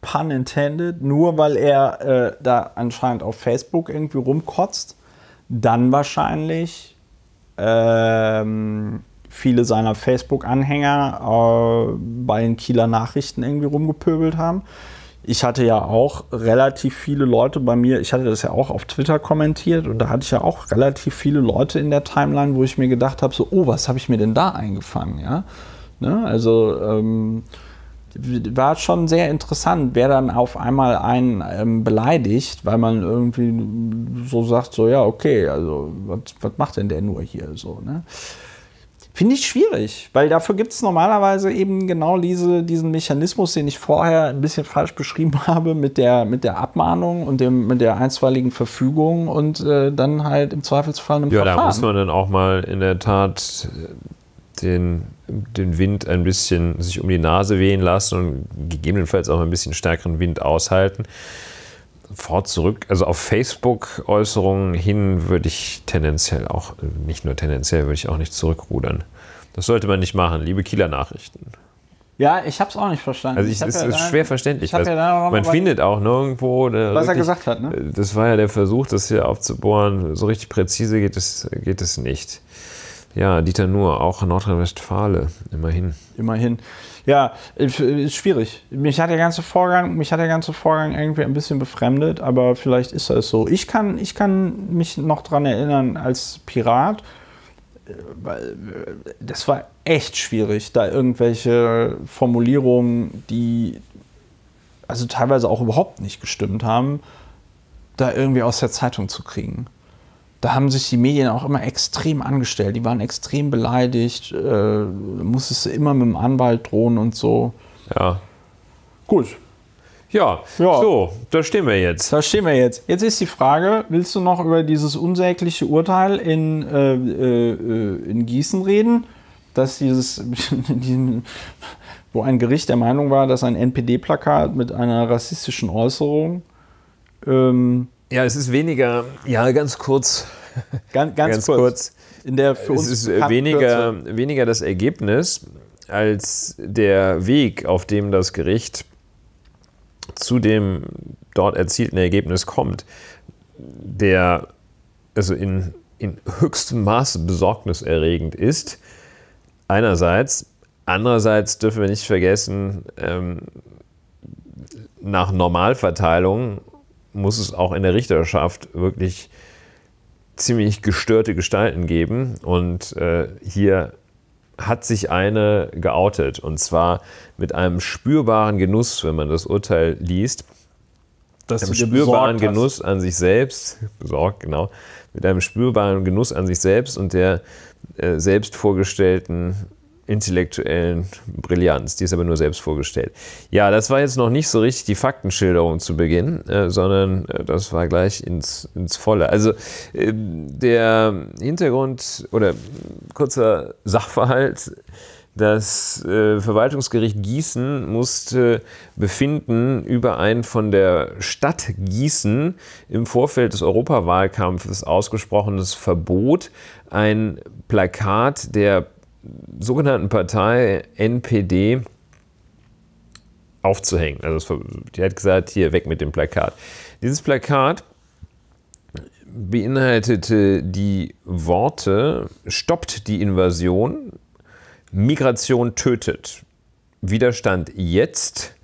Speaker 1: pun intended, nur weil er äh, da anscheinend auf Facebook irgendwie rumkotzt, dann wahrscheinlich ähm, viele seiner Facebook-Anhänger äh, bei den Kieler Nachrichten irgendwie rumgepöbelt haben. Ich hatte ja auch relativ viele Leute bei mir, ich hatte das ja auch auf Twitter kommentiert und da hatte ich ja auch relativ viele Leute in der Timeline, wo ich mir gedacht habe, so, oh, was habe ich mir denn da eingefangen, ja? Ne? Also, ähm, war schon sehr interessant, wer dann auf einmal einen ähm, beleidigt, weil man irgendwie so sagt, so ja, okay, also was, was macht denn der nur hier so, ne? Finde ich schwierig, weil dafür gibt es normalerweise eben genau diese, diesen Mechanismus, den ich vorher ein bisschen falsch beschrieben habe, mit der, mit der Abmahnung und dem, mit der einstweiligen Verfügung und äh, dann halt im Zweifelsfall einem ja, Verfahren. Ja, da muss man
Speaker 2: dann auch mal in der Tat den, den Wind ein bisschen sich um die Nase wehen lassen und gegebenenfalls auch ein bisschen stärkeren Wind aushalten. Fort zurück, also auf Facebook-Äußerungen hin würde ich tendenziell auch, nicht nur tendenziell, würde ich auch nicht zurückrudern. Das sollte man nicht machen, liebe Kieler Nachrichten.
Speaker 1: Ja, ich habe es auch nicht verstanden. Also ich, ich es ja ist dann, schwer verständlich. Also ja man findet
Speaker 2: auch nirgendwo, äh, was richtig, er gesagt hat. Ne? Äh, das war ja der Versuch, das hier aufzubohren. So richtig präzise geht es, geht es nicht. Ja, Dieter Nuhr, auch Nordrhein-Westfalen, immerhin. Immerhin. Ja,
Speaker 1: ist schwierig. Mich hat der ganze Vorgang, mich hat der ganze Vorgang irgendwie ein bisschen befremdet, aber vielleicht ist das so. Ich kann, ich kann mich noch daran erinnern als Pirat, weil äh, das war echt schwierig, da irgendwelche Formulierungen, die also teilweise auch überhaupt nicht gestimmt haben, da irgendwie aus der Zeitung zu kriegen da haben sich die Medien auch immer extrem angestellt. Die waren extrem beleidigt, äh, musstest du immer mit dem Anwalt drohen und so. Ja. Gut. Ja, ja, so, da stehen wir jetzt. Da stehen wir jetzt. Jetzt ist die Frage, willst du noch über dieses unsägliche Urteil in, äh, äh, in Gießen reden? Dass dieses, wo ein Gericht der Meinung war, dass ein NPD-Plakat mit einer rassistischen Äußerung
Speaker 2: ähm, ja, es ist weniger, ja, ganz kurz. Ganz, ganz, ganz kurz. kurz. In der für uns es ist äh, weniger, weniger das Ergebnis als der Weg, auf dem das Gericht zu dem dort erzielten Ergebnis kommt, der also in, in höchstem Maße besorgniserregend ist. Einerseits, andererseits dürfen wir nicht vergessen, ähm, nach Normalverteilung muss es auch in der Richterschaft wirklich ziemlich gestörte Gestalten geben. Und äh, hier hat sich eine geoutet. Und zwar mit einem spürbaren Genuss, wenn man das Urteil liest.
Speaker 1: Das mit einem spürbaren Genuss
Speaker 2: an sich selbst, besorgt, genau, mit einem spürbaren Genuss an sich selbst und der äh, selbst vorgestellten intellektuellen Brillanz. Die ist aber nur selbst vorgestellt. Ja, das war jetzt noch nicht so richtig die Faktenschilderung zu Beginn, äh, sondern äh, das war gleich ins, ins Volle. Also äh, der Hintergrund oder kurzer Sachverhalt. Das äh, Verwaltungsgericht Gießen musste befinden über ein von der Stadt Gießen im Vorfeld des Europawahlkampfes ausgesprochenes Verbot, ein Plakat der sogenannten Partei NPD aufzuhängen. Also die hat gesagt, hier weg mit dem Plakat. Dieses Plakat beinhaltete die Worte Stoppt die Invasion, Migration tötet, Widerstand jetzt.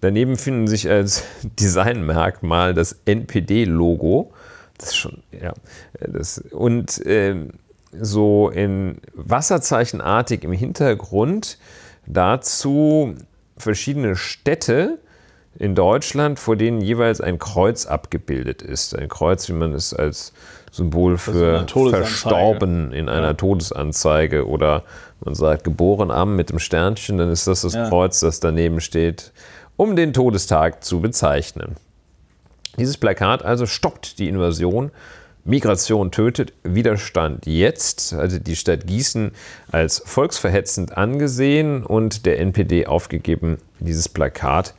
Speaker 2: Daneben finden sich als Designmerkmal das NPD-Logo. Das ist schon, ja, das, und ähm, so in Wasserzeichenartig im Hintergrund dazu verschiedene Städte in Deutschland, vor denen jeweils ein Kreuz abgebildet ist. Ein Kreuz, wie man es als Symbol für verstorben in einer ja. Todesanzeige oder man sagt geboren am mit dem Sternchen, dann ist das das ja. Kreuz, das daneben steht, um den Todestag zu bezeichnen. Dieses Plakat also stoppt die Invasion Migration tötet, Widerstand jetzt, hatte also die Stadt Gießen als volksverhetzend angesehen und der NPD aufgegeben, dieses Plakat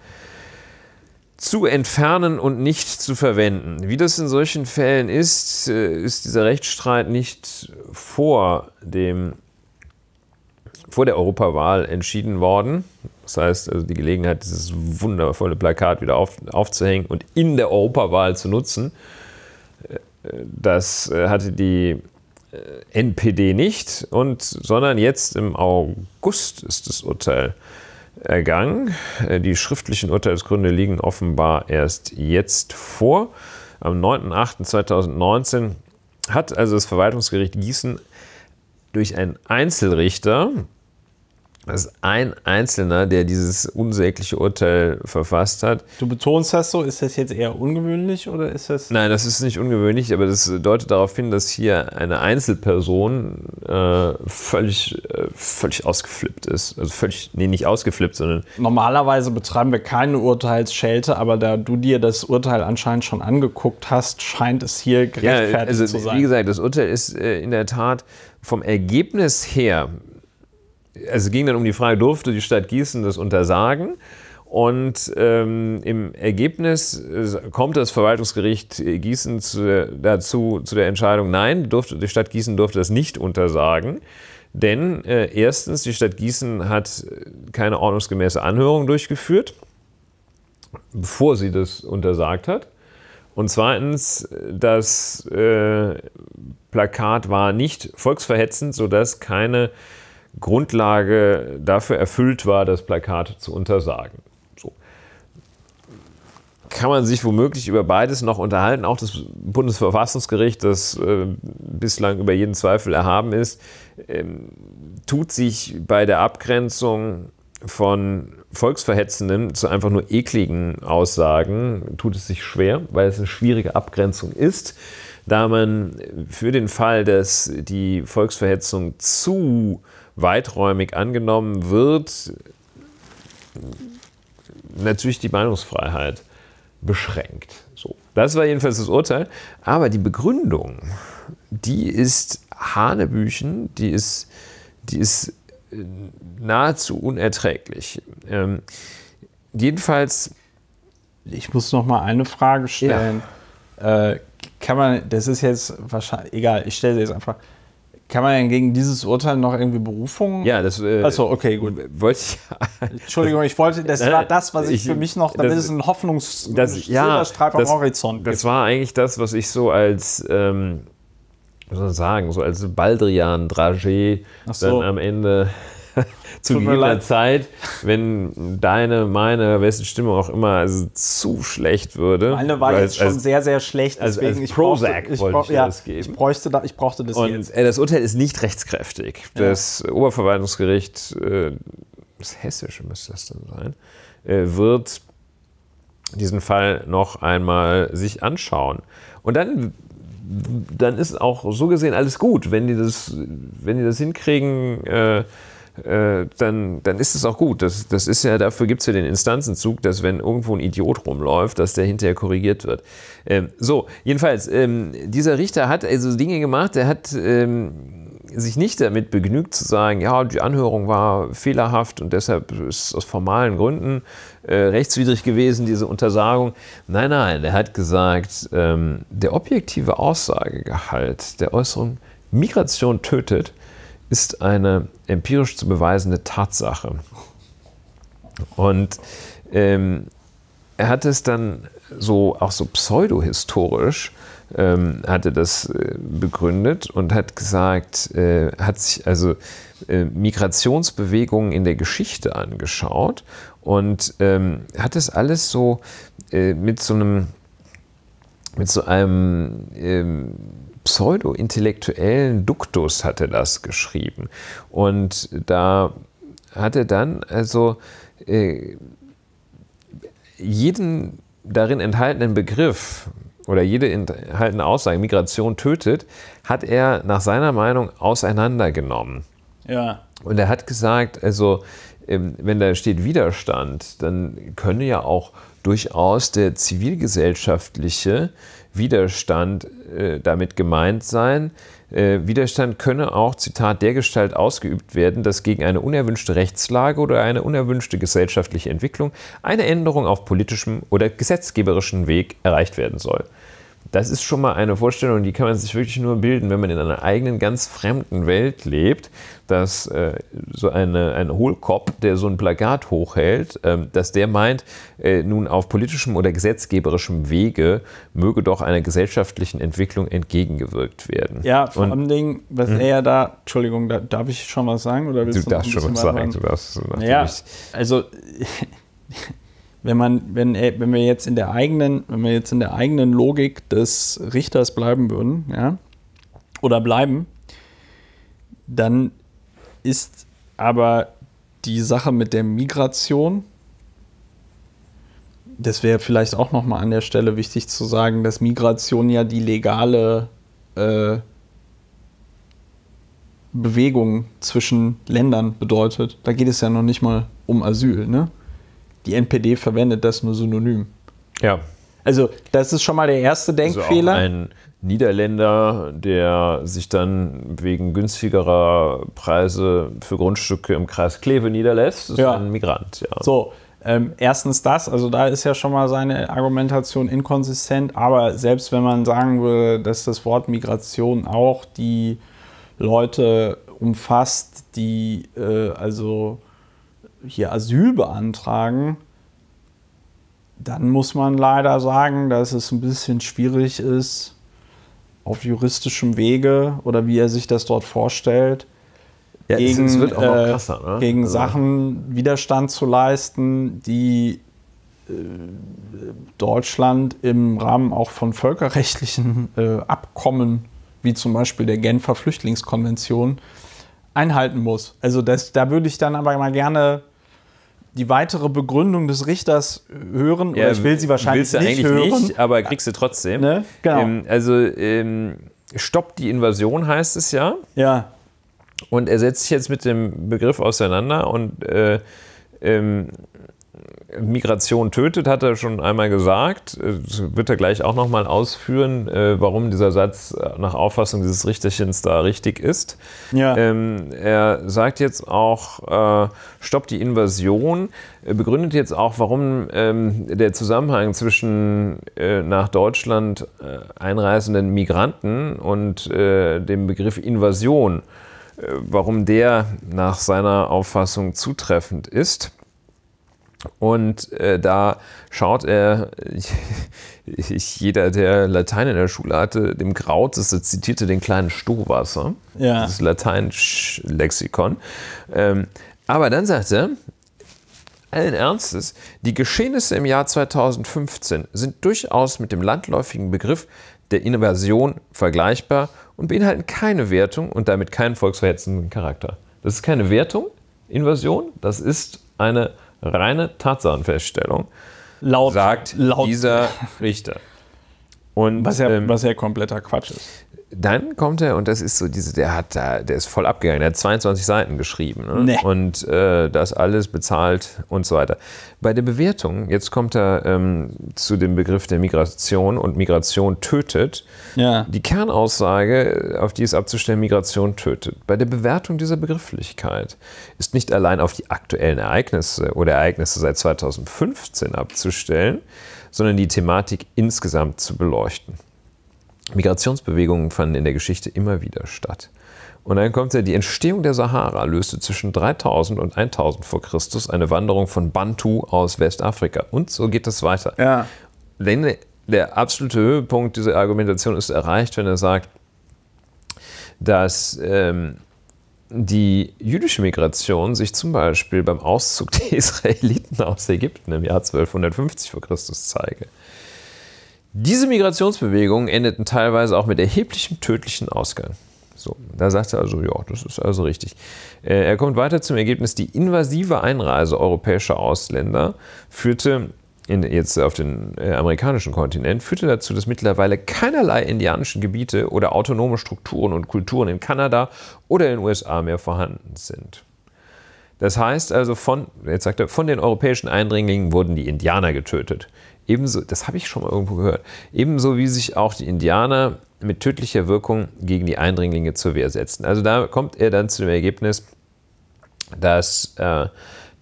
Speaker 2: zu entfernen und nicht zu verwenden. Wie das in solchen Fällen ist, äh, ist dieser Rechtsstreit nicht vor, dem, vor der Europawahl entschieden worden. Das heißt, also die Gelegenheit, dieses wundervolle Plakat wieder auf, aufzuhängen und in der Europawahl zu nutzen das äh, hatte die äh, NPD nicht, und, sondern jetzt im August ist das Urteil ergangen. Äh, die schriftlichen Urteilsgründe liegen offenbar erst jetzt vor. Am 9.8.2019 hat also das Verwaltungsgericht Gießen durch einen Einzelrichter dass ein Einzelner, der dieses unsägliche Urteil verfasst hat. Du betonst das so, ist das jetzt eher ungewöhnlich
Speaker 1: oder ist das.
Speaker 2: Nein, das ist nicht ungewöhnlich, aber das deutet darauf hin, dass hier eine Einzelperson äh, völlig, äh, völlig ausgeflippt ist. Also völlig, nee, nicht ausgeflippt, sondern.
Speaker 1: Normalerweise betreiben wir keine Urteilsschelte, aber da du dir das Urteil anscheinend schon angeguckt hast, scheint es hier gerechtfertigt ja, also, zu sein. Wie gesagt,
Speaker 2: das Urteil ist äh, in der Tat vom Ergebnis her es ging dann um die Frage, durfte die Stadt Gießen das untersagen? Und ähm, im Ergebnis äh, kommt das Verwaltungsgericht Gießen zu, dazu, zu der Entscheidung, nein, durfte, die Stadt Gießen durfte das nicht untersagen. Denn äh, erstens, die Stadt Gießen hat äh, keine ordnungsgemäße Anhörung durchgeführt, bevor sie das untersagt hat. Und zweitens, das äh, Plakat war nicht volksverhetzend, sodass keine Grundlage dafür erfüllt war, das Plakat zu untersagen. So. Kann man sich womöglich über beides noch unterhalten, auch das Bundesverfassungsgericht, das äh, bislang über jeden Zweifel erhaben ist, ähm, tut sich bei der Abgrenzung von volksverhetzenden zu einfach nur ekligen Aussagen, tut es sich schwer, weil es eine schwierige Abgrenzung ist da man für den Fall, dass die Volksverhetzung zu weiträumig angenommen wird, natürlich die Meinungsfreiheit beschränkt. So. Das war jedenfalls das Urteil. Aber die Begründung, die ist Hanebüchen, die ist, die ist äh, nahezu unerträglich. Ähm, jedenfalls. Ich muss noch mal eine Frage stellen.
Speaker 1: Ja. Äh, kann man, das ist jetzt wahrscheinlich, egal, ich stelle jetzt einfach, kann man denn gegen dieses Urteil noch irgendwie Berufung? Ja, das. Äh, Achso, okay, gut. Wollte ich. Entschuldigung, ich wollte, das war das, was ich, ich für mich noch, damit das, es ein Hoffnungs
Speaker 2: das, ja, Silberstreif am das, Horizont Das gibt. war eigentlich das, was ich so als, ähm, was soll man sagen, so als Baldrian-Dragé so. dann am Ende zu jeder Zeit, wenn deine, meine, wessen Stimme auch immer also zu schlecht würde. Meine war jetzt schon als,
Speaker 1: sehr, sehr schlecht. Deswegen als, als Prozac ich brauchte, ich ich ja, das geben. Ich, bräuchte da, ich brauchte das Und jetzt.
Speaker 2: Äh, das Urteil ist nicht rechtskräftig. Das ja. Oberverwaltungsgericht, äh, das Hessische müsste das dann sein, äh, wird diesen Fall noch einmal sich anschauen. Und dann dann ist auch so gesehen alles gut. Wenn die das, wenn die das hinkriegen, äh, äh, dann, dann ist es auch gut. Das, das ist ja, dafür gibt es ja den Instanzenzug, dass wenn irgendwo ein Idiot rumläuft, dass der hinterher korrigiert wird. Ähm, so, jedenfalls, ähm, dieser Richter hat also Dinge gemacht, er hat ähm, sich nicht damit begnügt zu sagen, ja, die Anhörung war fehlerhaft und deshalb ist aus formalen Gründen äh, rechtswidrig gewesen, diese Untersagung. Nein, nein, er hat gesagt, ähm, der objektive Aussagegehalt der Äußerung Migration tötet ist eine empirisch zu beweisende Tatsache. Und ähm, er hat es dann so auch so pseudohistorisch ähm, hatte das äh, begründet und hat gesagt, äh, hat sich also äh, Migrationsbewegungen in der Geschichte angeschaut und ähm, hat es alles so äh, mit so einem mit so einem ähm, pseudo-intellektuellen Duktus hatte das geschrieben. Und da hat er dann also äh, jeden darin enthaltenen Begriff oder jede enthaltene Aussage, Migration tötet, hat er nach seiner Meinung auseinandergenommen. Ja. Und er hat gesagt, also ähm, wenn da steht Widerstand, dann könne ja auch durchaus der zivilgesellschaftliche Widerstand äh, damit gemeint sein. Äh, Widerstand könne auch, Zitat, dergestalt ausgeübt werden, dass gegen eine unerwünschte Rechtslage oder eine unerwünschte gesellschaftliche Entwicklung eine Änderung auf politischem oder gesetzgeberischem Weg erreicht werden soll. Das ist schon mal eine Vorstellung, die kann man sich wirklich nur bilden, wenn man in einer eigenen, ganz fremden Welt lebt, dass äh, so eine, ein Hohlkopf, der so ein Plakat hochhält, ähm, dass der meint, äh, nun auf politischem oder gesetzgeberischem Wege möge doch einer gesellschaftlichen Entwicklung entgegengewirkt werden. Ja, vor allem
Speaker 1: Dingen, was mh. Hm. er ja da, Entschuldigung, da, darf ich schon was sagen? Oder willst du, du darfst schon was sagen. Du darfst, ja, also wenn man, wenn, äh, wenn wir jetzt in der eigenen, wenn wir jetzt in der eigenen Logik des Richters bleiben würden, ja, oder bleiben, dann ist aber die Sache mit der Migration, das wäre vielleicht auch nochmal an der Stelle wichtig zu sagen, dass Migration ja die legale äh, Bewegung zwischen Ländern bedeutet. Da geht es ja noch nicht mal um Asyl, ne? die NPD verwendet das nur synonym. Ja. Also, das ist schon mal der erste Denkfehler. Also ein
Speaker 2: Niederländer, der sich dann wegen günstigerer Preise für Grundstücke im Kreis Kleve niederlässt, ist ja. ein Migrant. Ja.
Speaker 1: So, ähm, erstens das, also da ist ja schon mal seine Argumentation inkonsistent, aber selbst wenn man sagen würde, dass das Wort Migration auch die Leute umfasst, die äh, also hier Asyl beantragen, dann muss man leider sagen, dass es ein bisschen schwierig ist, auf juristischem Wege oder wie er sich das dort vorstellt, ja, gegen, es, es äh, krasser, ne? gegen also. Sachen Widerstand zu leisten, die äh, Deutschland im Rahmen auch von völkerrechtlichen äh, Abkommen, wie zum Beispiel der Genfer Flüchtlingskonvention, einhalten muss. Also das, da würde ich dann aber mal gerne die weitere Begründung des Richters hören. Oder ich will sie wahrscheinlich willst nicht eigentlich hören. nicht,
Speaker 2: aber kriegst du trotzdem. Ne? Genau. Ähm, also ähm, stoppt die Invasion heißt es ja. Ja. Und er setzt sich jetzt mit dem Begriff auseinander und äh, ähm, Migration tötet, hat er schon einmal gesagt. Das wird er gleich auch nochmal ausführen, äh, warum dieser Satz äh, nach Auffassung dieses Richterchens da richtig ist. Ja. Ähm, er sagt jetzt auch, äh, stoppt die Invasion, begründet jetzt auch, warum ähm, der Zusammenhang zwischen nach Deutschland einreisenden Migranten und dem Begriff Invasion warum der nach seiner Auffassung zutreffend ist. Und äh, da schaut er, jeder, der Latein in der Schule hatte, dem Kraut, das zitierte den kleinen Stohwasser, ja. das Latein-Lexikon. Ähm, aber dann sagt er, allen Ernstes, die Geschehnisse im Jahr 2015 sind durchaus mit dem landläufigen Begriff der Invasion vergleichbar und beinhalten keine Wertung und damit keinen volksverhetzenden Charakter. Das ist keine Wertung, Invasion, das ist eine reine Tatsachenfeststellung, laut, sagt laut. dieser Richter. Und, was, ja, ähm, was ja kompletter Quatsch ist dann kommt er und das ist so diese, der hat da, der ist voll abgegangen, der hat 22 Seiten geschrieben ne? nee. und äh, das alles bezahlt und so weiter. Bei der Bewertung, jetzt kommt er ähm, zu dem Begriff der Migration und Migration tötet. Ja. Die Kernaussage, auf die es abzustellen, Migration tötet. Bei der Bewertung dieser Begrifflichkeit ist nicht allein auf die aktuellen Ereignisse oder Ereignisse seit 2015 abzustellen, sondern die Thematik insgesamt zu beleuchten. Migrationsbewegungen fanden in der Geschichte immer wieder statt. Und dann kommt ja, die Entstehung der Sahara löste zwischen 3000 und 1000 vor Christus eine Wanderung von Bantu aus Westafrika. Und so geht es weiter. Ja. Denn der absolute Höhepunkt dieser Argumentation ist erreicht, wenn er sagt, dass ähm, die jüdische Migration sich zum Beispiel beim Auszug der Israeliten aus Ägypten im Jahr 1250 vor Christus zeige. Diese Migrationsbewegungen endeten teilweise auch mit erheblichem tödlichen Ausgang. So, da sagt er also, ja, das ist also richtig. Äh, er kommt weiter zum Ergebnis, die invasive Einreise europäischer Ausländer führte in, jetzt auf den äh, amerikanischen Kontinent, führte dazu, dass mittlerweile keinerlei indianische Gebiete oder autonome Strukturen und Kulturen in Kanada oder in den USA mehr vorhanden sind. Das heißt also, von, jetzt sagt er, von den europäischen Eindringlingen wurden die Indianer getötet. Ebenso, das habe ich schon mal irgendwo gehört, ebenso wie sich auch die Indianer mit tödlicher Wirkung gegen die Eindringlinge zur Wehr setzen. Also da kommt er dann zu dem Ergebnis, dass, äh,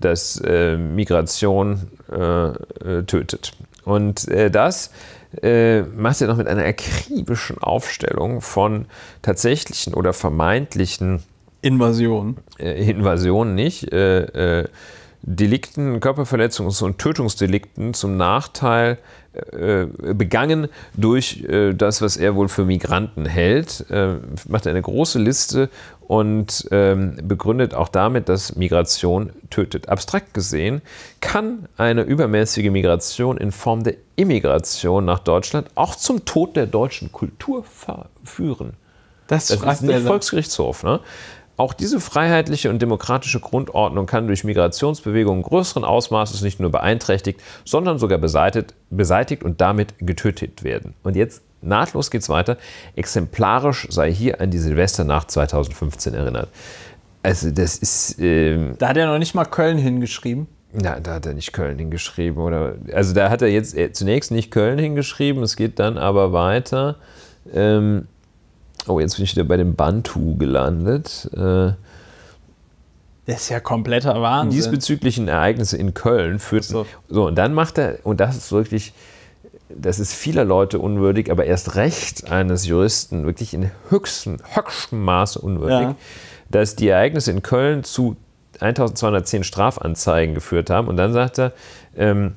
Speaker 2: dass äh, Migration äh, äh tötet. Und äh, das äh, macht er noch mit einer akribischen Aufstellung von tatsächlichen oder vermeintlichen Invasionen. Invasionen nicht Delikten, Körperverletzungs- und Tötungsdelikten zum Nachteil äh, äh, begangen durch äh, das, was er wohl für Migranten hält. Äh, macht eine große Liste und ähm, begründet auch damit, dass Migration tötet. Abstrakt gesehen kann eine übermäßige Migration in Form der Immigration nach Deutschland auch zum Tod der deutschen Kultur führen. Das, das ist der Volksgerichtshof. Ne? Auch diese freiheitliche und demokratische Grundordnung kann durch Migrationsbewegungen größeren Ausmaßes nicht nur beeinträchtigt, sondern sogar beseitigt, beseitigt und damit getötet werden. Und jetzt nahtlos geht's weiter. Exemplarisch sei hier an die Silvesternacht 2015 erinnert. Also das ist. Ähm da hat er noch nicht mal Köln hingeschrieben. Na, da hat er nicht Köln hingeschrieben, oder? Also da hat er jetzt äh, zunächst nicht Köln hingeschrieben, es geht dann aber weiter. Ähm Oh, jetzt bin ich wieder bei dem Bantu gelandet. Äh,
Speaker 1: das ist ja kompletter Wahnsinn. Die
Speaker 2: diesbezüglichen Ereignisse in Köln führten. So. so, und dann macht er, und das ist wirklich, das ist vieler Leute unwürdig, aber erst recht eines Juristen wirklich in höchstem, höchstem Maße unwürdig, ja. dass die Ereignisse in Köln zu 1210 Strafanzeigen geführt haben. Und dann sagt er, ähm,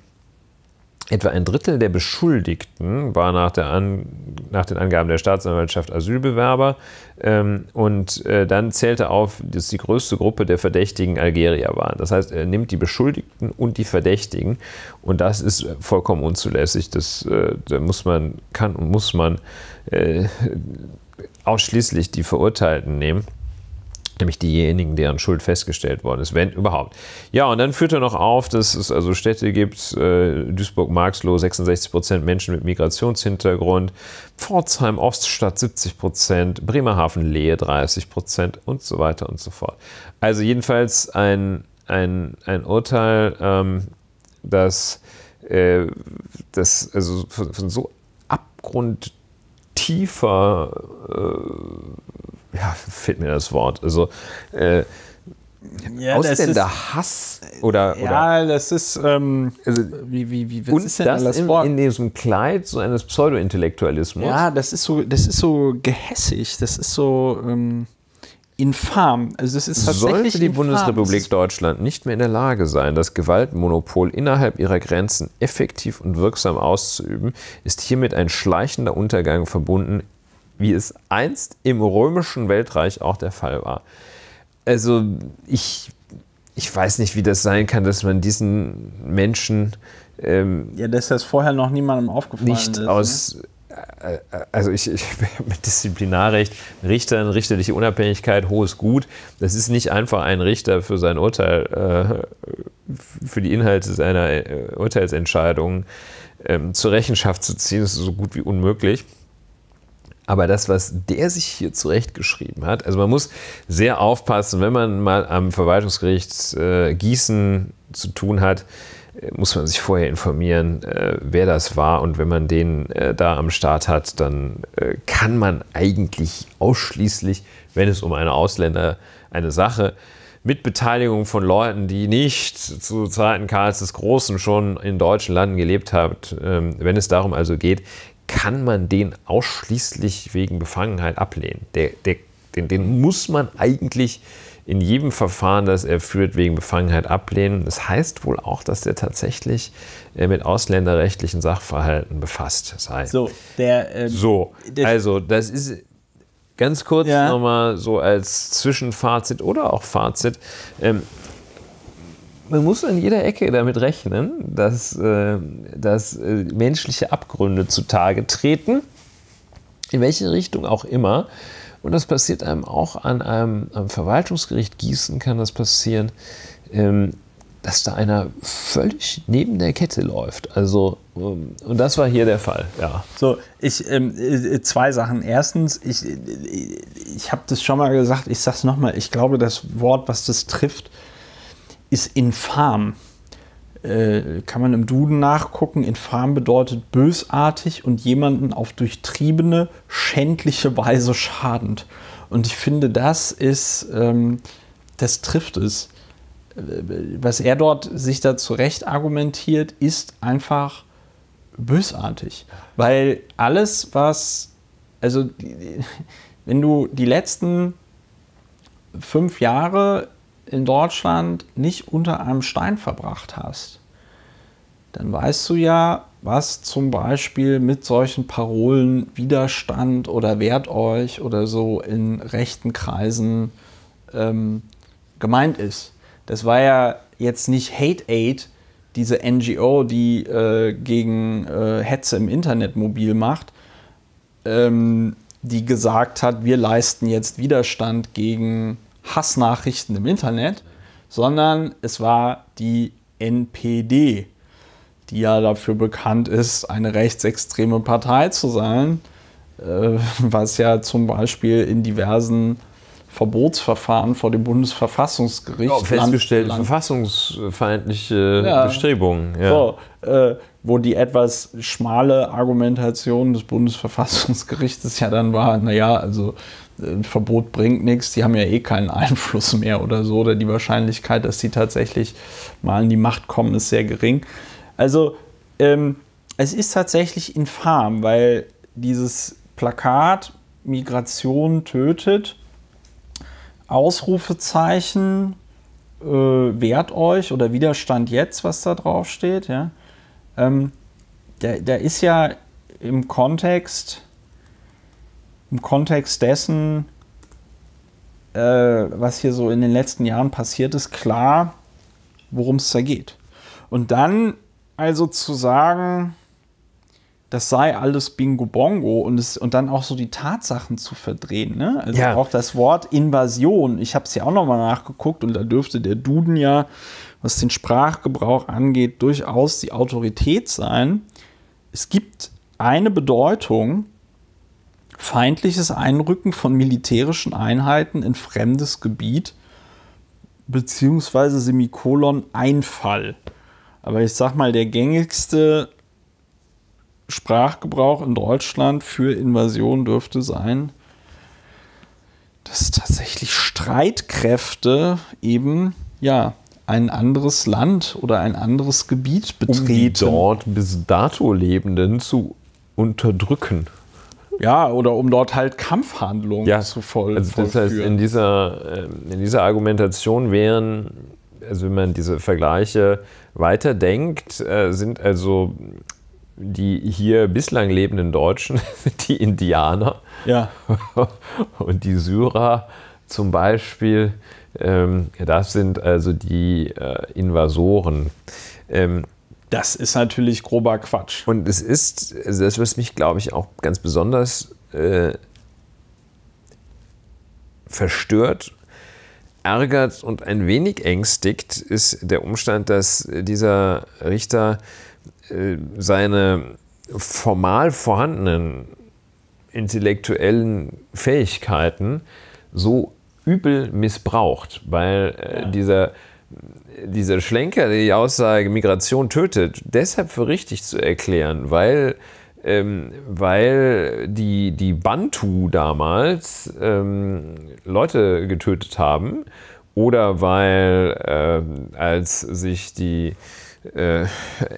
Speaker 2: Etwa ein Drittel der Beschuldigten war nach, der An nach den Angaben der Staatsanwaltschaft Asylbewerber. Ähm, und äh, dann zählte auf, dass die größte Gruppe der Verdächtigen Algerier waren. Das heißt, er nimmt die Beschuldigten und die Verdächtigen. Und das ist vollkommen unzulässig. Das äh, da muss man, kann und muss man äh, ausschließlich die Verurteilten nehmen nämlich diejenigen, deren Schuld festgestellt worden ist, wenn überhaupt. Ja, und dann führt er noch auf, dass es also Städte gibt, äh, Duisburg-Marxloh 66 Prozent Menschen mit Migrationshintergrund, Pforzheim-Oststadt 70 Prozent, Bremerhaven-Lehe 30 Prozent und so weiter und so fort. Also jedenfalls ein, ein, ein Urteil, ähm, das, äh, das also von, von so abgrundtiefer äh, ja, fehlt mir das Wort. Also äh, ja, Ausländerhass ist, oder, Ja, das ist. Ähm, also, wie, wie, wie, und ist denn das, das in, in, diesem Kleid so eines Pseudo-Intellektualismus. Ja,
Speaker 1: das ist so, das ist so gehässig, das ist so ähm, infam. Also das ist tatsächlich Sollte die infam. Bundesrepublik
Speaker 2: Deutschland nicht mehr in der Lage sein, das Gewaltmonopol innerhalb ihrer Grenzen effektiv und wirksam auszuüben, ist hiermit ein schleichender Untergang verbunden, wie es einst im römischen Weltreich auch der Fall war. Also ich, ich weiß nicht, wie das sein kann, dass man diesen Menschen... Ähm, ja, dass das vorher noch niemandem aufgefallen nicht ist. Ne? Aus, ne? also ich, ich mit Disziplinarrecht, Richtern, richterliche Unabhängigkeit, hohes Gut. Das ist nicht einfach ein Richter für sein Urteil, äh, für die Inhalte seiner äh, Urteilsentscheidungen ähm, zur Rechenschaft zu ziehen. Das ist so gut wie unmöglich. Aber das, was der sich hier zurechtgeschrieben hat, also man muss sehr aufpassen, wenn man mal am Verwaltungsgericht äh, Gießen zu tun hat, äh, muss man sich vorher informieren, äh, wer das war. Und wenn man den äh, da am Start hat, dann äh, kann man eigentlich ausschließlich, wenn es um eine Ausländer, eine Sache mit Beteiligung von Leuten, die nicht zu Zeiten Karls des Großen schon in deutschen Landen gelebt haben, ähm, wenn es darum also geht, kann man den ausschließlich wegen Befangenheit ablehnen. Der, der, den, den muss man eigentlich in jedem Verfahren, das er führt, wegen Befangenheit ablehnen. Das heißt wohl auch, dass der tatsächlich äh, mit ausländerrechtlichen Sachverhalten befasst sei. So, der, ähm, so also das ist ganz kurz ja. nochmal so als Zwischenfazit oder auch Fazit. Ähm, man muss an jeder Ecke damit rechnen, dass, äh, dass äh, menschliche Abgründe zutage treten, in welche Richtung auch immer. Und das passiert einem auch an einem am Verwaltungsgericht Gießen kann das passieren, ähm, dass da einer völlig neben der Kette läuft. Also ähm, und das war hier der Fall. Ja. So, ich
Speaker 1: ähm, äh, zwei Sachen. Erstens, ich äh, ich habe das schon mal gesagt. Ich sage es nochmal, Ich glaube, das Wort, was das trifft, ist infam. Äh, kann man im Duden nachgucken. Infam bedeutet bösartig und jemanden auf durchtriebene, schändliche Weise schadend. Und ich finde, das ist, ähm, das trifft es. Äh, was er dort sich da zurecht argumentiert, ist einfach bösartig. Weil alles, was, also, wenn du die letzten fünf Jahre in Deutschland nicht unter einem Stein verbracht hast, dann weißt du ja, was zum Beispiel mit solchen Parolen Widerstand oder Wehrt euch oder so in rechten Kreisen ähm, gemeint ist. Das war ja jetzt nicht Hate Aid, diese NGO, die äh, gegen äh, Hetze im Internet mobil macht, ähm, die gesagt hat, wir leisten jetzt Widerstand gegen Hassnachrichten im Internet, sondern es war die NPD, die ja dafür bekannt ist, eine rechtsextreme Partei zu sein, äh, was ja zum Beispiel in diversen Verbotsverfahren vor dem Bundesverfassungsgericht ja, festgestellt Land,
Speaker 2: verfassungsfeindliche ja, Bestrebungen. Ja. So,
Speaker 1: äh, wo die etwas schmale Argumentation des Bundesverfassungsgerichtes ja dann war, naja, also ein Verbot bringt nichts, die haben ja eh keinen Einfluss mehr oder so, oder die Wahrscheinlichkeit, dass die tatsächlich mal in die Macht kommen, ist sehr gering. Also ähm, es ist tatsächlich infam, weil dieses Plakat Migration tötet, Ausrufezeichen, äh, wehrt euch oder Widerstand jetzt, was da drauf steht, ja. Ähm, da, da ist ja im Kontext im Kontext dessen, äh, was hier so in den letzten Jahren passiert ist, klar, worum es da geht. Und dann also zu sagen, das sei alles Bingo-Bongo und, und dann auch so die Tatsachen zu verdrehen. Ne? Also ja. auch das Wort Invasion, ich habe es ja auch nochmal nachgeguckt und da dürfte der Duden ja, was den Sprachgebrauch angeht, durchaus die Autorität sein. Es gibt eine Bedeutung, feindliches Einrücken von militärischen Einheiten in fremdes Gebiet beziehungsweise Semikolon Einfall. Aber ich sag mal, der gängigste Sprachgebrauch in Deutschland für Invasion dürfte sein, dass tatsächlich Streitkräfte eben ja ein anderes Land oder ein anderes
Speaker 2: Gebiet betreten. Um die dort bis dato Lebenden zu unterdrücken.
Speaker 1: Ja, oder um dort halt Kampfhandlungen ja, zu voll, also Das heißt, in
Speaker 2: dieser, ähm, in dieser Argumentation wären, also wenn man diese Vergleiche weiterdenkt, äh, sind also die hier bislang lebenden Deutschen, die Indianer ja. und die Syrer zum Beispiel, ähm, das sind also die äh, Invasoren. Ähm, das ist natürlich grober Quatsch. Und es ist, also das was mich, glaube ich, auch ganz besonders äh, verstört, ärgert und ein wenig ängstigt, ist der Umstand, dass dieser Richter äh, seine formal vorhandenen intellektuellen Fähigkeiten so übel missbraucht, weil äh, ja. dieser dieser Schlenker, die Aussage, Migration tötet, deshalb für richtig zu erklären, weil, ähm, weil die, die Bantu damals ähm, Leute getötet haben oder weil ähm, als sich die äh,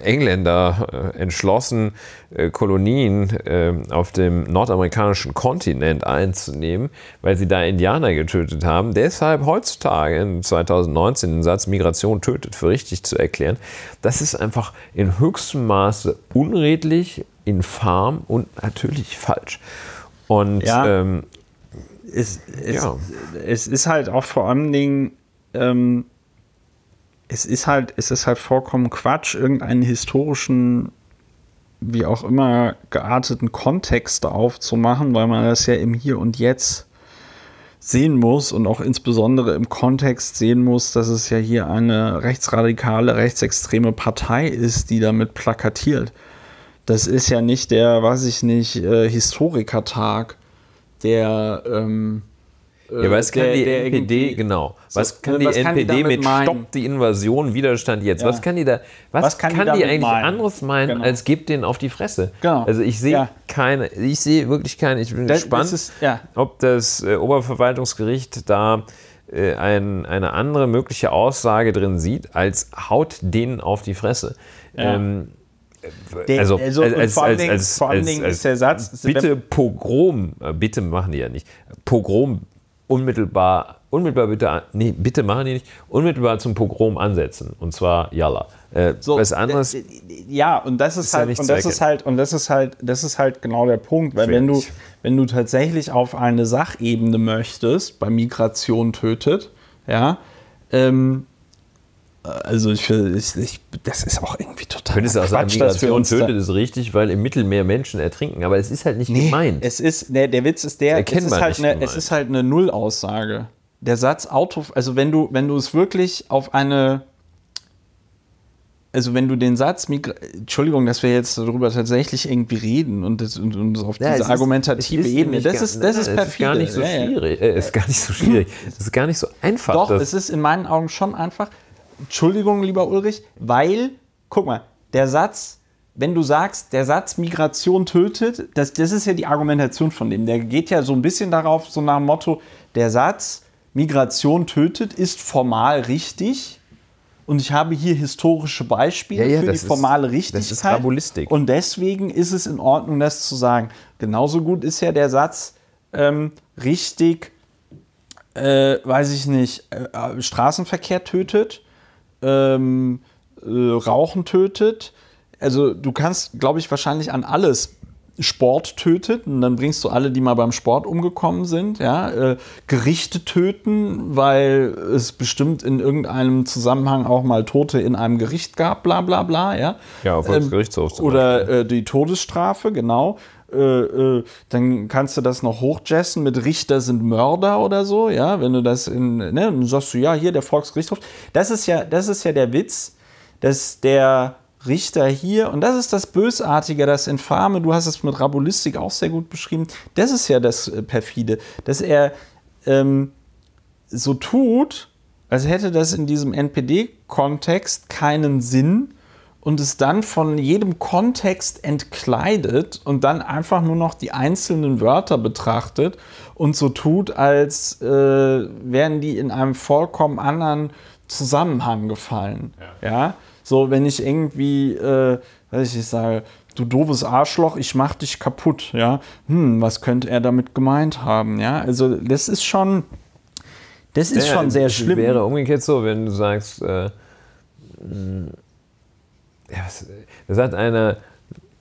Speaker 2: Engländer äh, entschlossen, äh, Kolonien äh, auf dem nordamerikanischen Kontinent einzunehmen, weil sie da Indianer getötet haben. Deshalb heutzutage in 2019 den Satz Migration tötet für richtig zu erklären, das ist einfach in höchstem Maße unredlich, infam und natürlich falsch. Und ja, ähm, es, es, ja.
Speaker 1: es, ist halt auch vor allen Dingen ähm es ist halt, es ist halt vollkommen Quatsch, irgendeinen historischen, wie auch immer gearteten Kontext aufzumachen, weil man das ja im Hier und Jetzt sehen muss und auch insbesondere im Kontext sehen muss, dass es ja hier eine rechtsradikale, rechtsextreme Partei ist, die damit plakatiert. Das ist ja nicht der, weiß ich nicht, äh,
Speaker 2: Historikertag, der ähm, ja, was kann äh, der, die NPD, genau, was so, äh, kann die was NPD die mit meinen? Stopp die Invasion, Widerstand jetzt, ja. was kann die da, was, was kann, kann, die, die eigentlich meinen? anderes meinen, genau. als gebt denen auf die Fresse? Genau. Also ich sehe ja. keine, ich sehe wirklich keine, ich bin das, gespannt, das ist, ja. ob das äh, Oberverwaltungsgericht da äh, ein, eine andere mögliche Aussage drin sieht, als haut denen auf die Fresse. Ähm, der, also, also als, vor allen Dingen, ist der Satz. Bitte Pogrom, äh, bitte machen die ja nicht. Pogrom unmittelbar, unmittelbar bitte, nee, bitte machen die nicht, unmittelbar zum Pogrom ansetzen. Und zwar Yalla. Äh, so, was anderes. Ja, und das ist, ist halt, ja und das ist
Speaker 1: halt, und das ist halt, das ist halt genau der Punkt, weil wenn du, wenn du tatsächlich auf eine Sachebene möchtest, bei Migration tötet, ja, ähm, also ich, ich, ich, das ist auch irgendwie total Könntest du also Quatsch, sagen, dass uns tötet
Speaker 2: es richtig, weil im Mittelmeer Menschen ertrinken, aber es ist halt nicht nee, gemeint.
Speaker 1: Es ist nee, der Witz ist der, es ist, halt ne, eine, es ist halt eine Nullaussage. Der Satz Auto, also wenn du wenn du es wirklich auf eine also wenn du den Satz, Migra Entschuldigung, dass wir jetzt darüber tatsächlich irgendwie reden und, das, und, und auf ja, diese ist, argumentative Ebene, das, ist, das, na, ist, das ist Gar nicht so schwierig. Ja, äh, ist gar nicht so schwierig. Es ist gar nicht so einfach. Doch, es ist in meinen Augen schon einfach. Entschuldigung, lieber Ulrich, weil, guck mal, der Satz, wenn du sagst, der Satz Migration tötet, das, das ist ja die Argumentation von dem. Der geht ja so ein bisschen darauf, so nach dem Motto, der Satz Migration tötet ist formal richtig. Und ich habe hier historische Beispiele ja, ja, für die formale ist, Richtigkeit. Das ist Rabulistik. Und deswegen ist es in Ordnung, das zu sagen. Genauso gut ist ja der Satz ähm, richtig, äh, weiß ich nicht, äh, äh Straßenverkehr tötet ähm, äh, Rauchen tötet. Also du kannst, glaube ich, wahrscheinlich an alles Sport tötet und dann bringst du alle, die mal beim Sport umgekommen sind, ja, äh, Gerichte töten, weil es bestimmt in irgendeinem Zusammenhang auch mal Tote in einem Gericht gab, bla bla bla, ja. Ja, Volksgerichtshof. Ähm, oder äh, die Todesstrafe, genau. Äh, äh, dann kannst du das noch hochjessen mit Richter sind Mörder oder so, ja, wenn du das in, ne, dann sagst du, ja, hier der Volksgerichtshof. Das ist ja, das ist ja der Witz, dass der Richter hier, und das ist das Bösartige, das Infame, du hast es mit Rabulistik auch sehr gut beschrieben, das ist ja das äh, Perfide, dass er ähm, so tut, als hätte das in diesem NPD-Kontext keinen Sinn, und es dann von jedem Kontext entkleidet und dann einfach nur noch die einzelnen Wörter betrachtet und so tut, als äh, wären die in einem vollkommen anderen Zusammenhang gefallen. Ja. ja? So, wenn ich irgendwie, äh, weiß ich, nicht, sage, du doofes Arschloch, ich mach dich kaputt, ja. Hm, was könnte er damit gemeint haben, ja? Also, das ist schon, das ist ja, schon sehr schlimm. Wäre
Speaker 2: umgekehrt so, wenn du sagst, äh, ja, was, da sagt einer,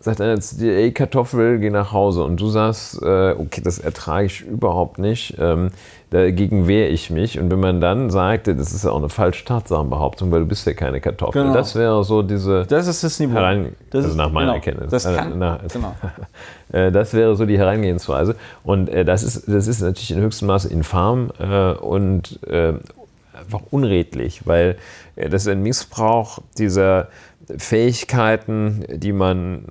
Speaker 2: sagt einer zu dir, ey Kartoffel, geh nach Hause. Und du sagst, äh, okay, das ertrage ich überhaupt nicht, ähm, dagegen wehre ich mich. Und wenn man dann sagt, das ist ja auch eine falsche Tatsachenbehauptung, weil du bist ja keine Kartoffel. Genau. Das wäre so diese... Das ist das Niveau. Herein, das also ist, nach meiner genau, Erkenntnis. Das, also kann, äh, nach, genau. äh, das wäre so die Herangehensweise. Und äh, das, ist, das ist natürlich in höchstem Maße infam äh, und äh, einfach unredlich, weil das ist ein Missbrauch dieser Fähigkeiten, die man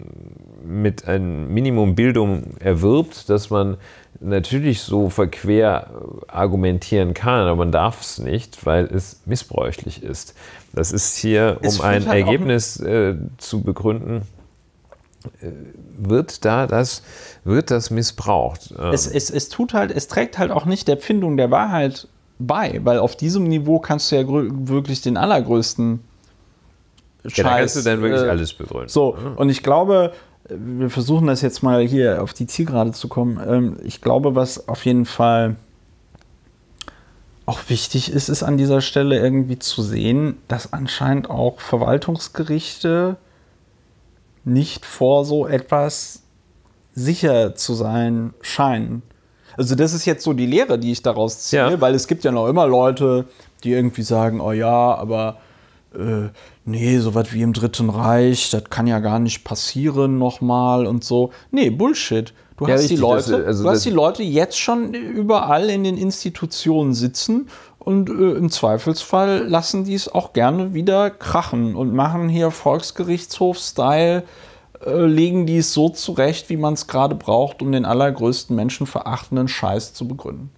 Speaker 2: mit einem Minimum Bildung erwirbt, dass man natürlich so verquer äh, argumentieren kann, aber man darf es nicht, weil es missbräuchlich ist. Das ist hier, um ist ein halt Ergebnis äh, zu begründen, äh, wird da das, wird das missbraucht. Ähm. Es, es,
Speaker 1: es tut halt, es trägt halt auch nicht der Findung der Wahrheit bei, weil auf diesem Niveau kannst du ja wirklich den allergrößten
Speaker 2: Scheiß. Ja, da kannst du dann wirklich äh, alles begründen. So, ja. und
Speaker 1: ich glaube, wir versuchen das jetzt mal hier auf die Zielgerade zu kommen. Ähm, ich glaube, was auf jeden Fall auch wichtig ist, ist an dieser Stelle irgendwie zu sehen, dass anscheinend auch Verwaltungsgerichte nicht vor so etwas sicher zu sein scheinen. Also das ist jetzt so die Lehre, die ich daraus ziehe, ja. weil es gibt ja noch immer Leute, die irgendwie sagen, oh ja, aber äh, nee, so was wie im Dritten Reich, das kann ja gar nicht passieren nochmal und so. Nee, Bullshit. Du ja, hast, richtig, die Leute, das, also du hast die Leute jetzt schon überall in den Institutionen sitzen und äh, im Zweifelsfall lassen die es auch gerne wieder krachen und machen hier Volksgerichtshof-Style, äh, legen die es so zurecht, wie man es gerade braucht, um den allergrößten menschenverachtenden Scheiß zu begründen.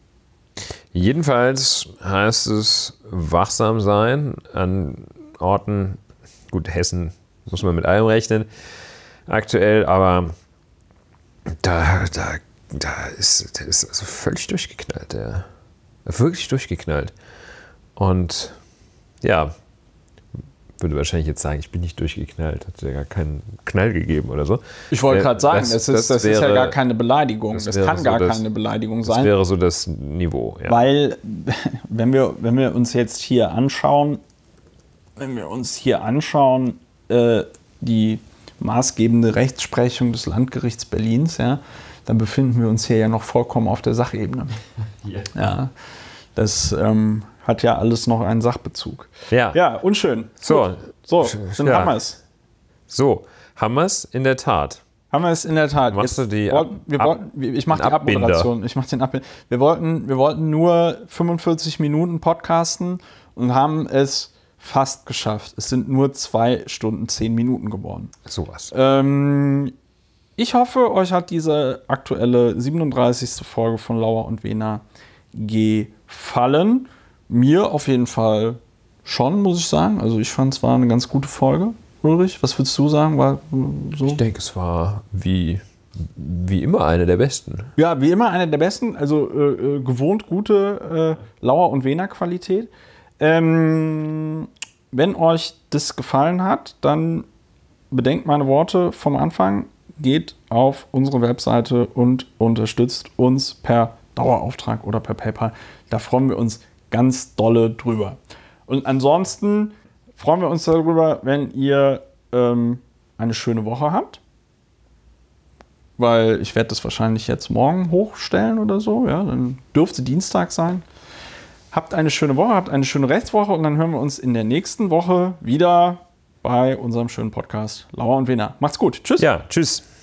Speaker 2: Jedenfalls heißt es wachsam sein an Orten. Gut, Hessen muss man mit allem rechnen aktuell, aber da, da, da ist, da ist also völlig durchgeknallt, der. Wirklich durchgeknallt. Und ja, würde wahrscheinlich jetzt sagen, ich bin nicht durchgeknallt, hat ja gar keinen Knall gegeben oder so. Ich wollte gerade sagen, das, das, ist, das wäre, ist, ja gar
Speaker 1: keine Beleidigung. Das, das kann so gar keine Beleidigung sein. Das wäre
Speaker 2: so das Niveau. Ja. Weil, wenn wir,
Speaker 1: wenn wir uns jetzt hier anschauen, wenn wir uns hier anschauen, äh, die maßgebende Rechtsprechung des Landgerichts Berlins, ja, dann befinden wir uns hier ja noch vollkommen auf der Sachebene. Yeah. Ja, das ähm, hat ja alles noch einen Sachbezug.
Speaker 2: Ja, ja unschön. So, so dann ja. haben wir es. So, haben wir es in der Tat. Haben wir es in der Tat. Machst du die wollten, wir ich mache die Abmoderation.
Speaker 1: Ich mach den Abbinder. Wir wollten, wir wollten nur 45 Minuten podcasten und haben es fast geschafft. Es sind nur zwei Stunden, zehn Minuten geworden. Sowas. Ähm, ich hoffe, euch hat diese aktuelle 37. Folge von Lauer und Wena gefallen. Mir auf jeden Fall schon, muss ich sagen. Also ich fand es war eine ganz gute Folge. Ulrich, was würdest du sagen? War so? Ich denke, es war
Speaker 2: wie, wie immer eine der besten.
Speaker 1: Ja, wie immer eine der besten. Also äh, äh gewohnt gute äh, Lauer- und Wena-Qualität. Ähm, wenn euch das gefallen hat, dann bedenkt meine Worte vom Anfang, geht auf unsere Webseite und unterstützt uns per Dauerauftrag oder per PayPal. Da freuen wir uns ganz dolle drüber. Und ansonsten freuen wir uns darüber, wenn ihr ähm, eine schöne Woche habt. Weil ich werde das wahrscheinlich jetzt morgen hochstellen oder so. Ja, dann dürfte Dienstag sein. Habt eine schöne Woche, habt eine schöne Rechtswoche und dann hören wir uns in der nächsten Woche wieder bei unserem schönen Podcast Lauer und Wener. Macht's gut. Tschüss. Ja, tschüss.